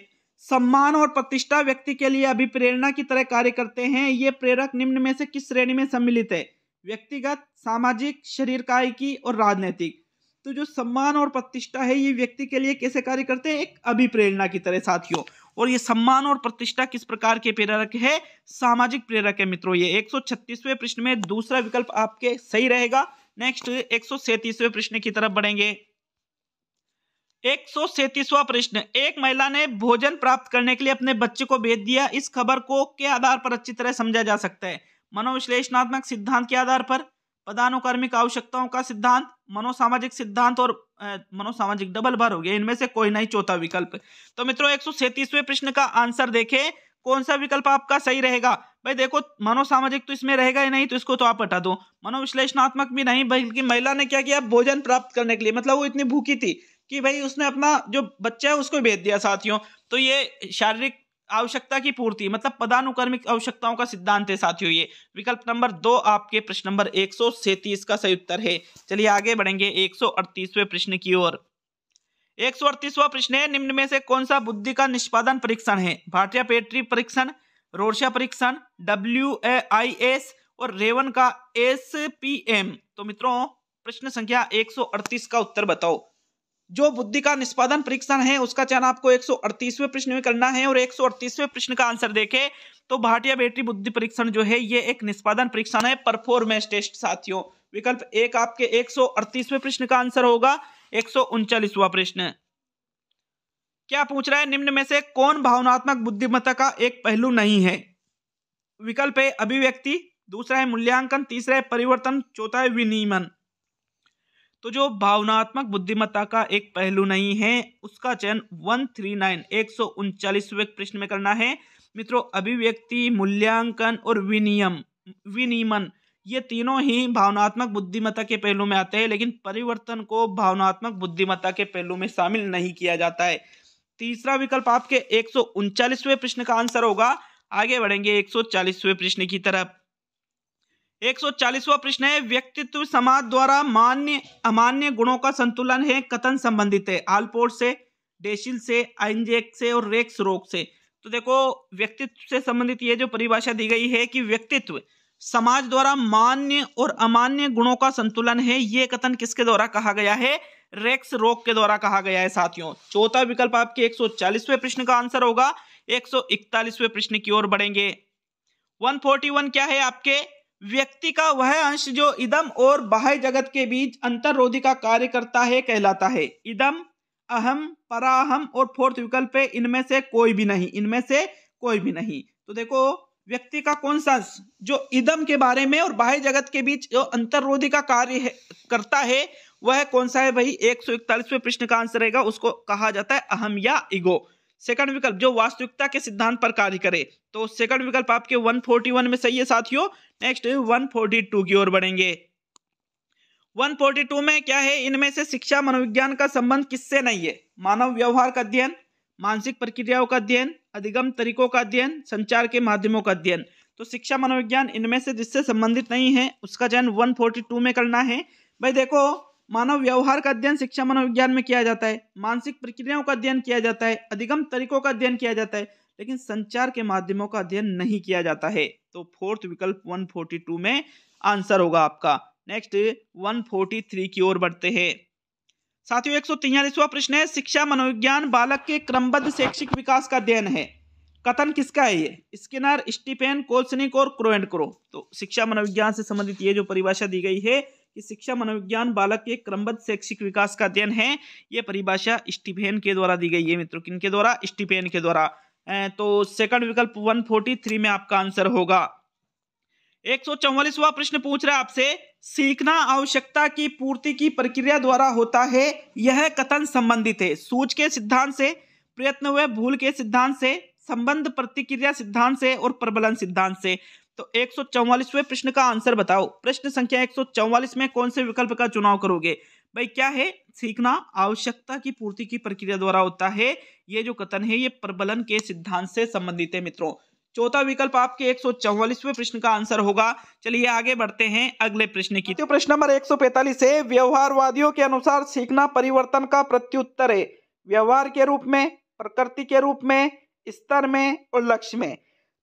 सम्मान और प्रतिष्ठा व्यक्ति के लिए अभिप्रेरणा की तरह कार्य करते हैं ये प्रेरक निम्न में से किस श्रेणी में सम्मिलित है व्यक्तिगत सामाजिक शरीर की और राजनैतिक तो जो सम्मान और प्रतिष्ठा है ये व्यक्ति के लिए कैसे कार्य करते हैं एक अभिप्रेरणा की तरह साथियों और ये सम्मान और प्रतिष्ठा किस प्रकार के प्रेरक है सामाजिक प्रेरक है मित्रों ये 136वें प्रश्न में दूसरा विकल्प आपके सही रहेगा नेक्स्ट एक प्रश्न की तरफ बढ़ेंगे एक प्रश्न एक महिला ने भोजन प्राप्त करने के लिए अपने बच्चे को भेज दिया इस खबर को के आधार पर अच्छी तरह समझा जा सकता है मनोविश्लेषणात्मक सिद्धांत के आधार पर पदानुक्रमिक आवश्यकताओं का सिद्धांत मनोसामाजिक सिद्धांत और मनोसामाजिक डबल बार हो गया इनमें से कोई नहीं चौथा विकल्प तो मित्रों एक प्रश्न का आंसर देखें कौन सा विकल्प आपका सही रहेगा भाई देखो मनोसामाजिक तो इसमें रहेगा ही नहीं तो इसको तो आप हटा दो मनोविश्लेषणात्मक भी नहीं बल्कि महिला ने क्या किया भोजन प्राप्त करने के लिए मतलब वो इतनी भूखी थी कि भाई उसने अपना जो बच्चा है उसको भेज दिया साथियों तो ये शारीरिक आवश्यकता की पूर्ति मतलब पदानुक्रमिक आवश्यकताओं का सिद्धांत है साथियों ये विकल्प नंबर दो आपके प्रश्न नंबर एक सौ सैंतीस का सही उत्तर है चलिए आगे बढ़ेंगे एक सौ अड़तीसवें प्रश्न की ओर एक सौ अड़तीसवा प्रश्न है निम्न में से कौन सा बुद्धि का निष्पादन परीक्षण है भारतीय पेट्री परीक्षण रोडशा परीक्षण डब्ल्यू ए आई एस और रेवन का एस पी एम तो मित्रों प्रश्न संख्या अड़तीस का उत्तर बताओ जो बुद्धि का निष्पादन परीक्षण है उसका चयन आपको एक प्रश्न में करना है और एक प्रश्न का आंसर देखे तो भाटिया बेटी बुद्धि परीक्षण जो है ये एक निष्पादन परीक्षण है परफॉर्मेंस टेस्ट साथियों विकल्प एक आपके एक प्रश्न का आंसर होगा एक प्रश्न क्या पूछ रहा है निम्न में से कौन भावनात्मक बुद्धिमत्ता का एक पहलू नहीं है विकल्प है अभिव्यक्ति दूसरा है मूल्यांकन तीसरा है परिवर्तन चौथा है विनियमन तो जो भावनात्मक बुद्धिमत्ता का एक पहलू नहीं है उसका चयन वन थ्री नाइन एक सौ उनचालीसवें प्रश्न में करना है मित्रों अभिव्यक्ति मूल्यांकन और विनियम विनियमन ये तीनों ही भावनात्मक बुद्धिमत्ता के पहलू में आते हैं लेकिन परिवर्तन को भावनात्मक बुद्धिमत्ता के पहलू में शामिल नहीं किया जाता है तीसरा विकल्प आपके एक प्रश्न का आंसर होगा आगे बढ़ेंगे एक प्रश्न की तरफ एक सौ चालीसवा प्रश्न है व्यक्तित्व समाज द्वारा मान्य अमान्य गुणों का संतुलन है कथन संबंधित है आलपोर्ट से डेशिल से आइंजेक से और रेक्स रोग से तो देखो व्यक्तित्व से संबंधित ये जो परिभाषा दी गई है कि व्यक्तित्व समाज द्वारा मान्य और अमान्य गुणों का संतुलन है ये कथन किसके द्वारा कहा गया है रेक्स रोग के द्वारा कहा गया है साथियों चौथा विकल्प आपके एक प्रश्न का आंसर होगा एक प्रश्न की ओर बढ़ेंगे 141 क्या है आपके व्यक्ति का वह अंश जो इदम और बाह्य जगत के बीच अंतरोधी का कार्य करता है कहलाता है इदम अहम पराहम और फोर्थ विकल्प है इनमें से कोई भी नहीं इनमें से कोई भी नहीं तो देखो व्यक्ति का कौन सा अंश जो इदम के बारे में और बाह्य जगत के बीच जो अंतरोधी का कार्य है, करता है वह कौन सा है भाई एक सौ इकतालीसवें प्रश्न का आंसर रहेगा उसको कहा जाता है अहम या इगो सेकंड विकल्प जो वास्तविकता के सिद्धांत पर कार्य करे तो सेकंड विकल्प आपके 141 में सही है साथियों नेक्स्ट 142 की ओर बढ़ेंगे 142 में क्या है इनमें से शिक्षा मनोविज्ञान का संबंध किससे नहीं है मानव व्यवहार का अध्ययन मानसिक प्रक्रियाओं का अध्ययन अधिगम तरीकों का अध्ययन संचार के माध्यमों का अध्ययन तो शिक्षा मनोविज्ञान इनमें से जिससे संबंधित नहीं है उसका चयन 142 में करना है भाई देखो मानव व्यवहार का अध्ययन शिक्षा मनोविज्ञान में किया जाता है मानसिक प्रक्रियाओं का अध्ययन किया जाता है अधिगम तरीकों का अध्ययन किया जाता है लेकिन संचार के माध्यमों का अध्ययन नहीं किया जाता है तो फोर्थ विकल्प 142 में आंसर होगा आपका नेक्स्ट 143 की ओर बढ़ते हैं साथियों एक सौ प्रश्न है शिक्षा मनोविज्ञान बालक के क्रमबद्ध शैक्षिक विकास का अध्ययन है कथन किसका है ये स्किनर स्टीपेन कोल्सनिक और क्रोएंड क्रो तो शिक्षा मनोविज्ञान से संबंधित ये जो परिभाषा दी गई है कि शिक्षा मनोविज्ञान बालक के क्रमबद्ध शैक्षिक विकास का अध्ययन है ये परिभाषा स्टीफेन के द्वारा दी गई है मित्रों किन के द्वारा स्टीफेन के द्वारा तो सेकंड विकल्प 143 में आपका आंसर होगा एक सौ चौवालीसवा प्रश्न पूछ रहा है आपसे सीखना आवश्यकता की पूर्ति की प्रक्रिया द्वारा होता है यह कथन संबंधित है सूच के सिद्धांत से प्रयत्न हुए भूल के सिद्धांत से संबंध प्रतिक्रिया सिद्धांत से और प्रबलन सिद्धांत से तो एक प्रश्न का आंसर बताओ प्रश्न संख्या एक में कौन से विकल्प का चुनाव करोगे भाई क्या है सीखना आवश्यकता की पूर्ति की प्रक्रिया द्वारा होता है ये जो कथन है ये प्रबलन के सिद्धांत से संबंधित है मित्रों चौथा विकल्प आपके एक प्रश्न का आंसर होगा चलिए आगे बढ़ते हैं अगले प्रश्न की तो प्रश्न नंबर 145 है व्यवहारवादियों के अनुसार सीखना परिवर्तन का प्रत्युत्तर है व्यवहार के रूप में प्रकृति के रूप में स्तर में और लक्ष्य में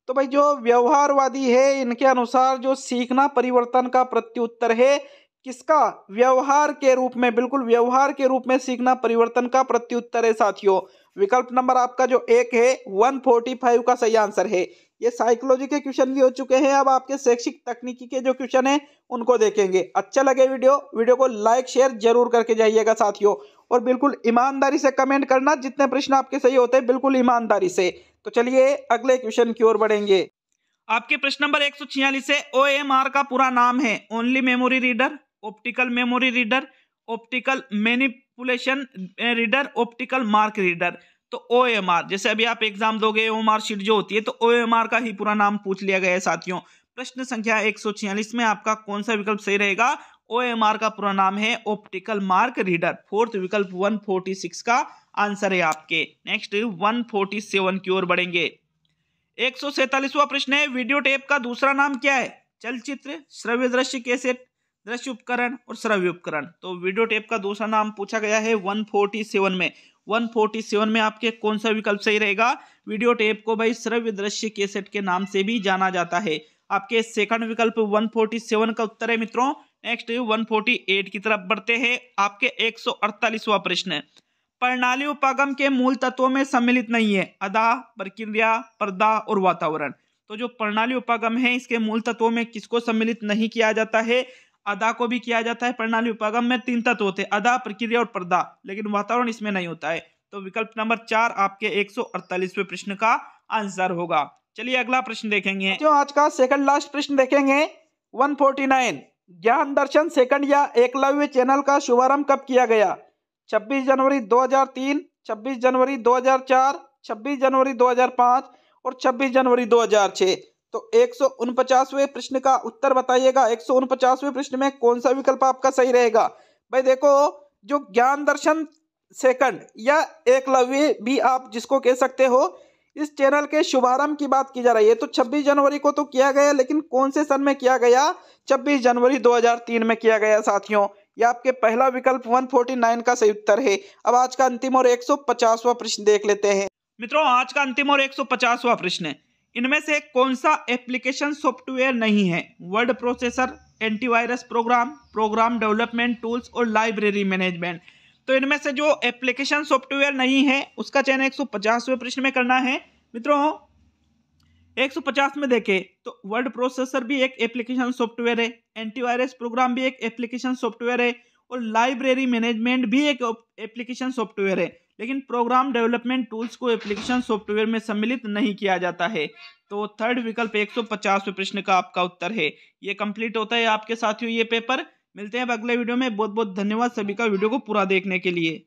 तो भाई जो व्यवहारवादी है इनके अनुसार जो सीखना परिवर्तन का प्रत्युत्तर है किसका व्यवहार के रूप में बिल्कुल व्यवहार के रूप में सीखना परिवर्तन का प्रत्युत्तर है साथियों विकल्प नंबर आपका जो एक है वन फोर्टी फाइव का सही आंसर है ये साइकोलॉजी के क्वेश्चन भी हो चुके हैं अब आपके शैक्षिक तकनीकी के जो क्वेश्चन है उनको देखेंगे अच्छा लगे वीडियो वीडियो को लाइक शेयर जरूर करके जाइएगा साथियों और बिल्कुल ईमानदारी से कमेंट करना जितने प्रश्न आपके सही होते हैं बिल्कुल ईमानदारी से तो चलिए अगले क्वेश्चन की ओर बढ़ेंगे आपके प्रश्न नंबर 146 से ओ का पूरा नाम है only memory reader optical memory reader optical manipulation reader optical mark reader तो ओ एम आर जैसे अभी आप एग्जाम दोगे ओ एम आर शीट जो होती है तो ओ एम आर का ही पूरा नाम पूछ लिया गया है साथियों प्रश्न संख्या एक सौ छियालीस में आपका कौन सा विकल्प सही रहेगा ओ एम आर का पूरा नाम है ऑप्टिकल मार्क रीडर फोर्थ विकल्प वन फोर्टी सिक्स का आंसर है आपके नेक्स्ट 147 की ओर बढ़ेंगे एक सौ सैतालीसवा प्रश्न है वीडियो टेप का दूसरा नाम क्या है चलचित्र श्रव्य दृश्य कैसेट दृश्य उपकरण और श्रव्य उपकरण तो वीडियो टेप का दूसरा नाम पूछा गया है 147 में 147 में आपके कौन सा विकल्प सही रहेगा वीडियो टेप को भाई श्रव्य दृश्य कैसेट के नाम से भी जाना जाता है आपके सेकंड विकल्प 147 का उत्तर है मित्रों नेक्स्ट 148 की तरफ बढ़ते हैं आपके 148वां प्रश्न प्रणाली उपागम के मूल तत्वों में सम्मिलित नहीं है अदा प्रक्रिया पर्दा और वातावरण तो जो प्रणाली उपागम है इसके मूल तत्वों में किसको सम्मिलित नहीं किया जाता है अदा को भी किया जाता है प्रणाली उपागम में तीन तत्व होते हैं अदा प्रक्रिया और पर्दा लेकिन वातावरण इसमें नहीं होता है तो विकल्प नंबर चार आपके एक सौ प्रश्न का आंसर होगा चलिए अगला प्रश्न देखेंगे जो आज का सेकंड लास्ट प्रश्न देखेंगे 149 ज्ञान दर्शन सेकंड या एकलव्य चैनल का शुभारंभ कब किया गया छब्बीस जनवरी 2003, 26 जनवरी 2004, 26 जनवरी 2005 और 26 जनवरी 2006 तो एक सौ प्रश्न का उत्तर बताइएगा एक सौ प्रश्न में कौन सा विकल्प आपका सही रहेगा भाई देखो जो ज्ञान दर्शन सेकंड या एकलव्य भी आप जिसको कह सकते हो इस चैनल के शुभारंभ की बात की जा रही है तो 26 जनवरी को तो किया गया लेकिन कौन से सन में किया गया 26 जनवरी 2003 में किया गया साथियों यह आपके पहला विकल्प 149 का सही उत्तर है अब आज का अंतिम और 150वां प्रश्न देख लेते हैं मित्रों आज का अंतिम और 150वां प्रश्न है इनमें से कौन सा एप्लीकेशन सॉफ्टवेयर नहीं है word processor antivirus program program development tools और लाइब्रेरी मैनेजमेंट तो इनमें से जो एप्लीकेशन सॉफ्टवेयर नहीं है उसका चयन एक प्रश्न में करना है मित्रों 150 में देखें तो वर्ड प्रोसेसर भी एक एप्लीकेशन सॉफ्टवेयर है एंटीवायरस प्रोग्राम भी एक एप्लीकेशन सॉफ्टवेयर है और लाइब्रेरी मैनेजमेंट भी एक एप्लीकेशन सॉफ्टवेयर है लेकिन प्रोग्राम डेवलपमेंट टूल्स को एप्लीकेशन सॉफ्टवेयर में सम्मिलित नहीं किया जाता है तो थर्ड विकल्प एक सौ प्रश्न का आपका उत्तर है ये कंप्लीट होता है आपके साथियों ये पेपर मिलते हैं अब अगले वीडियो में बहुत बहुत धन्यवाद सभी का वीडियो को पूरा देखने के लिए